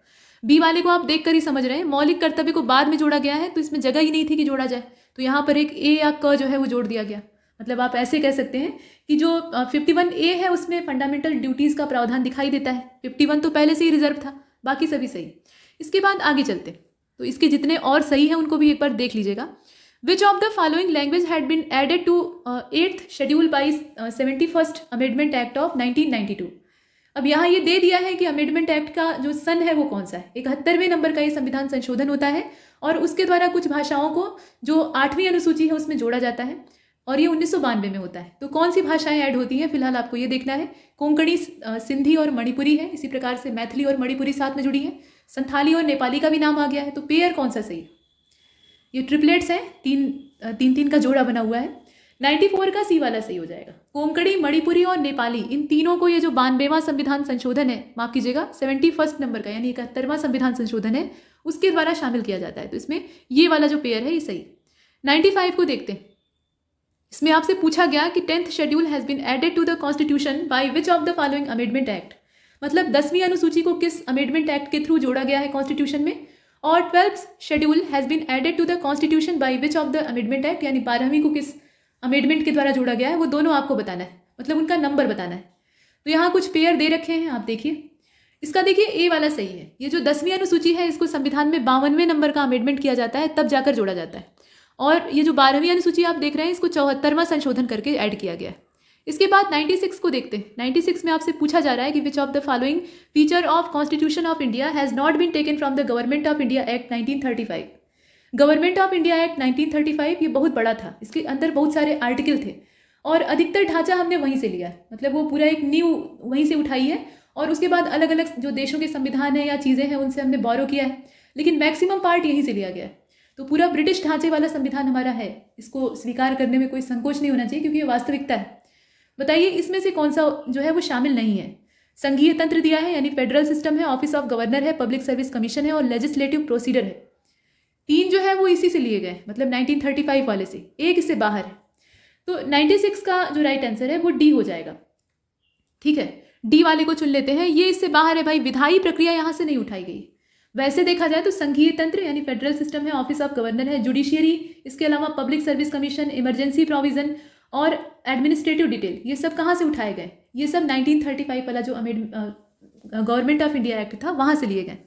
बी वाले को आप देख कर ही समझ रहे हैं मौलिक कर्तव्य को बाद में जोड़ा गया है तो इसमें जगह ही नहीं थी कि जोड़ा जाए तो यहाँ पर एक ए या क जो है वो जोड़ दिया गया मतलब आप ऐसे कह सकते हैं कि जो फिफ्टी वन ए है उसमें फंडामेंटल ड्यूटीज़ का प्रावधान दिखाई देता है फिफ्टी वन तो पहले से ही रिजर्व था बाकी सभी सही इसके बाद आगे चलते तो इसके जितने और सही हैं उनको भी एक बार देख लीजिएगा which of the following language had been added to eighth schedule by seventy first amendment act of nineteen ninety two अब यहाँ ये दे दिया है कि अमेंडमेंट एक्ट का जो सन है वो कौन सा है इकहत्तरवें नंबर का ये संविधान संशोधन होता है और उसके द्वारा कुछ भाषाओं को जो आठवीं अनुसूची है उसमें जोड़ा जाता है और ये उन्नीस में होता है तो कौन सी भाषाएं ऐड होती हैं फिलहाल आपको ये देखना है कोंकणी सिंधी और मणिपुरी है इसी प्रकार से मैथिली और मणिपुरी साथ में जुड़ी है संथाली और नेपाली का भी नाम आ गया है तो पेयर कौन सा सही है ये ट्रिपलेट्स हैं तीन तीन तीन का जोड़ा बना हुआ है नाइन्टी फोर का सी वाला सही हो जाएगा कोंकणी मणिपुरी और नेपाली इन तीनों को ये जो बानवेवा संविधान संशोधन है माफ कीजिएगा सेवेंटी फर्स्ट नंबर का यानी इकहत्तरवां संविधान संशोधन है उसके द्वारा शामिल किया जाता है तो इसमें ये वाला जो पेयर है ये सही नाइन्टी फाइव को देखते हैं इसमें आपसे पूछा गया कि tenth schedule has been added to the constitution by which of the following amendment act मतलब दसवीं अनुसूची को किस अमेंडमेंट एक्ट के थ्रू जोड़ा गया है कॉन्स्टिट्यूशन में और twelfth schedule has been added to the constitution by which of the amendment act यानी बारहवीं को किस अमेंडमेंट के द्वारा जोड़ा गया है वो दोनों आपको बताना है मतलब उनका नंबर बताना है तो यहाँ कुछ पेयर दे रखे हैं आप देखिए इसका देखिए ए वाला सही है ये जो दसवीं अनुसूची है इसको संविधान में बावनवें नंबर का अमेंडमेंट किया जाता है तब जाकर जोड़ा जाता है और ये जो बारहवीं अनुसूची आप देख रहे हैं इसको चौहत्तरवां संशोधन करके ऐड किया गया है इसके बाद 96 को देखते हैं 96 में आपसे पूछा जा रहा है कि which of the following feature of constitution of India has not been taken from the government of India act 1935 government of India act 1935 ये बहुत बड़ा था इसके अंदर बहुत सारे आर्टिकल थे और अधिकतर ढांचा हमने वहीं से लिया मतलब वो पूरा एक न्यू वहीं से उठाई है और उसके बाद अलग अलग जो देशों के संविधान है या चीज़ें हैं उनसे हमने बॉरो किया है लेकिन मैक्सिमम पार्ट यहीं से लिया गया है तो पूरा ब्रिटिश ढांचे वाला संविधान हमारा है इसको स्वीकार करने में कोई संकोच नहीं होना चाहिए क्योंकि ये वास्तविकता है बताइए इसमें से कौन सा जो है वो शामिल नहीं है संघीय तंत्र दिया है यानी फेडरल सिस्टम है ऑफिस ऑफ गवर्नर है पब्लिक सर्विस कमीशन है और लेजिस्लेटिव प्रोसीडर है तीन जो है वो इसी से लिए गए मतलब 1935 वाले से एक इससे बाहर है तो 96 का जो राइट आंसर है वो डी हो जाएगा ठीक है डी वाले को चुन लेते हैं ये इससे बाहर है भाई विधायी प्रक्रिया यहाँ से नहीं उठाई गई वैसे देखा जाए तो संघीय तंत्र यानी फेडरल सिस्टम है ऑफिस ऑफ गवर्नर है जुडिशियरी इसके अलावा public service commission emergency provision और एडमिनिस्ट्रेटिव डिटेल ये सब कहाँ से उठाए गए ये सब 1935 वाला जो गवर्नमेंट ऑफ इंडिया एक्ट था वहाँ से लिए गए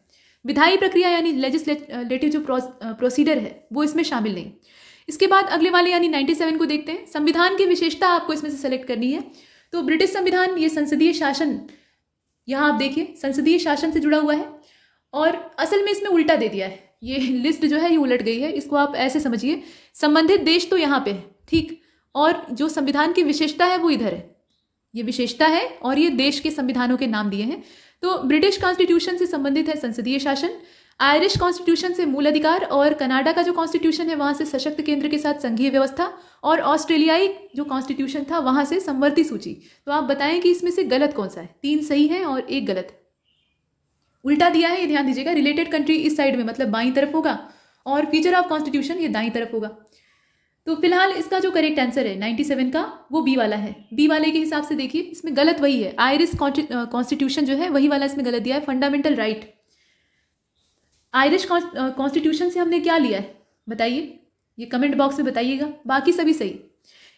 विधायी प्रक्रिया यानी लेजिस्लेटिव जो प्रोसीडर है वो इसमें शामिल नहीं इसके बाद अगले वाले यानी 97 को देखते हैं संविधान की विशेषता आपको इसमें से सेलेक्ट करनी है तो ब्रिटिश संविधान ये संसदीय शासन यहाँ आप देखिए संसदीय शासन से जुड़ा हुआ है और असल में इसमें उल्टा दे दिया है ये लिस्ट जो है ये उलट गई है इसको आप ऐसे समझिए संबंधित देश तो यहाँ पे है ठीक और जो संविधान की विशेषता है वो इधर है ये विशेषता है और ये देश के संविधानों के नाम दिए हैं तो ब्रिटिश कॉन्स्टिट्यूशन से संबंधित है संसदीय शासन आयरिश कॉन्स्टिट्यूशन से मूल अधिकार और कनाडा का जो कॉन्स्टिट्यूशन है वहाँ से सशक्त केंद्र के साथ संघीय व्यवस्था और ऑस्ट्रेलियाई जो कॉन्स्टिट्यूशन था वहाँ से संवर्ती सूची तो आप बताएं कि इसमें से गलत कौन सा है तीन सही है और एक गलत है उल्टा दिया है ये ध्यान दीजिएगा रिलेटेड कंट्री इस साइड में मतलब बाई तरफ होगा और फीचर ऑफ कॉन्स्टिट्यूशन ये दाई तरफ होगा तो फिलहाल इसका जो करेक्ट आंसर है 97 का वो बी वाला है बी वाले के हिसाब से देखिए इसमें गलत वही है आयरिस कॉन्स्टिट्यूशन जो है वही वाला इसमें गलत दिया है फंडामेंटल राइट आयरिश कॉन्स्टिट्यूशन से हमने क्या लिया है बताइए ये कमेंट बॉक्स में बताइएगा बाकी सभी सही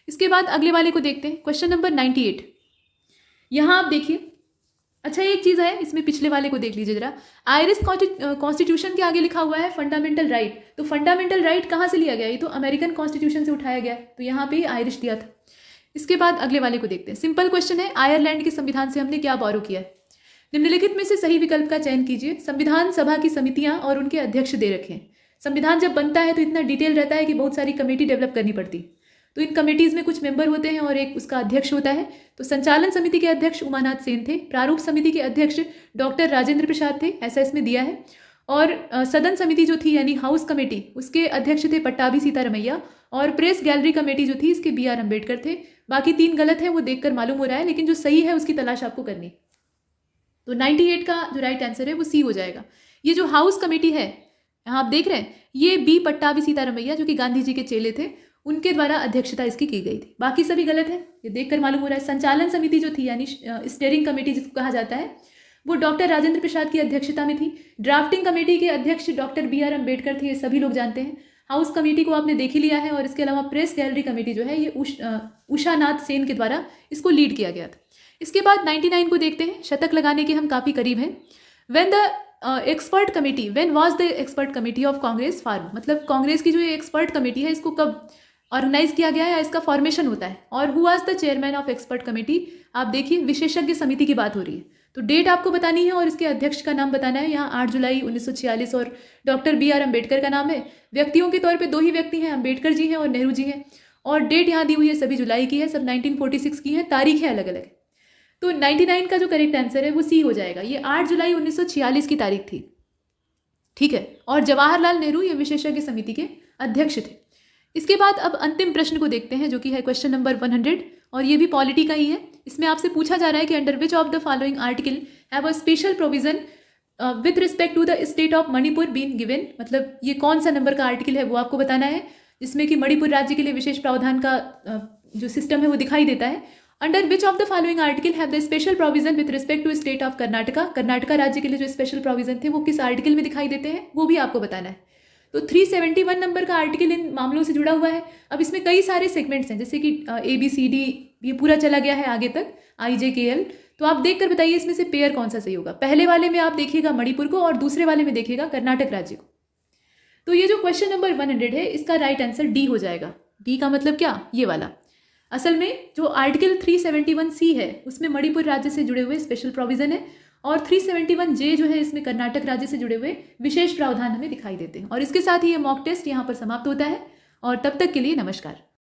इसके बाद अगले वाले को देखते हैं क्वेश्चन नंबर नाइन्टी एट यहाँ आप देखिए अच्छा एक चीज़ है इसमें पिछले वाले को देख लीजिए जरा आयरिस कॉन्स्टिट्यूशन के आगे लिखा हुआ है फंडामेंटल राइट तो फंडामेंटल राइट कहाँ से लिया गया ये तो अमेरिकन कॉन्स्टिट्यूशन से उठाया गया तो यहाँ पे आयरिश दिया था इसके बाद अगले वाले को देखते हैं सिंपल क्वेश्चन है आयरलैंड के संविधान से हमने क्या बॉरो किया निम्नलिखित में से सही विकल्प का चयन कीजिए संविधान सभा की समितियाँ और उनके अध्यक्ष दे रखें संविधान जब बनता है तो इतना डिटेल रहता है कि बहुत सारी कमेटी डेवलप करनी पड़ती तो इन कमेटीज़ में कुछ मेंबर होते हैं और एक उसका अध्यक्ष होता है तो संचालन समिति के अध्यक्ष उमानाथ सेन थे प्रारूप समिति के अध्यक्ष डॉक्टर राजेंद्र प्रसाद थे ऐसा इसमें दिया है और सदन समिति जो थी यानी हाउस कमेटी उसके अध्यक्ष थे पट्टाभी सीतारमैया और प्रेस गैलरी कमेटी जो थी इसके बी आर अम्बेडकर थे बाकी तीन गलत है वो देखकर मालूम हो रहा है लेकिन जो सही है उसकी तलाश आपको करनी तो 98 का जो राइट आंसर है वो सी हो जाएगा ये जो हाउस कमेटी है यहाँ आप देख रहे हैं ये बी पट्टाभी सीतारमैया जो कि गांधी जी के चेले थे उनके द्वारा अध्यक्षता इसकी की गई थी बाकी सभी गलत है ये देखकर मालूम हो रहा है संचालन समिति जो थी यानी स्टेयरिंग कमेटी जिसको कहा जाता है वो डॉक्टर राजेंद्र प्रसाद की अध्यक्षता में थी ड्राफ्टिंग कमेटी के अध्यक्ष डॉक्टर बी आर अम्बेडकर थे ये सभी लोग जानते हैं हाउस कमेटी को आपने देख ही लिया है और इसके अलावा प्रेस गैलरी कमेटी जो है ये उषा नाथ सेन के द्वारा इसको लीड किया गया था इसके बाद 99 को देखते हैं शतक लगाने के हम काफ़ी करीब हैं when the expert committee when was the expert committee of Congress form मतलब कांग्रेस की जो ये एक्सपर्ट कमेटी है इसको कब ऑर्गेनाइज किया गया या इसका फॉर्मेशन होता है और हु आज the chairman of expert committee आप देखिए विशेषज्ञ समिति की बात हो रही है तो डेट आपको बतानी है और इसके अध्यक्ष का नाम बताना है यहाँ आठ जुलाई उन्नीस और डॉक्टर बी आर अम्बेडकर का नाम है व्यक्तियों के तौर पर दो ही व्यक्ति हैं अम्बेडकर जी हैं और नेहरू जी हैं और डेट यहाँ दी हुई है सभी जुलाई की है सब 1946 की है तारीख है अलग अलग तो 99 का जो करेक्ट आंसर है वो सी हो जाएगा ये आठ जुलाई 1946 की तारीख थी ठीक है और जवाहरलाल नेहरू ये विशेषज्ञ समिति के अध्यक्ष थे इसके बाद अब अंतिम प्रश्न को देखते हैं जो कि है क्वेश्चन नंबर वन हंड्रेड और ये भी पॉलिटी का ही है इसमें आपसे पूछा जा रहा है कि under which of the following article have a special provision with respect to the state of Manipur been given मतलब ये कौन सा नंबर का आर्टिकल है वो आपको बताना है जिसमें कि मणिपुर राज्य के लिए विशेष प्रावधान का uh, जो सिस्टम है वो दिखाई देता है under which of the following article have the special provision with respect to state of Karnataka Karnataka राज्य के लिए जो स्पेशल प्रोविजन थे वो किस आर्टिकल में दिखाई देते हैं वो भी आपको बताना है तो 371 नंबर का आर्टिकल इन मामलों से जुड़ा हुआ है अब इसमें कई सारे सेगमेंट्स हैं जैसे कि ए बी सी डी ये पूरा चला गया है आगे तक आई जे के एल तो आप देख कर बताइए इसमें से पेयर कौन सा सही होगा पहले वाले में आप देखिएगा मणिपुर को और दूसरे वाले में देखिएगा कर्नाटक राज्य को तो ये जो क्वेश्चन नंबर वन हंड्रेड है इसका राइट आंसर डी हो जाएगा डी का मतलब क्या ये वाला असल में जो article three seventy one C है उसमें मणिपुर राज्य से जुड़े हुए स्पेशल प्रोविजन है और 371 जे जो है इसमें कर्नाटक राज्य से जुड़े हुए विशेष प्रावधान हमें दिखाई देते हैं और इसके साथ ही ये मॉक टेस्ट यहाँ पर समाप्त होता है और तब तक के लिए नमस्कार